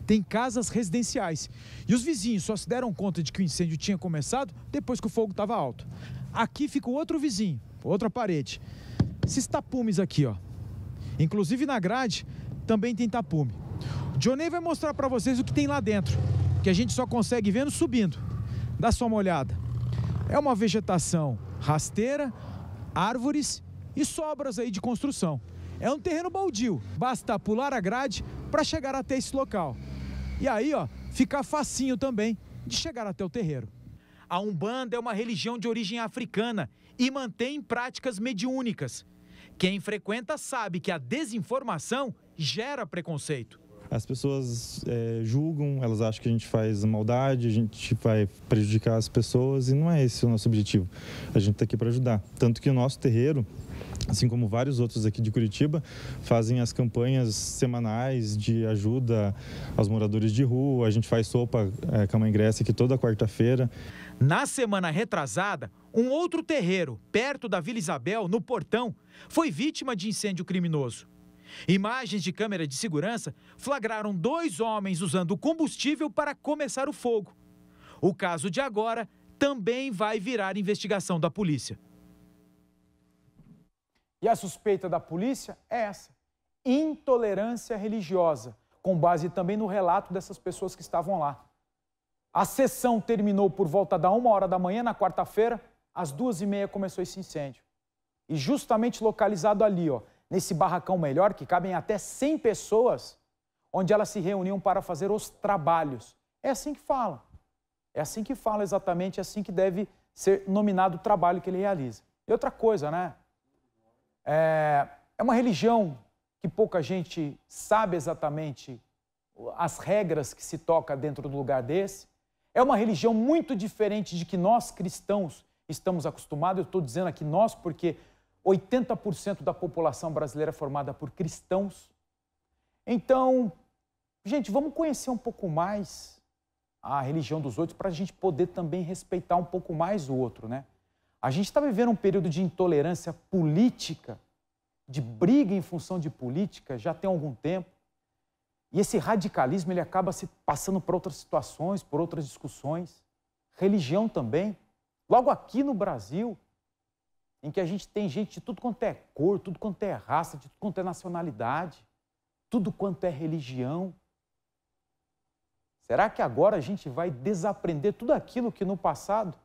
tem casas residenciais. E os vizinhos só se deram conta de que o incêndio tinha começado depois que o fogo estava alto. Aqui fica outro vizinho, outra parede. Esses tapumes aqui, ó, Inclusive na grade também tem tapume. Johnny vai mostrar para vocês o que tem lá dentro, que a gente só consegue vendo subindo. Dá só uma olhada. É uma vegetação rasteira, árvores e sobras aí de construção. É um terreno baldio, basta pular a grade para chegar até esse local. E aí, ó, fica facinho também de chegar até o terreiro. A Umbanda é uma religião de origem africana e mantém práticas mediúnicas. Quem frequenta sabe que a desinformação gera preconceito as pessoas é, julgam, elas acham que a gente faz maldade, a gente vai prejudicar as pessoas e não é esse o nosso objetivo. A gente está aqui para ajudar. Tanto que o nosso terreiro, assim como vários outros aqui de Curitiba, fazem as campanhas semanais de ajuda aos moradores de rua. A gente faz sopa é, a ingressa aqui toda quarta-feira. Na semana retrasada, um outro terreiro, perto da Vila Isabel, no Portão, foi vítima de incêndio criminoso. Imagens de câmera de segurança flagraram dois homens usando combustível para começar o fogo. O caso de agora também vai virar investigação da polícia. E a suspeita da polícia é essa: intolerância religiosa, com base também no relato dessas pessoas que estavam lá. A sessão terminou por volta da uma hora da manhã na quarta-feira, às duas e meia começou esse incêndio. E justamente localizado ali, ó, nesse barracão melhor, que cabem até 100 pessoas, onde elas se reuniam para fazer os trabalhos. É assim que fala. É assim que fala exatamente, é assim que deve ser nominado o trabalho que ele realiza. E outra coisa, né? É, é uma religião que pouca gente sabe exatamente as regras que se toca dentro do lugar desse. É uma religião muito diferente de que nós cristãos estamos acostumados. Eu estou dizendo aqui nós porque 80% da população brasileira é formada por cristãos. Então, gente, vamos conhecer um pouco mais a religião dos outros para a gente poder também respeitar um pouco mais o outro, né? A gente está vivendo um período de intolerância política, de briga em função de política, já tem algum tempo. E esse radicalismo ele acaba se passando por outras situações, por outras discussões. Religião também. Logo aqui no Brasil, em que a gente tem gente de tudo quanto é cor, tudo quanto é raça, de tudo quanto é nacionalidade, tudo quanto é religião. Será que agora a gente vai desaprender tudo aquilo que no passado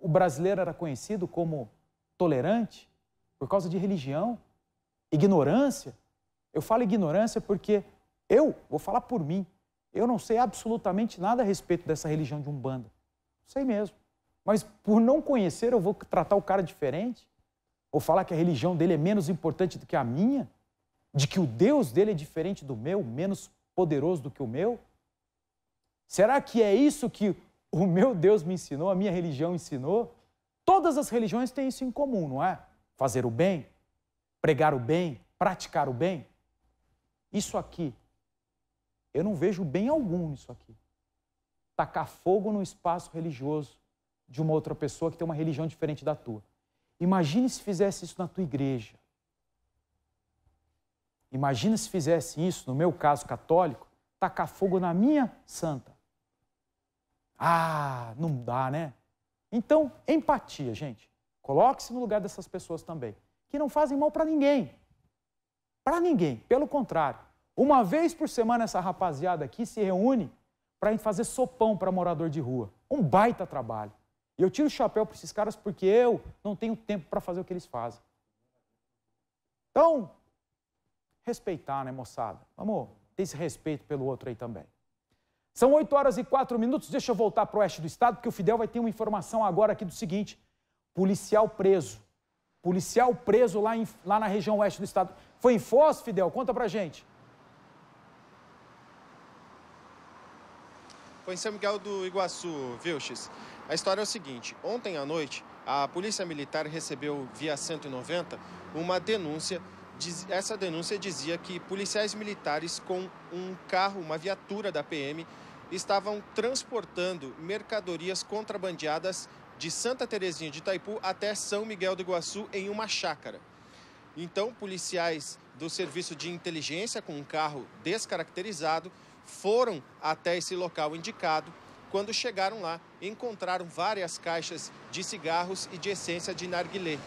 o brasileiro era conhecido como tolerante por causa de religião, ignorância? Eu falo ignorância porque eu vou falar por mim. Eu não sei absolutamente nada a respeito dessa religião de Umbanda. Não sei mesmo. Mas por não conhecer, eu vou tratar o cara diferente? Ou falar que a religião dele é menos importante do que a minha? De que o Deus dele é diferente do meu, menos poderoso do que o meu? Será que é isso que o meu Deus me ensinou, a minha religião ensinou? Todas as religiões têm isso em comum, não é? Fazer o bem, pregar o bem, praticar o bem. Isso aqui, eu não vejo bem algum nisso aqui. Tacar fogo no espaço religioso de uma outra pessoa que tem uma religião diferente da tua. Imagine se fizesse isso na tua igreja. Imagina se fizesse isso, no meu caso católico, tacar fogo na minha santa. Ah, não dá, né? Então, empatia, gente. Coloque-se no lugar dessas pessoas também, que não fazem mal para ninguém. Para ninguém, pelo contrário. Uma vez por semana essa rapaziada aqui se reúne para fazer sopão para morador de rua. Um baita trabalho. E eu tiro o chapéu para esses caras porque eu não tenho tempo para fazer o que eles fazem. Então, respeitar, né, moçada? Vamos ter esse respeito pelo outro aí também. São 8 horas e 4 minutos. Deixa eu voltar para o oeste do estado, porque o Fidel vai ter uma informação agora aqui do seguinte: policial preso. Policial preso lá, em, lá na região oeste do estado. Foi em Foz, Fidel? Conta pra gente. Foi em São Miguel do Iguaçu, Vilches. A história é o seguinte: ontem à noite, a Polícia Militar recebeu via 190 uma denúncia. Essa denúncia dizia que policiais militares com um carro, uma viatura da PM, estavam transportando mercadorias contrabandeadas de Santa Terezinha de Itaipu até São Miguel do Iguaçu em uma chácara. Então, policiais do serviço de inteligência com um carro descaracterizado foram até esse local indicado quando chegaram lá, encontraram várias caixas de cigarros e de essência de narguilé.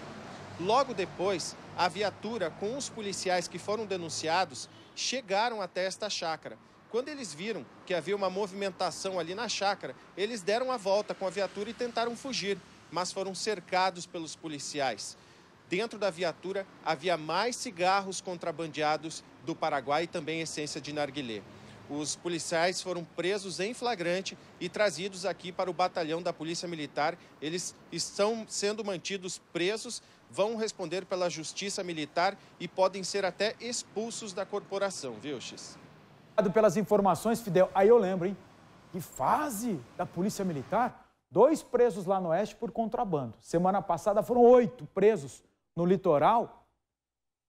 Logo depois, a viatura com os policiais que foram denunciados chegaram até esta chácara. Quando eles viram que havia uma movimentação ali na chácara, eles deram a volta com a viatura e tentaram fugir, mas foram cercados pelos policiais. Dentro da viatura havia mais cigarros contrabandeados do Paraguai e também essência de narguilé. Os policiais foram presos em flagrante e trazidos aqui para o batalhão da Polícia Militar. Eles estão sendo mantidos presos, vão responder pela Justiça Militar e podem ser até expulsos da corporação, viu, X? Obrigado pelas informações, Fidel. Aí eu lembro, hein? Que fase da Polícia Militar? Dois presos lá no Oeste por contrabando. Semana passada foram oito presos no litoral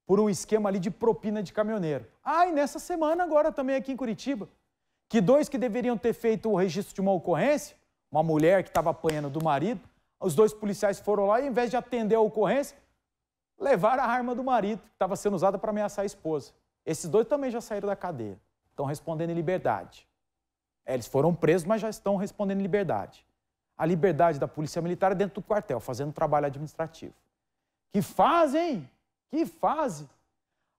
por um esquema ali de propina de caminhoneiro. Ah, e nessa semana agora também aqui em Curitiba, que dois que deveriam ter feito o registro de uma ocorrência, uma mulher que estava apanhando do marido, os dois policiais foram lá e, em vez de atender a ocorrência, levaram a arma do marido, que estava sendo usada para ameaçar a esposa. Esses dois também já saíram da cadeia, estão respondendo em liberdade. É, eles foram presos, mas já estão respondendo em liberdade. A liberdade da polícia militar é dentro do quartel, fazendo trabalho administrativo. Que fazem? Que fazem?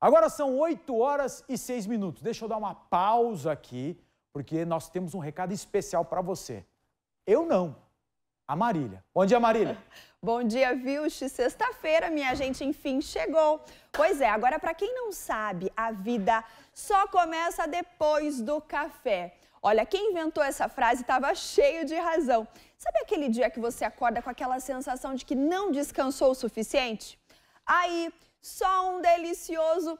Agora são 8 horas e 6 minutos. Deixa eu dar uma pausa aqui, porque nós temos um recado especial para você. Eu não. A Marília. Bom dia, Marília. Bom dia, Vilch. Sexta-feira, minha gente, enfim, chegou. Pois é, agora para quem não sabe, a vida só começa depois do café. Olha, quem inventou essa frase estava cheio de razão. Sabe aquele dia que você acorda com aquela sensação de que não descansou o suficiente? Aí só um delicioso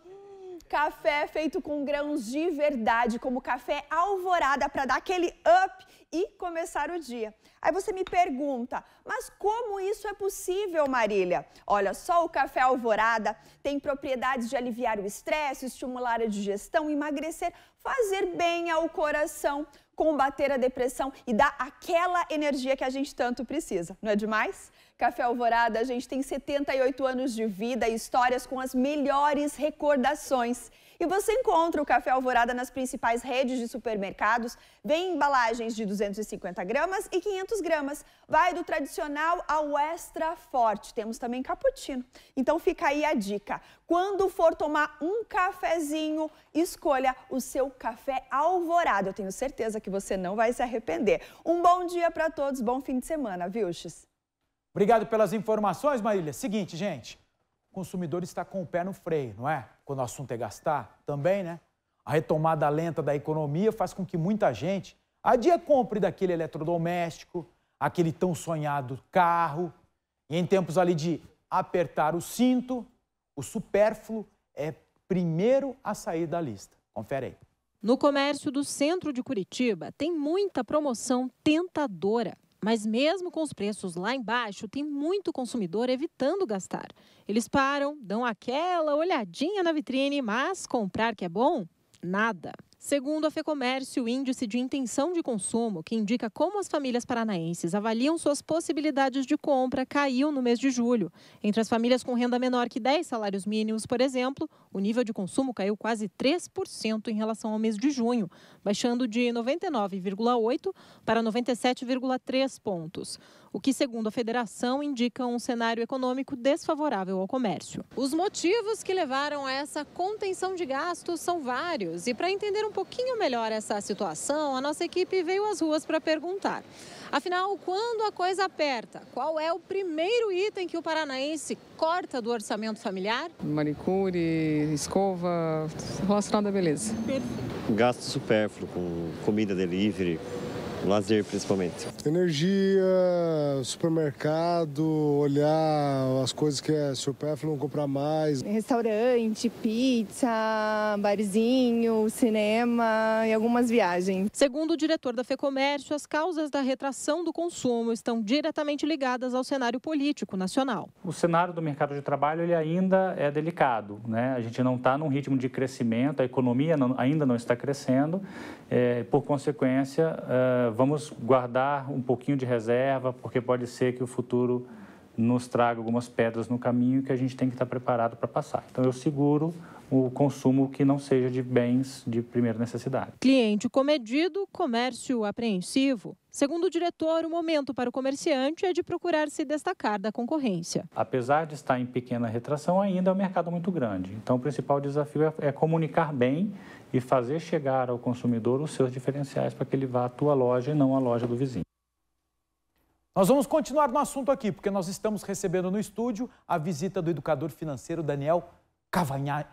café feito com grãos de verdade, como café alvorada, para dar aquele up e começar o dia. Aí você me pergunta, mas como isso é possível, Marília? Olha, só o café alvorada tem propriedades de aliviar o estresse, estimular a digestão, emagrecer, fazer bem ao coração, combater a depressão e dar aquela energia que a gente tanto precisa, não é demais? Café Alvorada, a gente tem 78 anos de vida e histórias com as melhores recordações. E você encontra o Café Alvorada nas principais redes de supermercados. Vem em embalagens de 250 gramas e 500 gramas. Vai do tradicional ao extra forte. Temos também cappuccino. Então fica aí a dica. Quando for tomar um cafezinho, escolha o seu Café Alvorada. Eu tenho certeza que você não vai se arrepender. Um bom dia para todos, bom fim de semana, viu, Xis? Obrigado pelas informações, Marília. Seguinte, gente, o consumidor está com o pé no freio, não é? Quando o assunto é gastar, também, né? A retomada lenta da economia faz com que muita gente dia compre daquele eletrodoméstico, aquele tão sonhado carro. E em tempos ali de apertar o cinto, o supérfluo é primeiro a sair da lista. Confere aí. No comércio do centro de Curitiba, tem muita promoção tentadora. Mas mesmo com os preços lá embaixo, tem muito consumidor evitando gastar. Eles param, dão aquela olhadinha na vitrine, mas comprar que é bom? Nada. Segundo a Fecomércio, o índice de intenção de consumo, que indica como as famílias paranaenses avaliam suas possibilidades de compra, caiu no mês de julho. Entre as famílias com renda menor que 10 salários mínimos, por exemplo, o nível de consumo caiu quase 3% em relação ao mês de junho, baixando de 99,8 para 97,3 pontos, o que, segundo a federação, indica um cenário econômico desfavorável ao comércio. Os motivos que levaram a essa contenção de gastos são vários, e para entender um pouquinho melhor essa situação, a nossa equipe veio às ruas para perguntar. Afinal, quando a coisa aperta, qual é o primeiro item que o paranaense corta do orçamento familiar? Manicure, escova, relacionado à beleza. Perfeito. Gasto supérfluo com comida delivery, lazer principalmente. Energia, supermercado, olhar as coisas que é supérfluo, não comprar mais. Restaurante, pizza, barzinho, cinema e algumas viagens. Segundo o diretor da FEComércio, as causas da retração do consumo estão diretamente ligadas ao cenário político nacional. O cenário do mercado de trabalho ele ainda é delicado. Né? A gente não está num ritmo de crescimento, a economia não, ainda não está crescendo é, por consequência, é, vamos guardar um pouquinho de reserva, porque pode ser que o futuro nos traga algumas pedras no caminho que a gente tem que estar preparado para passar. Então, eu seguro o consumo que não seja de bens de primeira necessidade. Cliente comedido, comércio apreensivo. Segundo o diretor, o momento para o comerciante é de procurar se destacar da concorrência. Apesar de estar em pequena retração, ainda é um mercado muito grande. Então, o principal desafio é, é comunicar bem e fazer chegar ao consumidor os seus diferenciais para que ele vá à tua loja e não à loja do vizinho. Nós vamos continuar no assunto aqui, porque nós estamos recebendo no estúdio a visita do educador financeiro Daniel Cavagnari.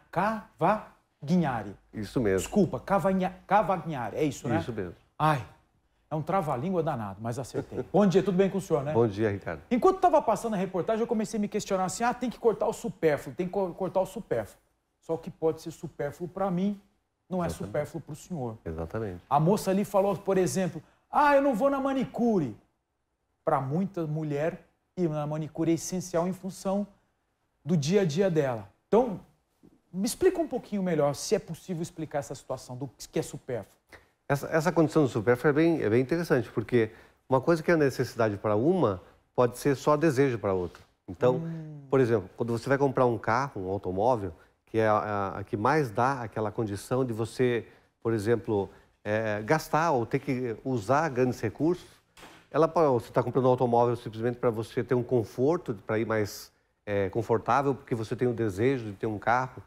Isso mesmo. Desculpa, Cavagnari. É isso, né? Isso mesmo. Ai, é um trava-língua danado, mas acertei. Bom dia, tudo bem com o senhor, né? Bom dia, Ricardo. Enquanto estava passando a reportagem, eu comecei a me questionar assim: ah, tem que cortar o supérfluo, tem que cortar o supérfluo. Só que pode ser supérfluo para mim, não é supérfluo para o senhor. Exatamente. A moça ali falou, por exemplo, ah, eu não vou na manicure. Para muita mulher, ir na manicure é essencial em função do dia a dia dela. Então, me explica um pouquinho melhor, se é possível explicar essa situação do que é supérfluo. Essa, essa condição do supérfluo é bem, é bem interessante, porque uma coisa que é necessidade para uma pode ser só desejo para outra. Então, hum. por exemplo, quando você vai comprar um carro, um automóvel, que é a, a que mais dá aquela condição de você, por exemplo, é, gastar ou ter que usar grandes recursos, ela você está comprando um automóvel simplesmente para você ter um conforto, para ir mais é, confortável, porque você tem o desejo de ter um carro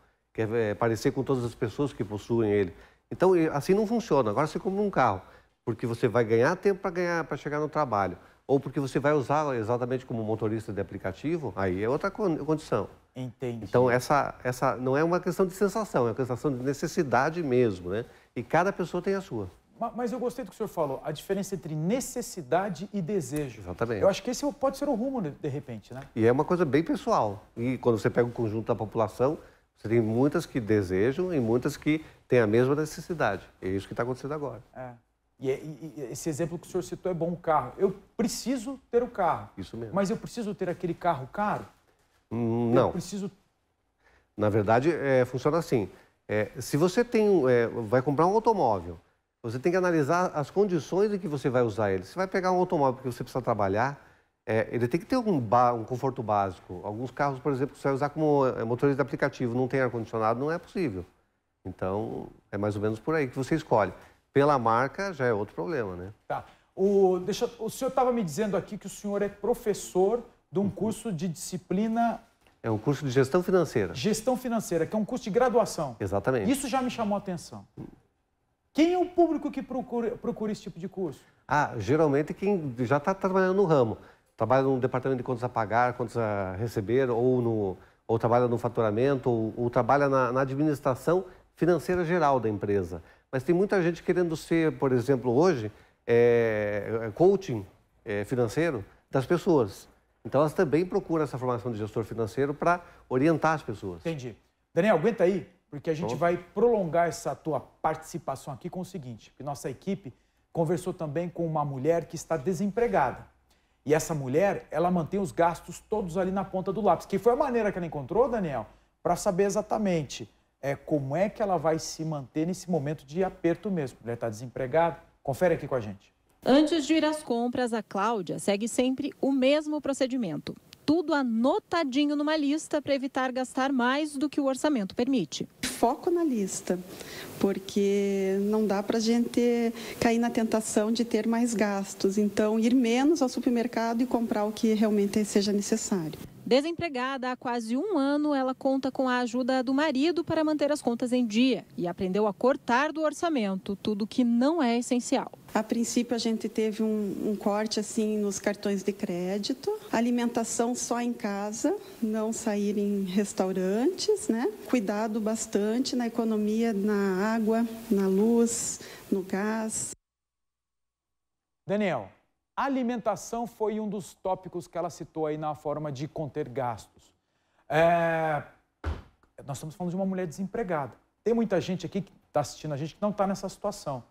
quer é, parecer com todas as pessoas que possuem ele. Então, assim não funciona. Agora você compra um carro, porque você vai ganhar tempo para ganhar para chegar no trabalho, ou porque você vai usar exatamente como motorista de aplicativo, aí é outra condição. Entendi. Então, essa, essa não é uma questão de sensação, é uma questão de necessidade mesmo, né? E cada pessoa tem a sua. Mas eu gostei do que o senhor falou, a diferença entre necessidade e desejo. Exatamente. Eu acho que esse é pode ser o rumo, de repente, né? E é uma coisa bem pessoal. E quando você pega o conjunto da população, você tem muitas que desejam e muitas que têm a mesma necessidade. É isso que está acontecendo agora. É. é. E, e, esse exemplo que o senhor citou é bom, o carro. Eu preciso ter o carro. Isso mesmo. Mas eu preciso ter aquele carro caro? Hum, não. Eu preciso... Na verdade, é, funciona assim. É, se você tem, é, vai comprar um automóvel, você tem que analisar as condições em que você vai usar ele. Você vai pegar um automóvel porque você precisa trabalhar, é, ele tem que ter um, um, conforto básico. Alguns carros, por exemplo, que você vai usar como é, motorista de aplicativo, não tem ar-condicionado, não é possível. Então, é mais ou menos por aí que você escolhe. Pela marca, já é outro problema, né? Tá. O, deixa, o senhor estava me dizendo aqui que o senhor é professor de um curso de disciplina... É um curso de gestão financeira. Gestão financeira, que é um curso de graduação. Exatamente. Isso já me chamou a atenção. Quem é o público que procura, procura esse tipo de curso? Ah, geralmente quem já está trabalhando no ramo trabalha no departamento de contas a pagar, contas a receber, ou, no, ou trabalha no faturamento, ou, ou trabalha na, na administração financeira geral da empresa. Mas tem muita gente querendo ser, por exemplo, hoje, é, é coaching é, financeiro das pessoas. Então, elas também procuram essa formação de gestor financeiro para orientar as pessoas. Entendi. Daniel, aguenta aí, porque a gente vai prolongar essa tua participação aqui com o seguinte, que nossa equipe conversou também com uma mulher que está desempregada. E essa mulher, ela mantém os gastos todos ali na ponta do lápis, que foi a maneira que ela encontrou, Daniel, para saber exatamente é, como é que ela vai se manter nesse momento de aperto mesmo. Ela mulher está desempregada. Confere aqui com a gente. Antes de ir às compras, a Cláudia segue sempre o mesmo procedimento tudo anotadinho numa lista para evitar gastar mais do que o orçamento permite. Foco na lista, porque não dá para a gente cair na tentação de ter mais gastos. Então, ir menos ao supermercado e comprar o que realmente seja necessário. Desempregada há quase um ano, ela conta com a ajuda do marido para manter as contas em dia e aprendeu a cortar do orçamento tudo que não é essencial. A princípio, a gente teve um, um corte assim nos cartões de crédito, alimentação só em casa, não sair em restaurantes, né? Cuidado bastante na economia, na água, na luz, no gás. Daniel, alimentação foi um dos tópicos que ela citou aí na forma de conter gastos. É... Nós estamos falando de uma mulher desempregada. Tem muita gente aqui que está assistindo a gente que não está nessa situação.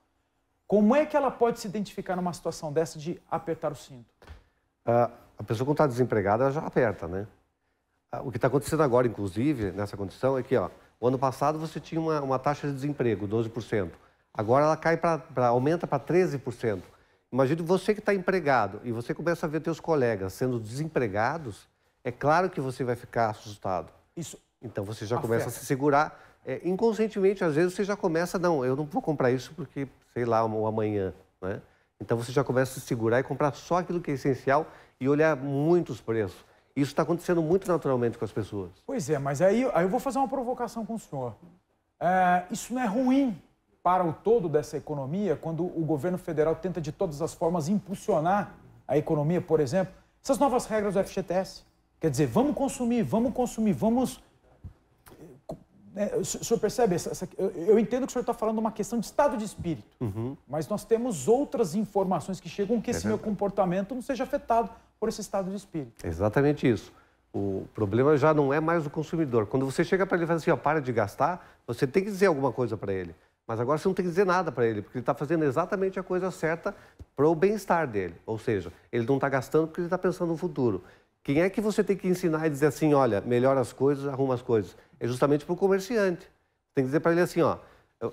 Como é que ela pode se identificar numa situação dessa de apertar o cinto? Ah, a pessoa quando está desempregada, ela já aperta, né? Ah, o que está acontecendo agora, inclusive, nessa condição, é que ó, o ano passado você tinha uma, uma taxa de desemprego, 12%. Agora ela cai para aumenta para 13%. Imagine você que está empregado e você começa a ver seus colegas sendo desempregados, é claro que você vai ficar assustado. Isso. Então você já começa a se segurar. É, inconscientemente, às vezes, você já começa, não, eu não vou comprar isso porque, sei lá, ou amanhã, né? Então você já começa a se segurar e comprar só aquilo que é essencial e olhar muitos preços. Isso está acontecendo muito naturalmente com as pessoas. Pois é, mas aí, aí eu vou fazer uma provocação com o senhor. É, isso não é ruim para o todo dessa economia, quando o governo federal tenta de todas as formas impulsionar a economia, por exemplo, essas novas regras do FGTS. Quer dizer, vamos consumir, vamos consumir, vamos. Né, o senhor percebe? Eu entendo que o senhor está falando uma questão de estado de espírito, uhum. mas nós temos outras informações que chegam que é esse meu comportamento não seja afetado por esse estado de espírito. Exatamente isso. O problema já não é mais o consumidor. Quando você chega para ele e fala assim, ó, para de gastar, você tem que dizer alguma coisa para ele. Mas agora você não tem que dizer nada para ele, porque ele está fazendo exatamente a coisa certa para o bem-estar dele. Ou seja, ele não está gastando porque ele está pensando no futuro. Quem é que você tem que ensinar e dizer assim, olha, melhora as coisas, arruma as coisas? É justamente para o comerciante. Tem que dizer para ele assim, ó,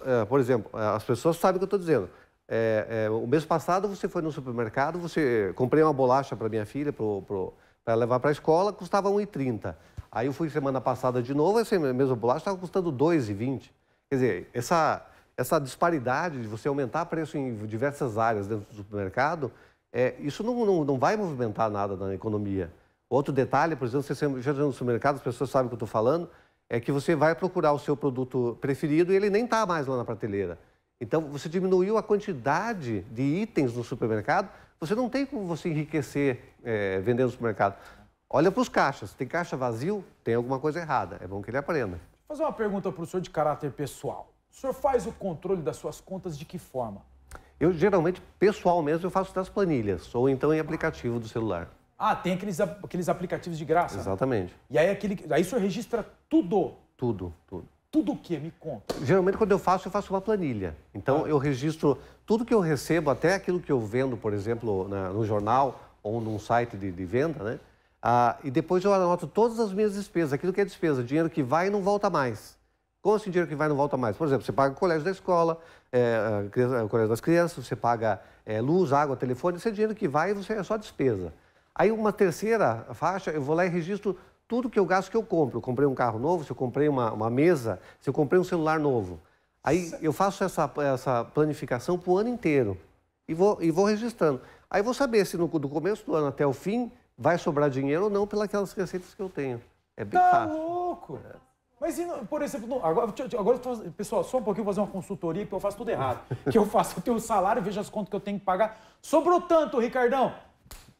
é, por exemplo, é, as pessoas sabem o que eu estou dizendo. É, é, o mês passado você foi no supermercado, você comprei uma bolacha para minha filha, para levar para a escola, custava 1,30. Aí eu fui semana passada de novo, essa mesma bolacha estava custando 2,20. Quer dizer, essa, essa disparidade de você aumentar preço em diversas áreas dentro do supermercado, é, isso não, não, não vai movimentar nada na economia. Outro detalhe, por exemplo, você já no supermercado, as pessoas sabem o que eu estou falando, é que você vai procurar o seu produto preferido e ele nem está mais lá na prateleira. Então, você diminuiu a quantidade de itens no supermercado, você não tem como você enriquecer é, vendendo no supermercado. Olha para os caixas, tem caixa vazio, tem alguma coisa errada. É bom que ele aprenda. Vou fazer uma pergunta para o senhor de caráter pessoal. O senhor faz o controle das suas contas de que forma? Eu geralmente, pessoal mesmo, eu faço das planilhas, ou então em aplicativo do celular. Ah, tem aqueles, aqueles aplicativos de graça? Exatamente. Né? E aí, aquele, aí o senhor registra tudo? Tudo, tudo. Tudo o que? Me conta. Geralmente, quando eu faço, eu faço uma planilha. Então, ah. eu registro tudo que eu recebo, até aquilo que eu vendo, por exemplo, na, no jornal ou num site de, de venda, né? Ah, e depois eu anoto todas as minhas despesas, aquilo que é despesa, dinheiro que vai e não volta mais. Com esse assim dinheiro que vai não volta mais. Por exemplo, você paga o colégio da escola, é, criança, o colégio das crianças, você paga é, luz, água, telefone, esse é dinheiro que vai você é só despesa. Aí uma terceira faixa, eu vou lá e registro tudo que eu gasto que eu compro. Eu comprei um carro novo, se eu comprei uma, uma mesa, se eu comprei um celular novo. Aí eu faço essa, essa planificação para o ano inteiro e vou, e vou registrando. Aí vou saber se no, do começo do ano até o fim vai sobrar dinheiro ou não pelas receitas que eu tenho. É bem tá fácil. louco! É. Mas, por exemplo, agora, agora pessoal, só um pouquinho vou fazer uma consultoria, porque eu faço tudo errado. que eu faço, eu tenho salário, vejo as contas que eu tenho que pagar. Sobrou tanto, Ricardão,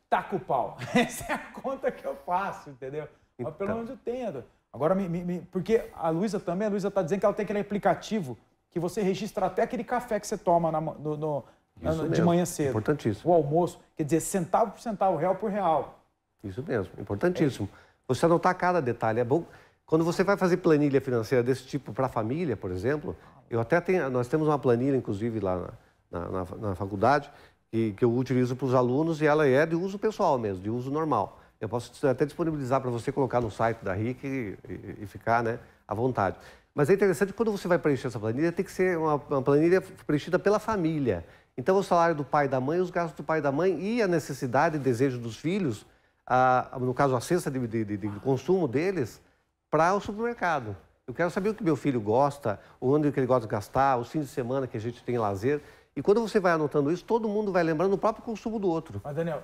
taca o pau. Essa é a conta que eu faço, entendeu? Mas pelo então. menos eu tenho. Agora, me, me, porque a Luísa também, a Luísa está dizendo que ela tem aquele aplicativo que você registra até aquele café que você toma na, no, no, na, de mesmo. manhã cedo. Importantíssimo. O almoço, quer dizer, centavo por centavo, real por real. Isso mesmo, importantíssimo. É. Você anotar cada detalhe. É bom quando você vai fazer planilha financeira desse tipo para a família, por exemplo, eu até tenho, nós temos uma planilha, inclusive, lá na, na, na faculdade, que, que eu utilizo para os alunos e ela é de uso pessoal mesmo, de uso normal. Eu posso até disponibilizar para você colocar no site da RIC e, e, e, ficar né, à vontade. Mas é interessante quando você vai preencher essa planilha, tem que ser uma, uma planilha preenchida pela família. Então, o salário do pai e da mãe, os gastos do pai e da mãe e a necessidade e desejo dos filhos, a, no caso, a cesta de, de, de, de consumo deles, para o supermercado. Eu quero saber o que meu filho gosta, onde ele gosta de gastar, os fins de semana que a gente tem lazer. E quando você vai anotando isso, todo mundo vai lembrando o próprio consumo do outro. Mas, Daniel,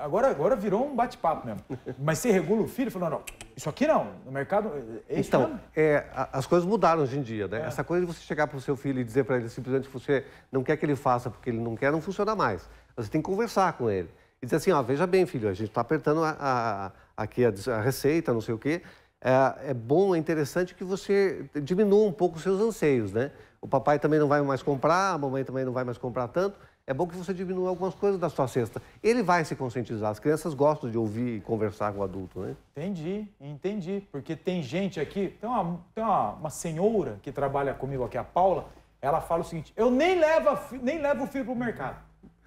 agora, agora virou um bate-papo mesmo. Mas você regula o filho falando, não, isso aqui não, no mercado. É isso então, é, as coisas mudaram hoje em dia, né? É. Essa coisa de você chegar para o seu filho e dizer para ele simplesmente que você não quer que ele faça porque ele não quer, não funciona mais. Você tem que conversar com ele. E dizer assim, ó, veja bem, filho, a gente está apertando a, a, aqui a, a receita, não sei o quê é, é bom, é interessante que você diminua um pouco os seus anseios, né? O papai também não vai mais comprar, a mamãe também não vai mais comprar tanto. É bom que você diminua algumas coisas da sua cesta. Ele vai se conscientizar. As crianças gostam de ouvir e conversar com o adulto, né? Entendi, entendi. Porque tem gente aqui, tem uma, tem uma, uma senhora que trabalha comigo aqui, a Paula, ela fala o seguinte: eu nem levo, nem levo o filho para o mercado,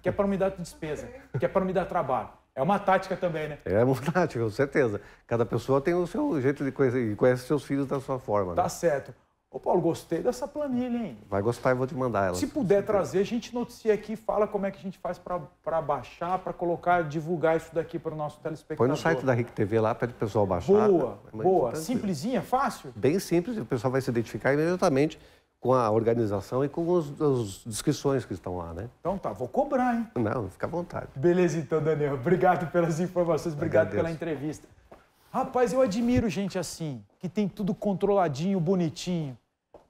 que é para me dar despesa, que é para me dar trabalho. É uma tática também, né? É uma tática, com certeza. Cada pessoa tem o seu jeito de conhecer, conhece seus filhos da sua forma. Tá né? certo. Ô Paulo, gostei dessa planilha, hein? Vai gostar, e vou te mandar ela. Se puder trazer, a gente noticia aqui, fala como é que a gente faz para baixar, para colocar, divulgar isso daqui para o nosso telespectador. Põe no site da RIC TV lá, pede o pessoal baixar. Boa, é boa. Simplesinha, fácil? Bem simples, o pessoal vai se identificar imediatamente com a organização e com os, as descrições que estão lá, né? Então tá, vou cobrar, hein? Não, fica à vontade. Beleza então, Daniel. Obrigado pelas informações, obrigado pela entrevista. Rapaz, eu admiro gente assim, que tem tudo controladinho, bonitinho.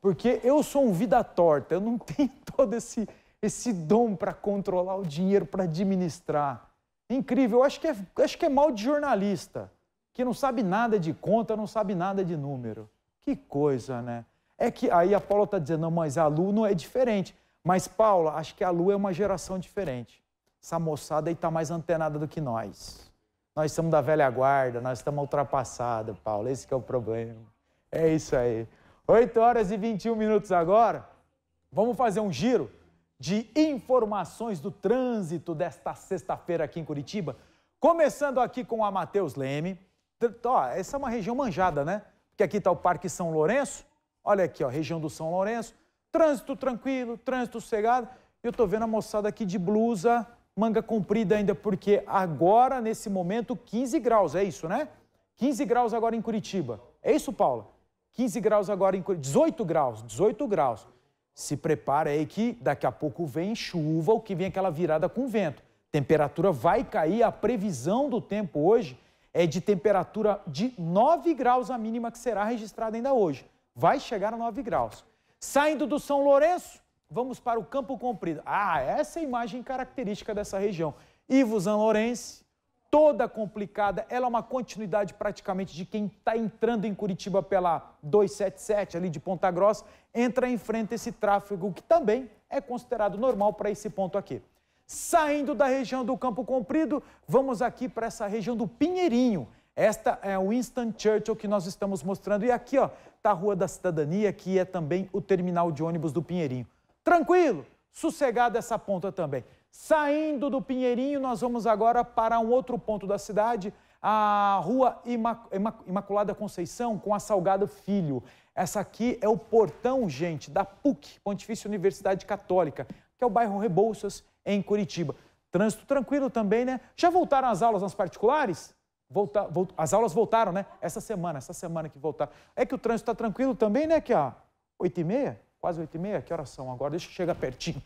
Porque eu sou um vida torta, eu não tenho todo esse, esse dom para controlar o dinheiro, para administrar. Incrível, eu acho que, é, acho que é mal de jornalista, que não sabe nada de conta, não sabe nada de número. Que coisa, né? É que aí a Paula está dizendo, não, mas a Lu não é diferente. Mas, Paula, acho que a Lu é uma geração diferente. Essa moçada aí está mais antenada do que nós. Nós estamos da velha guarda, nós estamos ultrapassados, Paula. Esse é o problema. É isso aí. 8 horas e 21 minutos agora. Vamos fazer um giro de informações do trânsito desta sexta-feira aqui em Curitiba. Começando aqui com a Matheus Leme. Ó, essa é uma região manjada, né? Porque aqui está o Parque São Lourenço, Olha aqui, ó, região do São Lourenço, trânsito tranquilo, trânsito sossegado. Eu tô vendo a moçada aqui de blusa, manga comprida ainda, porque agora, nesse momento, 15 graus, é isso, né? 15 graus agora em Curitiba. É isso, Paula? 15 graus agora em Curitiba. 18 graus, 18 graus. Se prepara aí que daqui a pouco vem chuva ou que vem é aquela virada com vento. Temperatura vai cair, a previsão do tempo hoje é de temperatura de 9 graus a mínima que será registrada ainda hoje vai chegar a 9 graus. Saindo do São Lourenço, vamos para o Campo Comprido. Ah, essa é a imagem característica dessa região. Ivo San Lourenço, toda complicada, ela é uma continuidade praticamente de quem está entrando em Curitiba pela 277 ali de Ponta Grossa, entra e enfrenta esse tráfego que também é considerado normal para esse ponto aqui. Saindo da região do Campo Comprido, vamos aqui para essa região do Pinheirinho. Esta é o Winston Churchill que nós estamos mostrando. E aqui, ó, tá a Rua da Cidadania, que é também o terminal de ônibus do Pinheirinho. Tranquilo, sossegado essa ponta também. Saindo do Pinheirinho, nós vamos agora para um outro ponto da cidade, a Rua Imaculada Conceição com a Salgado Filho. Essa aqui é o portão, gente, da PUC, Pontifícia Universidade Católica, que é o bairro Rebouças, em Curitiba. Trânsito tranquilo também, né? Já voltaram as aulas nas particulares? Volta, as aulas voltaram, né? Essa semana, essa semana que voltar. É que o trânsito está tranquilo também, né? Que a 8 e meia, quase 8 e meia, que horas são agora? Deixa eu chegar pertinho.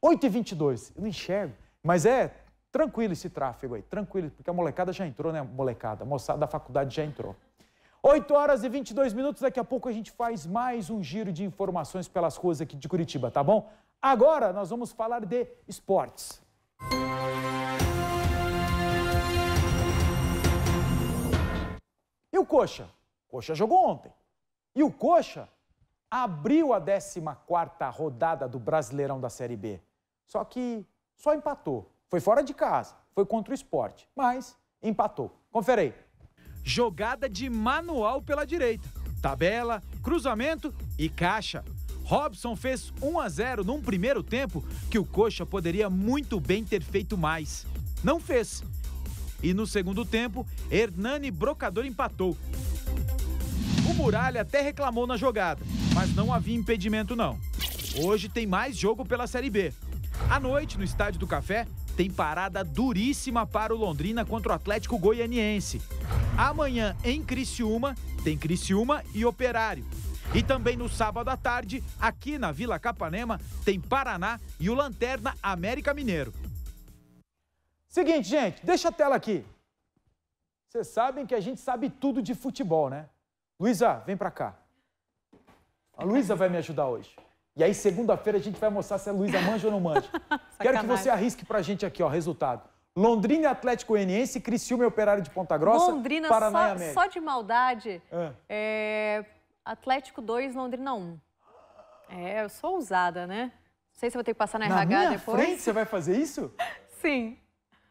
8 e 22, eu não enxergo. Mas é tranquilo esse tráfego aí, tranquilo, porque a molecada já entrou, né? Molecada, a moçada da faculdade já entrou. 8 horas e 22 minutos, daqui a pouco a gente faz mais um giro de informações pelas ruas aqui de Curitiba, tá bom? Agora nós vamos falar de esportes. Música o Coxa? O Coxa jogou ontem. E o Coxa abriu a 14 rodada do Brasileirão da Série B. Só que só empatou. Foi fora de casa, foi contra o esporte, mas empatou. Confere aí. Jogada de manual pela direita. Tabela, cruzamento e caixa. Robson fez 1 a 0 num primeiro tempo que o Coxa poderia muito bem ter feito mais. Não fez e no segundo tempo, Hernani Brocador empatou. O Muralha até reclamou na jogada, mas não havia impedimento não. Hoje tem mais jogo pela Série B. À noite, no Estádio do Café, tem parada duríssima para o Londrina contra o Atlético Goianiense. Amanhã, em Criciúma, tem Criciúma e Operário. E também no sábado à tarde, aqui na Vila Capanema, tem Paraná e o Lanterna América Mineiro. Seguinte, gente, deixa a tela aqui. Vocês sabem que a gente sabe tudo de futebol, né? Luísa, vem pra cá. A Luísa vai me ajudar hoje. E aí, segunda-feira, a gente vai mostrar se a Luísa manja ou não manja. Quero que você arrisque pra gente aqui, ó, resultado. Londrina Atlético Goianiense, Criciúma e Operário de Ponta Grossa, Londrina, Paraná só, só de maldade, ah. é, Atlético 2, Londrina 1. É, eu sou ousada, né? Não sei se vou ter que passar na, na RH depois. Na minha frente você vai fazer isso? Sim.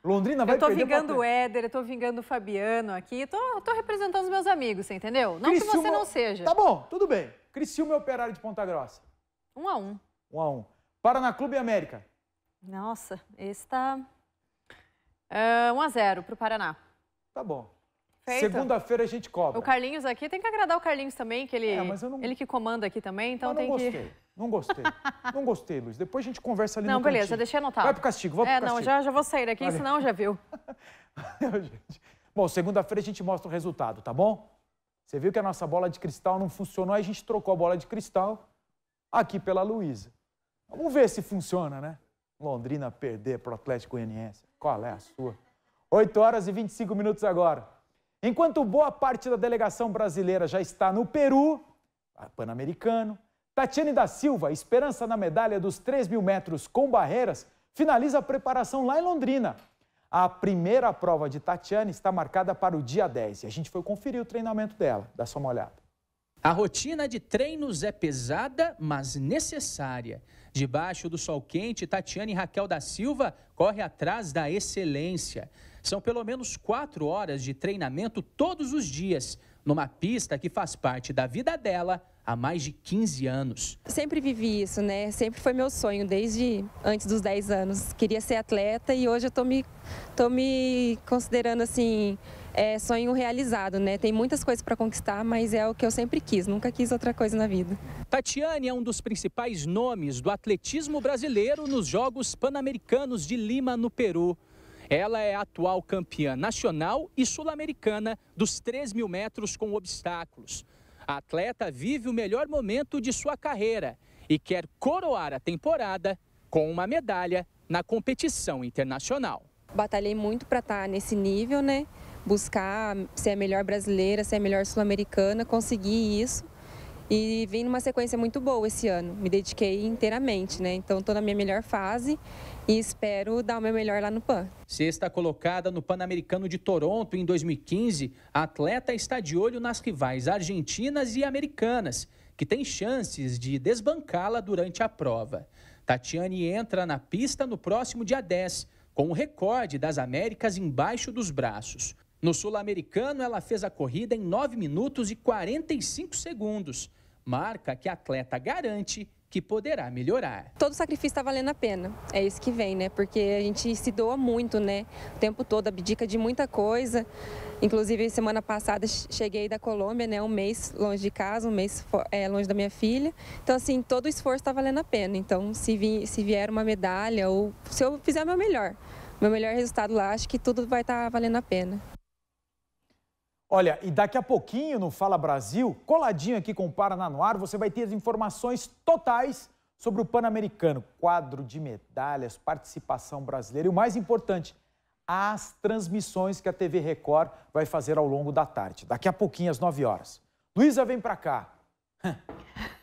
Londrina vai eu tô perder vingando o Éder, eu tô vingando o Fabiano aqui, tô, tô representando os meus amigos, você entendeu? Não Criciúma... que você não seja. Tá bom, tudo bem. Criciúma e é Operário de Ponta Grossa. Um a um. Um a um. Paraná Clube e América. Nossa, esse tá... Uh, ah, 1 a zero pro Paraná. Tá bom. Segunda-feira a gente cobra. O Carlinhos aqui tem que agradar o Carlinhos também, que ele, é, não... ele que comanda aqui também, então mas tem não que. Gostei. Não gostei. não gostei, Luiz. Depois a gente conversa ali não, no Não, beleza, cantinho. deixei anotado. Vai pro castigo, Vou é, pro castigo. É, não, já, já vou sair daqui, senão já viu. bom, segunda-feira a gente mostra o resultado, tá bom? Você viu que a nossa bola de cristal não funcionou, aí a gente trocou a bola de cristal aqui pela Luísa. Vamos ver se funciona, né? Londrina perder pro Atlético Goianiense. Qual é a sua? 8 horas e 25 minutos agora. Enquanto boa parte da delegação brasileira já está no Peru, pan-americano, Tatiane da Silva, esperança na medalha dos 3 mil metros com barreiras, finaliza a preparação lá em Londrina. A primeira prova de Tatiane está marcada para o dia 10 e a gente foi conferir o treinamento dela. Dá só uma olhada. A rotina de treinos é pesada, mas necessária. Debaixo do sol quente, Tatiane Raquel da Silva corre atrás da excelência. São pelo menos quatro horas de treinamento todos os dias, numa pista que faz parte da vida dela há mais de 15 anos. Sempre vivi isso, né? Sempre foi meu sonho, desde antes dos 10 anos. Queria ser atleta e hoje eu tô me, tô me considerando assim. É sonho realizado, né? Tem muitas coisas para conquistar, mas é o que eu sempre quis, nunca quis outra coisa na vida. Tatiane é um dos principais nomes do atletismo brasileiro nos Jogos Pan-Americanos de Lima, no Peru. Ela é a atual campeã nacional e sul-americana dos 3 mil metros com obstáculos. A atleta vive o melhor momento de sua carreira e quer coroar a temporada com uma medalha na competição internacional. Batalhei muito para estar tá nesse nível, né? Buscar ser a melhor brasileira, ser a melhor sul-americana, conseguir isso e vim numa sequência muito boa esse ano. Me dediquei inteiramente, né? Então estou na minha melhor fase e espero dar o meu melhor lá no PAN. Sexta colocada no Pan-Americano de Toronto em 2015, a atleta está de olho nas rivais argentinas e americanas, que têm chances de desbancá-la durante a prova. Tatiane entra na pista no próximo dia 10, com o recorde das Américas embaixo dos braços. No Sul-Americano, ela fez a corrida em 9 minutos e 45 segundos marca que atleta garante que poderá melhorar. Todo sacrifício está valendo a pena, é isso que vem, né? Porque a gente se doa muito, né? O tempo todo, abdica de muita coisa. Inclusive, semana passada cheguei da Colômbia, né? Um mês longe de casa, um mês é, longe da minha filha. Então, assim, todo o esforço está valendo a pena. Então, se, vi, se vier uma medalha ou se eu fizer o meu melhor, meu melhor resultado lá, acho que tudo vai estar tá valendo a pena. Olha, e daqui a pouquinho no Fala Brasil, coladinho aqui com o Paraná no ar, você vai ter as informações totais sobre o Pan-Americano, quadro de medalhas, participação brasileira e o mais importante, as transmissões que a TV Record vai fazer ao longo da tarde. Daqui a pouquinho, às 9 horas. Luísa, vem pra cá.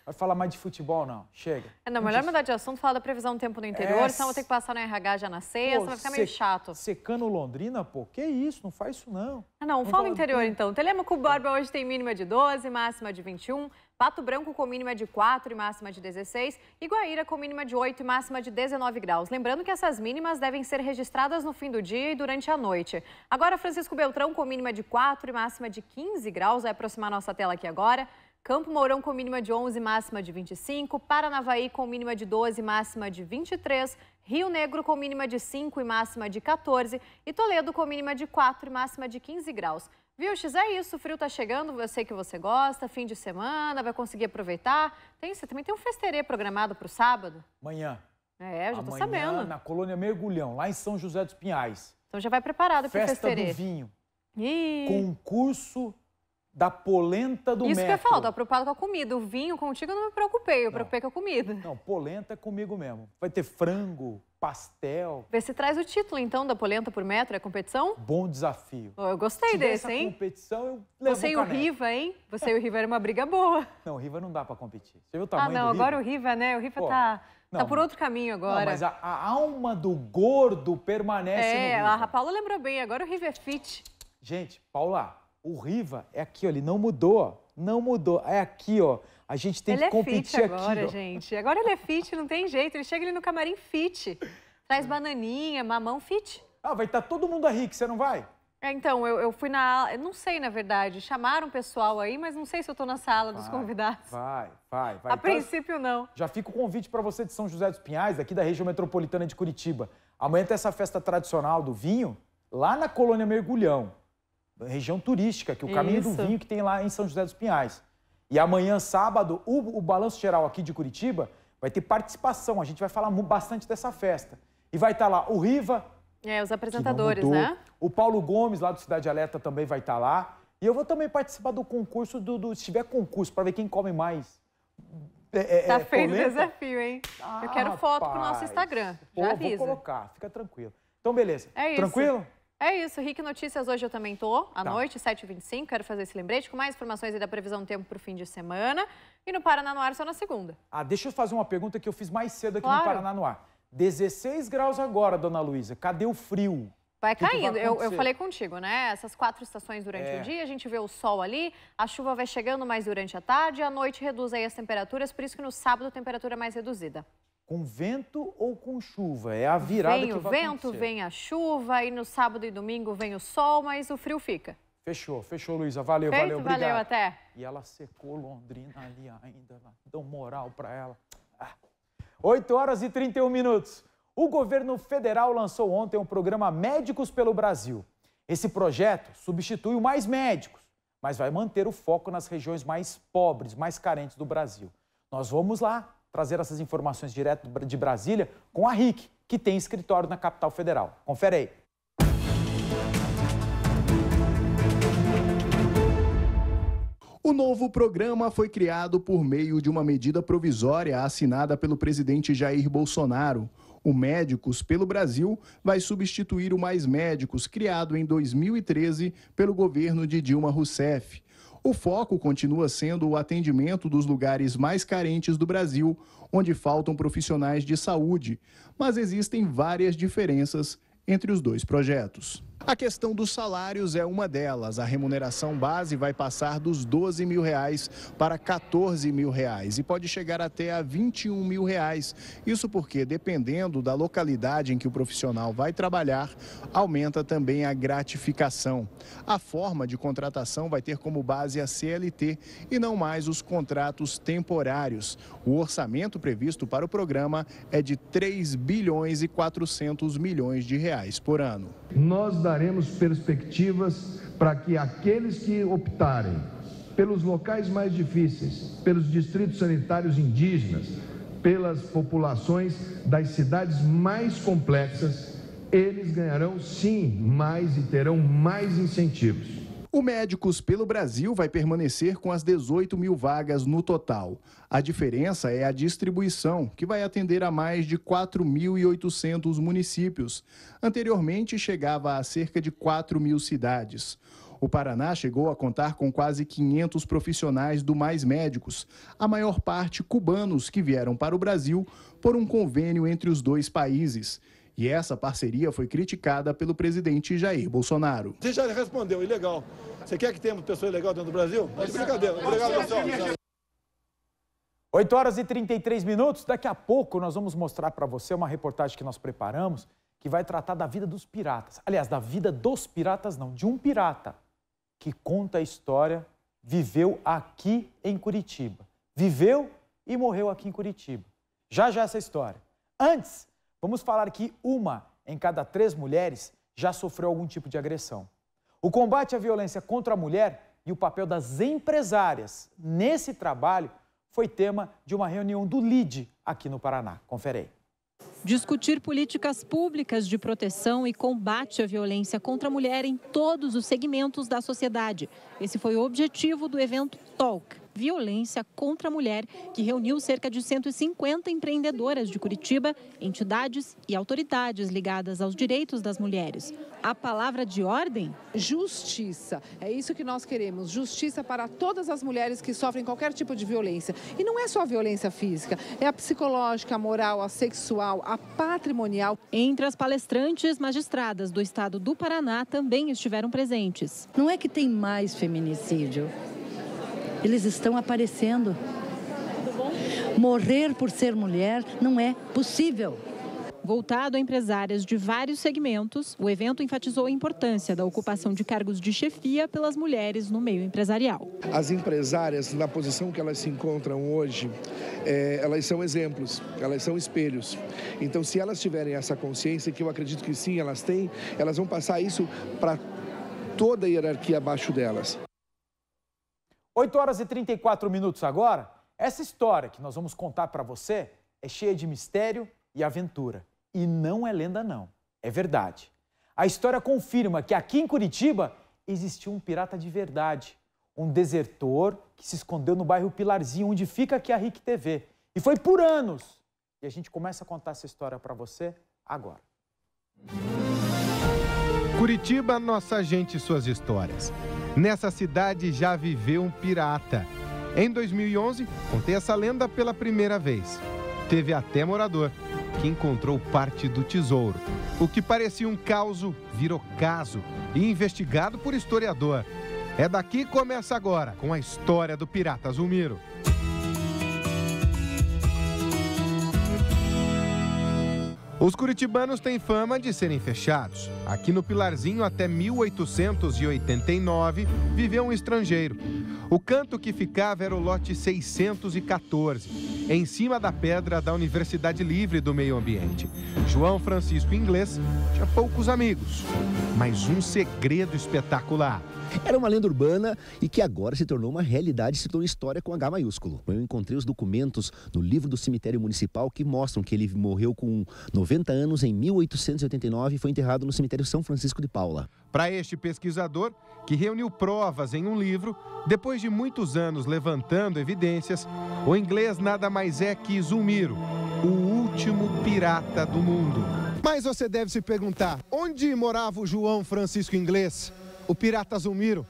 Vai falar mais de futebol, não. Chega. É, não, melhor mudar de assunto, falar da previsão do tempo no interior, Essa... É, senão vou ter que passar no RH já na sexta, pô, vai ficar meio chato. Secando Londrina, pô, que isso, não faz isso não. Ah, não, não fala interior tempo. então. Telemaco Borba hoje tem mínima de 12, máxima de 21. Pato Branco com mínima de 4 e máxima de 16, e Guaíra com mínima de 8 e máxima de 19 graus. Lembrando que essas mínimas devem ser registradas no fim do dia e durante a noite. Agora, Francisco Beltrão com mínima de 4 e máxima de 15 graus, vai aproximar nossa tela aqui agora. Campo Mourão com mínima de 11, máxima de 25. Paranavaí com mínima de 12, máxima de 23. Rio Negro com mínima de 5 e máxima de 14. E Toledo com mínima de 4 e máxima de 15 graus. Viu, X, é isso. O frio tá chegando, eu sei que você gosta, fim de semana, vai conseguir aproveitar. Tem, você também tem um festerê programado para o sábado? Amanhã. É, eu já Amanhã, tô sabendo. na colônia Mergulhão, lá em São José dos Pinhais. Então já vai preparado para o festerê. Festa do vinho. Ih. Concurso da polenta do Isso metro. Isso que eu falo, tá preocupado com a comida. O vinho contigo eu não me preocupei, eu não. preocupei com a comida. Não, polenta é comigo mesmo. Vai ter frango, pastel. Vê se traz o título, então, da polenta por metro, é competição? Bom desafio. Oh, eu gostei se desse, hein? competição, eu levo Você um e o Riva, hein? Você e o Riva era uma briga boa. Não, o Riva não dá pra competir. Você viu o tamanho Ah, não, agora o Riva, né? O Riva Pô. tá... tá não, tá por outro caminho agora. Não, mas a, a, alma do gordo permanece é, no É, a Paula lembrou bem, agora o Riva é fit. Gente, Paula, o Riva é aqui, ó, ele não mudou, não mudou. É aqui, ó. A gente tem ele que é competir agora, aqui. Agora, gente. Agora ele é fit, não tem jeito. Ele chega ali no camarim fit. Traz é. bananinha, mamão fit. Ah, vai estar tá todo mundo a que você não vai? É, então, eu, eu fui na eu não sei, na verdade. Chamaram o pessoal aí, mas não sei se eu tô na sala vai, dos convidados. Vai, vai, vai. A então, princípio, não. Já fica o convite para você de São José dos Pinhais, aqui da região metropolitana de Curitiba. Amanhã tem essa festa tradicional do vinho, lá na Colônia Mergulhão região turística, que é o Caminho Isso. do Vinho que tem lá em São José dos Pinhais. E amanhã, sábado, o, o Balanço Geral aqui de Curitiba vai ter participação. A gente vai falar bastante dessa festa. E vai estar tá lá o Riva. É, os apresentadores, né? O Paulo Gomes, lá do Cidade Alerta, também vai estar tá lá. E eu vou também participar do concurso, do, do se tiver concurso, para ver quem come mais. É, é tá é feito o desafio, hein? Ah, eu quero ah, foto rapaz. pro nosso Instagram. Já Pô, avisa. Vou colocar, fica tranquilo. Então, beleza. É isso. Tranquilo? É isso, Rick Notícias hoje eu também tô, à tá. noite, 7h25, quero fazer esse lembrete com mais informações e da previsão do tempo para o fim de semana e no Paraná no ar só na segunda. Ah, deixa eu fazer uma pergunta que eu fiz mais cedo aqui claro. no Paraná no ar. 16 graus agora, dona Luísa, cadê o frio? Vai caindo, eu, eu falei contigo, né? Essas quatro estações durante é. o dia, a gente vê o sol ali, a chuva vai chegando mais durante a tarde, à noite reduz aí as temperaturas, por isso que no sábado a temperatura é mais reduzida. Com vento ou com chuva? É a virada vem que vai Vem o vento, acontecer. vem a chuva, e no sábado e domingo vem o sol, mas o frio fica. Fechou, fechou, Luísa. Valeu, Feito, valeu, obrigado. Valeu, até. E ela secou Londrina ali ainda. Dão moral para ela. 8 ah. horas e 31 minutos. O governo federal lançou ontem o um programa Médicos pelo Brasil. Esse projeto substitui o Mais Médicos, mas vai manter o foco nas regiões mais pobres, mais carentes do Brasil. Nós vamos lá trazer essas informações direto de Brasília com a RIC, que tem escritório na capital federal. Confere aí. O novo programa foi criado por meio de uma medida provisória assinada pelo presidente Jair Bolsonaro. O Médicos pelo Brasil vai substituir o Mais Médicos, criado em 2013 pelo governo de Dilma Rousseff. O foco continua sendo o atendimento dos lugares mais carentes do Brasil, onde faltam profissionais de saúde, mas existem várias diferenças entre os dois projetos. A questão dos salários é uma delas. A remuneração base vai passar dos 12 mil reais para 14 mil reais e pode chegar até a 21 mil reais. Isso porque, dependendo da localidade em que o profissional vai trabalhar, aumenta também a gratificação. A forma de contratação vai ter como base a CLT e não mais os contratos temporários. O orçamento previsto para o programa é de 3 bilhões e 400 milhões de reais por ano. Nós daremos perspectivas para que aqueles que optarem pelos locais mais difíceis, pelos distritos sanitários indígenas, pelas populações das cidades mais complexas, eles ganharão sim mais e terão mais incentivos. O Médicos pelo Brasil vai permanecer com as 18 mil vagas no total. A diferença é a distribuição, que vai atender a mais de 4.800 municípios. Anteriormente chegava a cerca de 4 mil cidades. O Paraná chegou a contar com quase 500 profissionais do Mais Médicos, a maior parte cubanos que vieram para o Brasil por um convênio entre os dois países. E essa parceria foi criticada pelo presidente Jair Bolsonaro. Você já respondeu, ilegal. Você quer que tenhamos pessoa ilegal dentro do Brasil? É de brincadeira. Obrigado, pessoal. 8 horas e 33 minutos. Daqui a pouco nós vamos mostrar para você uma reportagem que nós preparamos que vai tratar da vida dos piratas. Aliás, da vida dos piratas, não, de um pirata que conta a história, viveu aqui em Curitiba. Viveu e morreu aqui em Curitiba. Já já essa história. Antes, Vamos falar que uma em cada três mulheres já sofreu algum tipo de agressão. O combate à violência contra a mulher e o papel das empresárias nesse trabalho foi tema de uma reunião do LIDE aqui no Paraná. Confere aí. Discutir políticas públicas de proteção e combate à violência contra a mulher em todos os segmentos da sociedade. Esse foi o objetivo do evento Talk, violência contra a mulher, que reuniu cerca de 150 empreendedoras de Curitiba, entidades e autoridades ligadas aos direitos das mulheres. A palavra de ordem? Justiça. É isso que nós queremos. Justiça para todas as mulheres que sofrem qualquer tipo de violência. E não é só a violência física, é a psicológica, a moral, a sexual, a patrimonial. Entre as palestrantes, magistradas do estado do Paraná também estiveram presentes. Não é que tem mais feminicídio eles estão aparecendo. Morrer por ser mulher não é possível. Voltado a empresárias de vários segmentos, o evento enfatizou a importância da ocupação de cargos de chefia pelas mulheres no meio empresarial. As empresárias, na posição que elas se encontram hoje, é, elas são exemplos, elas são espelhos. Então, se elas tiverem essa consciência, que eu acredito que sim, elas têm, elas vão passar isso para toda a hierarquia abaixo delas. 8 horas e 34 minutos agora. Essa história que nós vamos contar para você é cheia de mistério e aventura. E não é lenda, não. É verdade. A história confirma que aqui em Curitiba existiu um pirata de verdade. Um desertor que se escondeu no bairro Pilarzinho, onde fica aqui a RIC TV. E foi por anos. E a gente começa a contar essa história para você agora. Curitiba, nossa gente e suas histórias. Nessa cidade já viveu um pirata. Em 2011, contei essa lenda pela primeira vez. Teve até morador que encontrou parte do tesouro. O que parecia um caos virou caso e investigado por historiador. É daqui que começa agora com a história do pirata Zulmiro. Os curitibanos têm fama de serem fechados. Aqui no Pilarzinho, até 1889, viveu um estrangeiro. O canto que ficava era o lote 614, em cima da pedra da Universidade Livre do Meio Ambiente. João Francisco Inglês tinha poucos amigos, mas um segredo espetacular. Era uma lenda urbana e que agora se tornou uma realidade, se tornou história com H maiúsculo. Eu encontrei os documentos no livro do cemitério municipal que mostram que ele morreu com 90 anos em 1889 e foi enterrado no cemitério São Francisco de Paula. Para este pesquisador, que reuniu provas em um livro, depois de muitos anos levantando evidências, o inglês nada mais é que Zulmiro, o último pirata do mundo. Mas você deve se perguntar: onde morava o João Francisco Inglês? o Pirata Zumiro,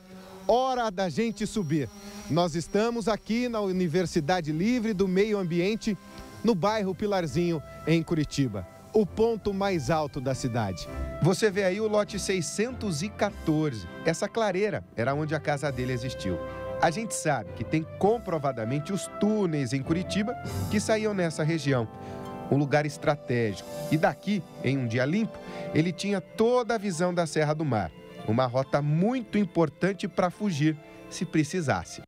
Hora da gente subir. Nós estamos aqui na Universidade Livre do Meio Ambiente, no bairro Pilarzinho, em Curitiba. O ponto mais alto da cidade. Você vê aí o lote 614. Essa clareira era onde a casa dele existiu. A gente sabe que tem comprovadamente os túneis em Curitiba que saíam nessa região. Um lugar estratégico. E daqui, em um dia limpo, ele tinha toda a visão da Serra do Mar uma rota muito importante para fugir se precisasse.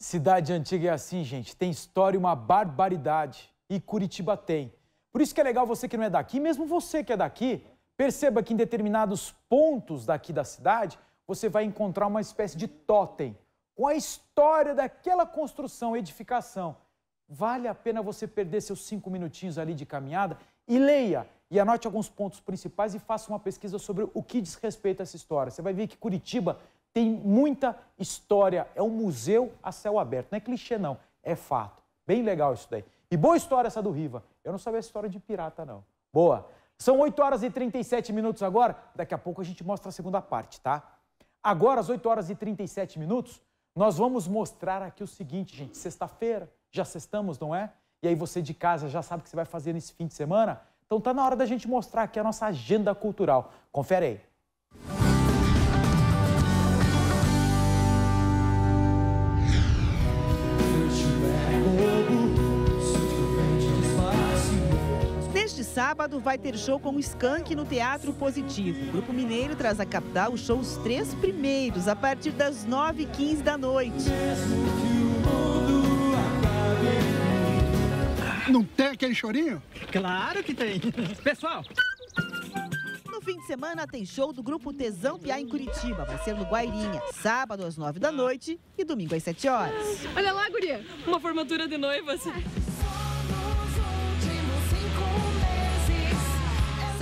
Cidade antiga é assim, gente. Tem história e uma barbaridade. E Curitiba tem. Por isso que é legal você que não é daqui, mesmo você que é daqui, perceba que em determinados pontos daqui da cidade, você vai encontrar uma espécie de totem com a história daquela construção, edificação. Vale a pena você perder seus cinco minutinhos ali de caminhada e leia e anote alguns pontos principais e faça uma pesquisa sobre o que diz respeito a essa história. Você vai ver que Curitiba tem muita história, é um museu a céu aberto. Não é clichê, não, é fato. Bem legal isso daí. E boa história essa do Riva. Eu não sabia a história de pirata, não. Boa. São 8 horas e 37 minutos agora. Daqui a pouco a gente mostra a segunda parte, tá? Agora, às 8 horas e 37 minutos, nós vamos mostrar aqui o seguinte, gente. Sexta-feira, já sextamos, não é? E aí você de casa já sabe o que você vai fazer nesse fim de semana? Então tá na hora da gente mostrar aqui a nossa agenda cultural. Confere aí. sábado vai ter show com o Skank no Teatro Positivo. O Grupo Mineiro traz à capital os shows três primeiros, a partir das 9h15 da noite. Não tem aquele chorinho? Claro que tem. Pessoal, no fim de semana tem show do grupo Tesão Piá em Curitiba. Vai ser no Guairinha, sábado às nove da noite e domingo às sete horas. Olha lá, guria, uma formatura de noivas.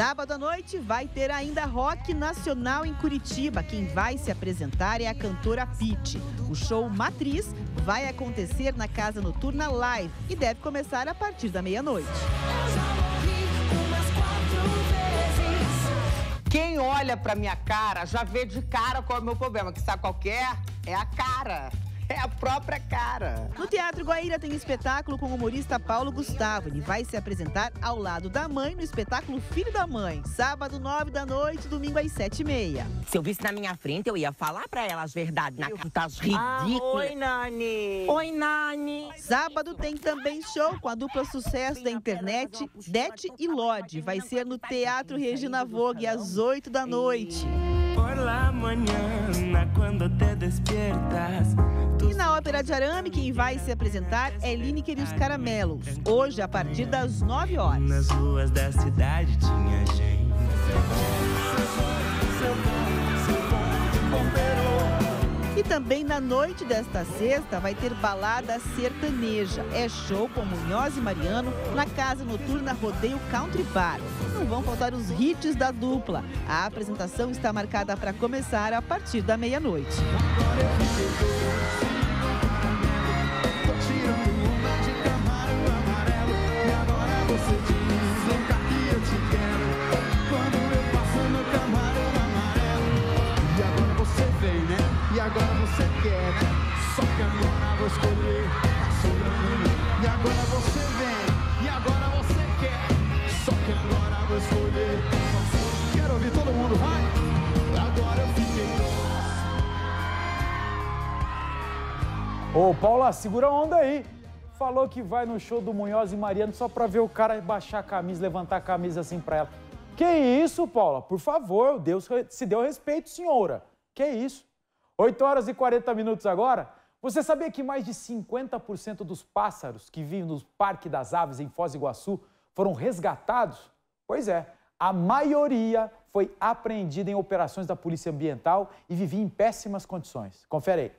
Sábado à noite vai ter ainda rock nacional em Curitiba. Quem vai se apresentar é a cantora Pete. O show Matriz vai acontecer na Casa Noturna Live e deve começar a partir da meia-noite. Quem olha para minha cara já vê de cara qual é o meu problema, que sabe qualquer é? é a cara é a própria cara. No Teatro Guaíra tem espetáculo com o humorista Paulo Gustavo. Ele vai se apresentar ao lado da mãe no espetáculo Filho da Mãe, sábado, nove da noite, domingo às sete e meia. Se eu visse na minha frente, eu ia falar pra ela as verdades na cara. Tá Ah, oi, Nani. Oi, Nani. Sábado tem também show com a dupla sucesso da internet, Det e Lodi. Vai ser no Teatro Regina Vogue, às oito da noite. Por la mañana, quando te despiertas, e na Ópera de Arame, quem vai se apresentar é Lineker e os Caramelos, hoje a partir das 9 horas. Nas ruas da cidade tinha gente. E também na noite desta sexta vai ter balada sertaneja. É show com Munhoz e Mariano na casa noturna Rodeio Country Bar. Não vão faltar os hits da dupla. A apresentação está marcada para começar a partir da meia-noite. agora você quer, né? Só que agora vou escolher, tá sobrando E agora você vem, e agora você quer Só que agora vou escolher, Quero ouvir todo mundo, vai! Agora eu fiquei Ô, Paula, segura a onda aí. Falou que vai no show do Munhoz e Mariano só pra ver o cara baixar a camisa, levantar a camisa assim pra ela. Que isso, Paula? Por favor, Deus se deu respeito, senhora. Que isso? 8 horas e 40 minutos agora. Você sabia que mais de 50% dos pássaros que vivem no Parque das Aves em Foz do Iguaçu foram resgatados? Pois é, a maioria foi apreendida em operações da Polícia Ambiental e vivia em péssimas condições. Confere aí.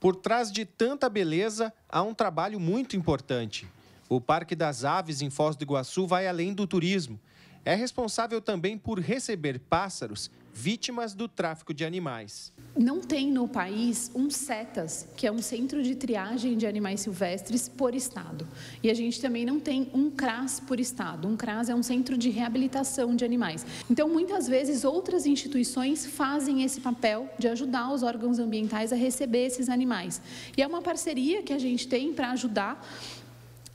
Por trás de tanta beleza, há um trabalho muito importante. O Parque das Aves em Foz do Iguaçu vai além do turismo. É responsável também por receber pássaros vítimas do tráfico de animais não tem no país um CETAS, que é um centro de triagem de animais silvestres por estado. E a gente também não tem um CRAS por estado. Um CRAS é um centro de reabilitação de animais. Então, muitas vezes, outras instituições fazem esse papel de ajudar os órgãos ambientais a receber esses animais. E é uma parceria que a gente tem para ajudar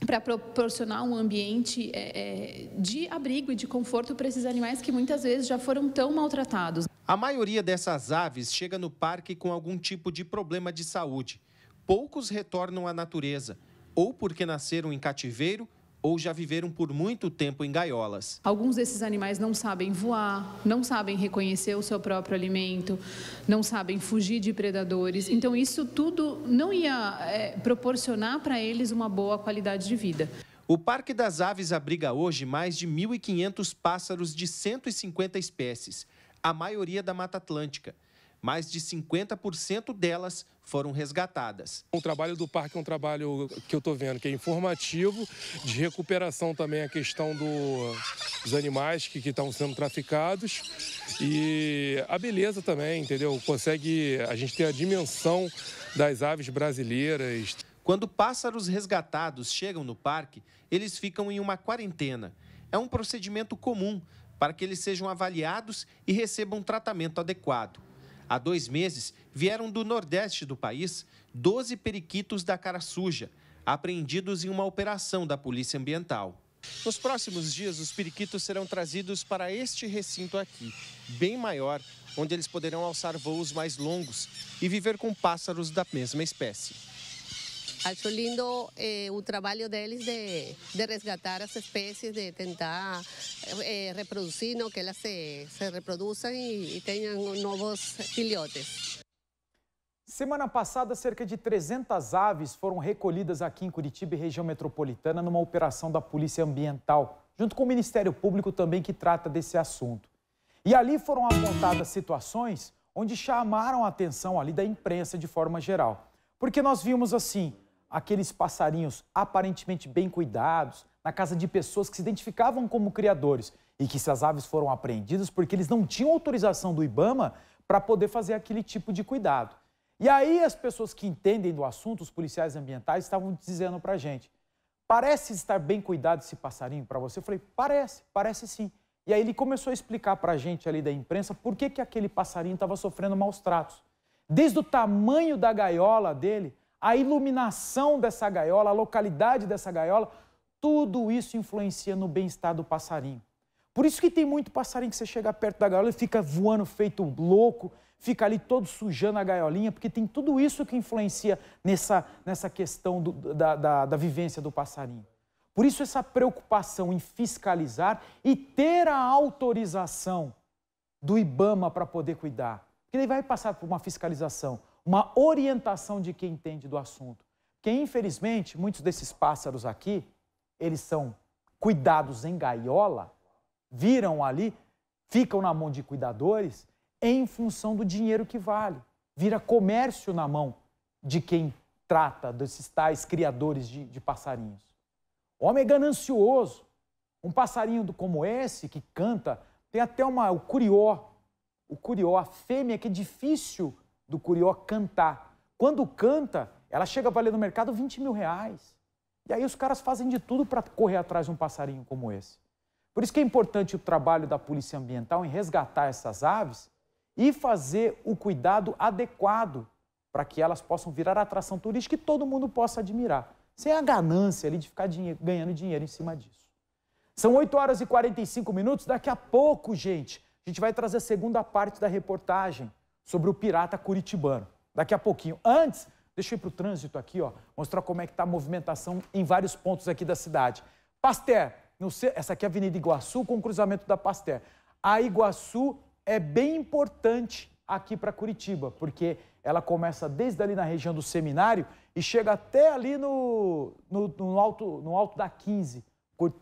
para proporcionar um ambiente é, é, de abrigo e de conforto para esses animais que muitas vezes já foram tão maltratados. A maioria dessas aves chega no parque com algum tipo de problema de saúde. Poucos retornam à natureza, ou porque nasceram em cativeiro ou já viveram por muito tempo em gaiolas. Alguns desses animais não sabem voar, não sabem reconhecer o seu próprio alimento, não sabem fugir de predadores. Então, isso tudo não ia é, proporcionar para eles uma boa qualidade de vida. O Parque das Aves abriga hoje mais de 1.500 pássaros de 150 espécies, a maioria da Mata Atlântica mais de 50% delas foram resgatadas. O trabalho do parque é um trabalho que eu estou vendo, que é informativo, de recuperação também a questão do, dos animais que estão sendo traficados e a beleza também, entendeu? Consegue a gente ter a dimensão das aves brasileiras. Quando pássaros resgatados chegam no parque, eles ficam em uma quarentena. É um procedimento comum para que eles sejam avaliados e recebam um tratamento adequado. Há dois meses, vieram do nordeste do país 12 periquitos da cara suja, apreendidos em uma operação da Polícia Ambiental. Nos próximos dias, os periquitos serão trazidos para este recinto aqui, bem maior, onde eles poderão alçar voos mais longos e viver com pássaros da mesma espécie. Acho lindo eh, o trabalho deles de, de resgatar as espécies, de tentar eh, reproduzir, não, que elas se, se reproduzam e, e tenham novos filhotes. Semana passada, cerca de 300 aves foram recolhidas aqui em Curitiba e região metropolitana numa operação da Polícia Ambiental, junto com o Ministério Público também que trata desse assunto. E ali foram apontadas situações onde chamaram a atenção ali da imprensa de forma geral. Porque nós vimos assim, aqueles passarinhos aparentemente bem cuidados, na casa de pessoas que se identificavam como criadores e que essas aves foram apreendidas porque eles não tinham autorização do Ibama para poder fazer aquele tipo de cuidado. E aí as pessoas que entendem do assunto, os policiais ambientais, estavam dizendo para a gente, parece estar bem cuidado esse passarinho para você? Eu falei, parece, parece sim. E aí ele começou a explicar para a gente ali da imprensa por que, que aquele passarinho estava sofrendo maus tratos. Desde o tamanho da gaiola dele a iluminação dessa gaiola, a localidade dessa gaiola, tudo isso influencia no bem-estar do passarinho. Por isso que tem muito passarinho que você chega perto da gaiola e fica voando feito louco, fica ali todo sujando a gaiolinha, porque tem tudo isso que influencia nessa, nessa questão do, da, da, da vivência do passarinho. Por isso, essa preocupação em fiscalizar e ter a autorização do IBAMA para poder cuidar. Porque ele vai passar por uma fiscalização uma orientação de quem entende do assunto. Porque, infelizmente, muitos desses pássaros aqui, eles são cuidados em gaiola, viram ali, ficam na mão de cuidadores em função do dinheiro que vale. Vira comércio na mão de quem trata desses tais criadores de, de passarinhos. O homem é ganancioso. Um passarinho como esse, que canta, tem até uma, o curió. O curió, a fêmea, que é difícil do Curió cantar. Quando canta, ela chega a valer no mercado 20 mil reais. E aí os caras fazem de tudo para correr atrás de um passarinho como esse. Por isso que é importante o trabalho da polícia ambiental em resgatar essas aves e fazer o cuidado adequado para que elas possam virar atração turística e todo mundo possa admirar, sem a ganância ali de ficar dinheiro, ganhando dinheiro em cima disso. São 8 horas e 45 minutos, daqui a pouco, gente, a gente vai trazer a segunda parte da reportagem sobre o pirata curitibano. Daqui a pouquinho. Antes, deixa eu ir para o trânsito aqui, ó, mostrar como é que está a movimentação em vários pontos aqui da cidade. Pasteur, essa aqui é a Avenida Iguaçu com o cruzamento da Pasteur. A Iguaçu é bem importante aqui para Curitiba, porque ela começa desde ali na região do seminário e chega até ali no, no, no, alto, no alto da 15,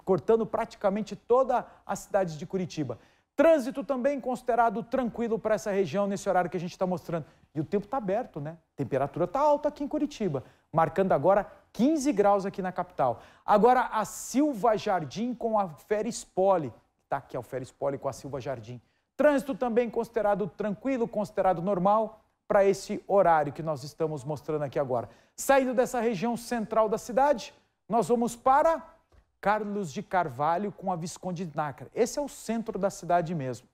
cortando praticamente toda a cidade de Curitiba. Trânsito também considerado tranquilo para essa região nesse horário que a gente está mostrando. E o tempo está aberto, né? Temperatura está alta aqui em Curitiba, marcando agora 15 graus aqui na capital. Agora a Silva Jardim com a Feres Poli. Tá aqui a Feres Poli com a Silva Jardim. Trânsito também considerado tranquilo, considerado normal para esse horário que nós estamos mostrando aqui agora. Saindo dessa região central da cidade, nós vamos para Carlos de Carvalho com a Visconde de Nácara. Esse é o centro da cidade mesmo.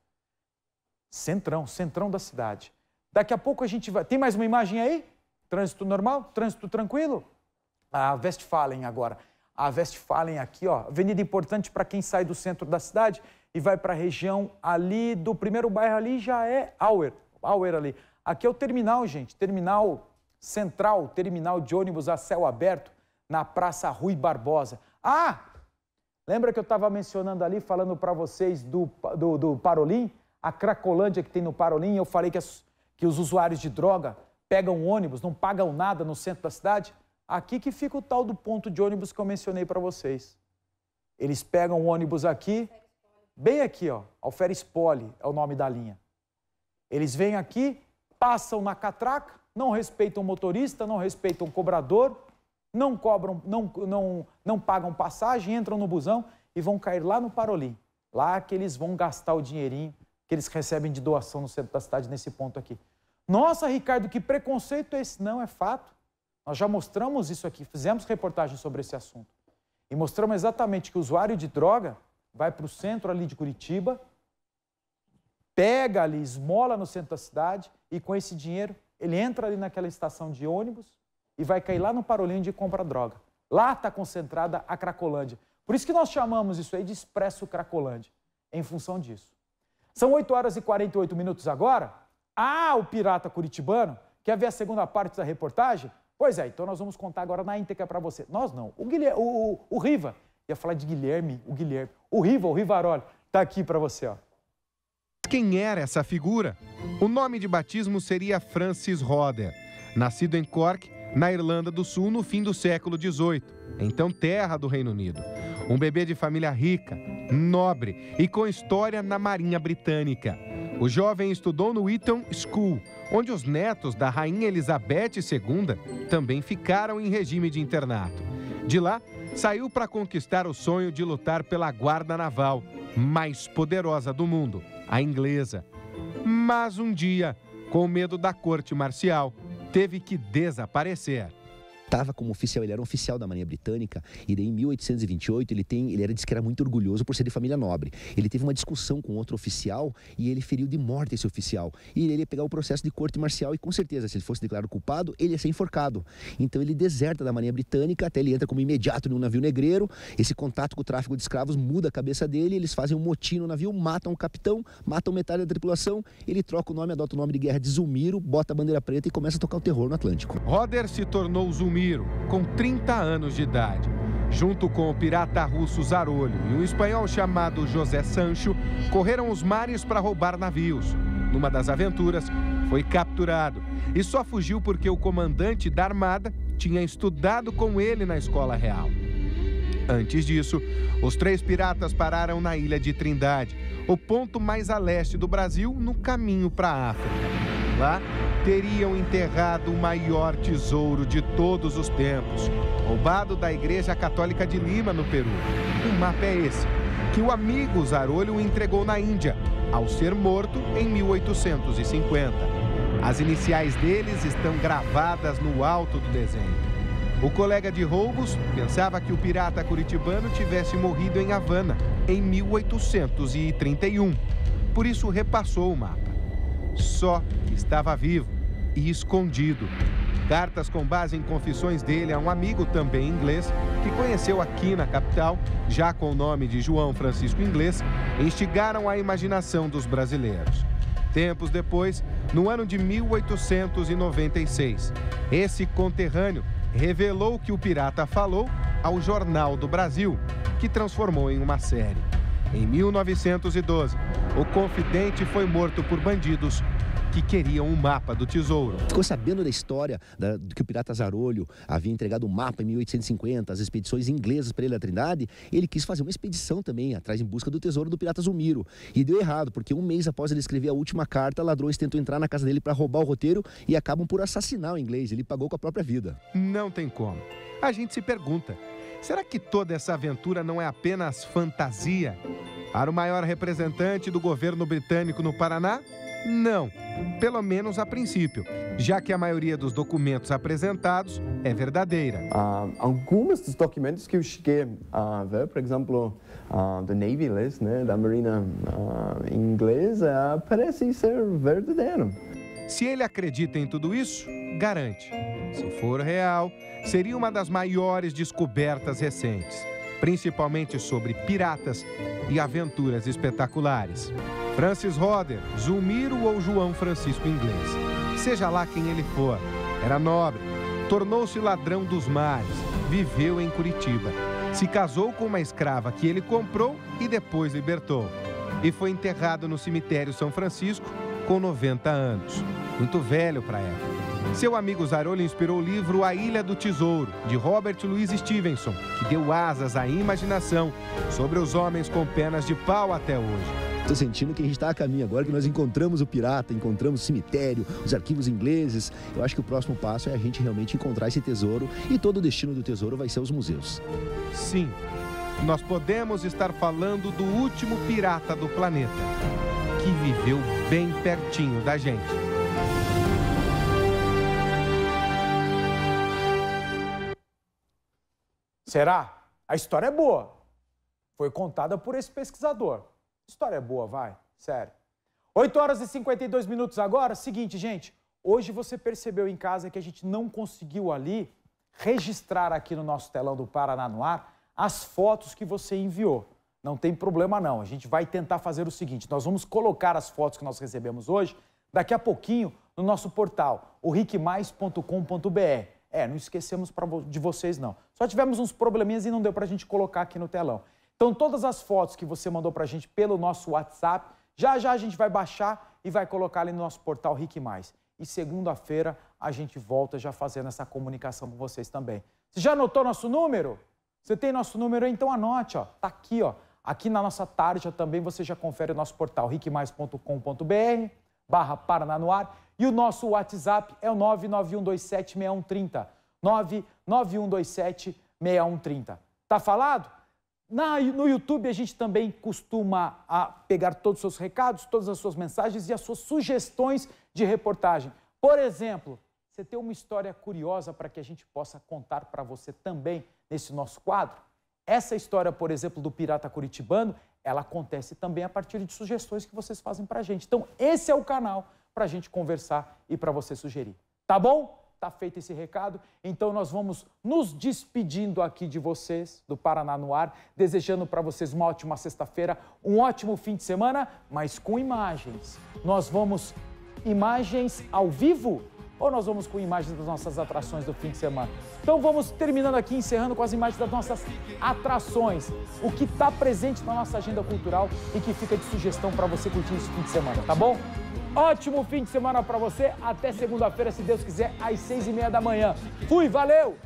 Centrão, centrão da cidade. Daqui a pouco a gente vai. Tem mais uma imagem aí? Trânsito normal? Trânsito tranquilo? A Westfalen agora. A Westfalen aqui, ó. Avenida importante para quem sai do centro da cidade e vai para a região ali do primeiro bairro ali já é Auer. Auer ali. Aqui é o terminal, gente. Terminal central, terminal de ônibus a céu aberto na Praça Rui Barbosa. Ah, Lembra que eu estava mencionando ali, falando para vocês do, do, do, Parolim? A Cracolândia que tem no Parolim, eu falei que, as, que os usuários de droga pegam ônibus, não pagam nada no centro da cidade. Aqui que fica o tal do ponto de ônibus que eu mencionei para vocês. Eles pegam o ônibus aqui, bem aqui, ó, Alferes Poli é o nome da linha. Eles vêm aqui, passam na catraca, não respeitam o motorista, não respeitam o cobrador, não cobram, não, não, não pagam passagem, entram no busão e vão cair lá no Parolim. Lá que eles vão gastar o dinheirinho que eles recebem de doação no centro da cidade, nesse ponto aqui. Nossa, Ricardo, que preconceito é esse? Não, é fato. Nós já mostramos isso aqui, fizemos reportagem sobre esse assunto. E mostramos exatamente que o usuário de droga vai para o centro ali de Curitiba, pega ali, esmola no centro da cidade e com esse dinheiro ele entra ali naquela estação de ônibus e vai cair lá no parolinho de compra droga. Lá está concentrada a Cracolândia. Por isso que nós chamamos isso aí de Expresso Cracolândia, em função disso. São 8 horas e 48 minutos agora. Ah, o pirata curitibano, quer ver a segunda parte da reportagem? Pois é, então nós vamos contar agora na íntegra para você. Nós não, o, guilher o, o, o Riva, ia falar de Guilherme, o Guilherme, o Riva, o Rivaroli, está aqui para você, ó. Quem era essa figura? O nome de batismo seria Francis Roder. Nascido em Cork, na Irlanda do Sul no fim do século XVIII, então terra do Reino Unido. Um bebê de família rica, nobre e com história na Marinha Britânica. O jovem estudou no Eton School, onde os netos da Rainha Elizabeth II também ficaram em regime de internato. De lá, saiu para conquistar o sonho de lutar pela guarda naval mais poderosa do mundo, a inglesa. Mas um dia, com medo da corte marcial, teve que desaparecer estava como oficial, ele era um oficial da Marinha Britânica, e daí em 1828 ele tem, ele era diz que era muito orgulhoso por ser de família nobre. Ele teve uma discussão com outro oficial e ele feriu de morte esse oficial. E ele ia pegar o processo de corte marcial e com certeza se ele fosse declarado culpado, ele ia ser enforcado. Então ele deserta da Marinha Britânica, até ele entra como imediato num navio negreiro. Esse contato com o tráfico de escravos muda a cabeça dele, eles fazem um motim no navio, matam o capitão, matam metade da tripulação, ele troca o nome, adota o nome de guerra de Zumiro, bota a bandeira preta e começa a tocar o terror no Atlântico. Roder se tornou Zumiro Belmiro, com 30 anos de idade. Junto com o pirata russo Zarolho e um espanhol chamado José Sancho, correram os mares para roubar navios. Numa das aventuras, foi capturado e só fugiu porque o comandante da armada tinha estudado com ele na escola real. Antes disso, os três piratas pararam na ilha de Trindade, o ponto mais a leste do Brasil no caminho para a África lá, teriam enterrado o maior tesouro de todos os tempos, roubado da Igreja Católica de Lima, no Peru. O mapa é esse, que o amigo Zarolho entregou na Índia, ao ser morto em 1850. As iniciais deles estão gravadas no alto do desenho. O colega de roubos pensava que o pirata curitibano tivesse morrido em Havana, em 1831. Por isso, repassou o mapa só estava vivo e escondido. Cartas com base em confissões dele a um amigo também inglês, que conheceu aqui na capital, já com o nome de João Francisco Inglês, instigaram a imaginação dos brasileiros. Tempos depois, no ano de 1896, esse conterrâneo revelou que o pirata falou ao Jornal do Brasil, que transformou em uma série. Em 1912, o confidente foi morto por bandidos que queriam um mapa do tesouro. Ficou sabendo da história da, que o pirata Zarolho havia entregado um mapa em 1850, as expedições inglesas para ele à Trindade, ele quis fazer uma expedição também, atrás em busca do tesouro do pirata Zumiro E deu errado, porque um mês após ele escrever a última carta, ladrões tentam entrar na casa dele para roubar o roteiro e acabam por assassinar o inglês. Ele pagou com a própria vida. Não tem como. A gente se pergunta, Será que toda essa aventura não é apenas fantasia? Para o maior representante do governo britânico no Paraná? Não, pelo menos a princípio, já que a maioria dos documentos apresentados é verdadeira. Uh, ah, alguns dos documentos que eu cheguei a ver, por exemplo, uh, Navy List, né, da Marina uh, inglesa, parecem ser verdadeiros. Se ele acredita em tudo isso, garante. Se for real, seria uma das maiores descobertas recentes, principalmente sobre piratas e aventuras espetaculares. Francis Roder, Zulmiro ou João Francisco Inglês. Seja lá quem ele for, era nobre, tornou-se ladrão dos mares, viveu em Curitiba. Se casou com uma escrava que ele comprou e depois libertou. E foi enterrado no cemitério São Francisco com 90 anos muito velho para a época. Seu amigo Zaroli inspirou o livro A Ilha do Tesouro, de Robert Louis Stevenson, que deu asas à imaginação sobre os homens com pernas de pau até hoje. Estou sentindo que a gente está a caminho agora, que nós encontramos o pirata, encontramos o cemitério, os arquivos ingleses. Eu acho que o próximo passo é a gente realmente encontrar esse tesouro e todo o destino do tesouro vai ser os museus. Sim, nós podemos estar falando do último pirata do planeta, que viveu bem pertinho da gente. Será? A história é boa. Foi contada por esse pesquisador. História é boa, vai. Sério. 8 horas e 52 minutos agora. Seguinte, gente. Hoje você percebeu em casa que a gente não conseguiu ali registrar aqui no nosso telão do Paraná no ar as fotos que você enviou. Não tem problema não. A gente vai tentar fazer o seguinte, nós vamos colocar as fotos que nós recebemos hoje daqui a pouquinho no nosso portal, o ricmais.com.br. É, não esquecemos de vocês, não. Só tivemos uns probleminhas e não deu para a gente colocar aqui no telão. Então, todas as fotos que você mandou para a gente pelo nosso WhatsApp, já já a gente vai baixar e vai colocar ali no nosso portal Rique Mais. E segunda-feira a gente volta já fazendo essa comunicação com vocês também. Você já anotou nosso número? Você tem nosso número? Então anote, ó. Tá aqui, ó. Aqui na nossa tarja também você já confere o nosso portal riquemais.com.br barra Paraná no ar. E o nosso WhatsApp é o 991276130. 991276130. Tá falado? Na, no YouTube a gente também costuma a ah, pegar todos os seus recados, todas as suas mensagens e as suas sugestões de reportagem. Por exemplo, você tem uma história curiosa para que a gente possa contar para você também nesse nosso quadro? Essa história, por exemplo, do pirata curitibano, ela acontece também a partir de sugestões que vocês fazem para a gente. Então, esse é o canal para a gente conversar e para você sugerir. Tá bom? Tá feito esse recado? Então nós vamos nos despedindo aqui de vocês, do Paraná no Ar, desejando para vocês uma ótima sexta-feira, um ótimo fim de semana, mas com imagens. Nós vamos imagens ao vivo ou nós vamos com imagens das nossas atrações do fim de semana? Então vamos terminando aqui, encerrando com as imagens das nossas atrações, o que está presente na nossa agenda cultural e que fica de sugestão para você curtir esse fim de semana, tá bom? Ótimo fim de semana para você. Até segunda-feira, se Deus quiser, às seis e meia da manhã. Fui, valeu!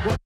done.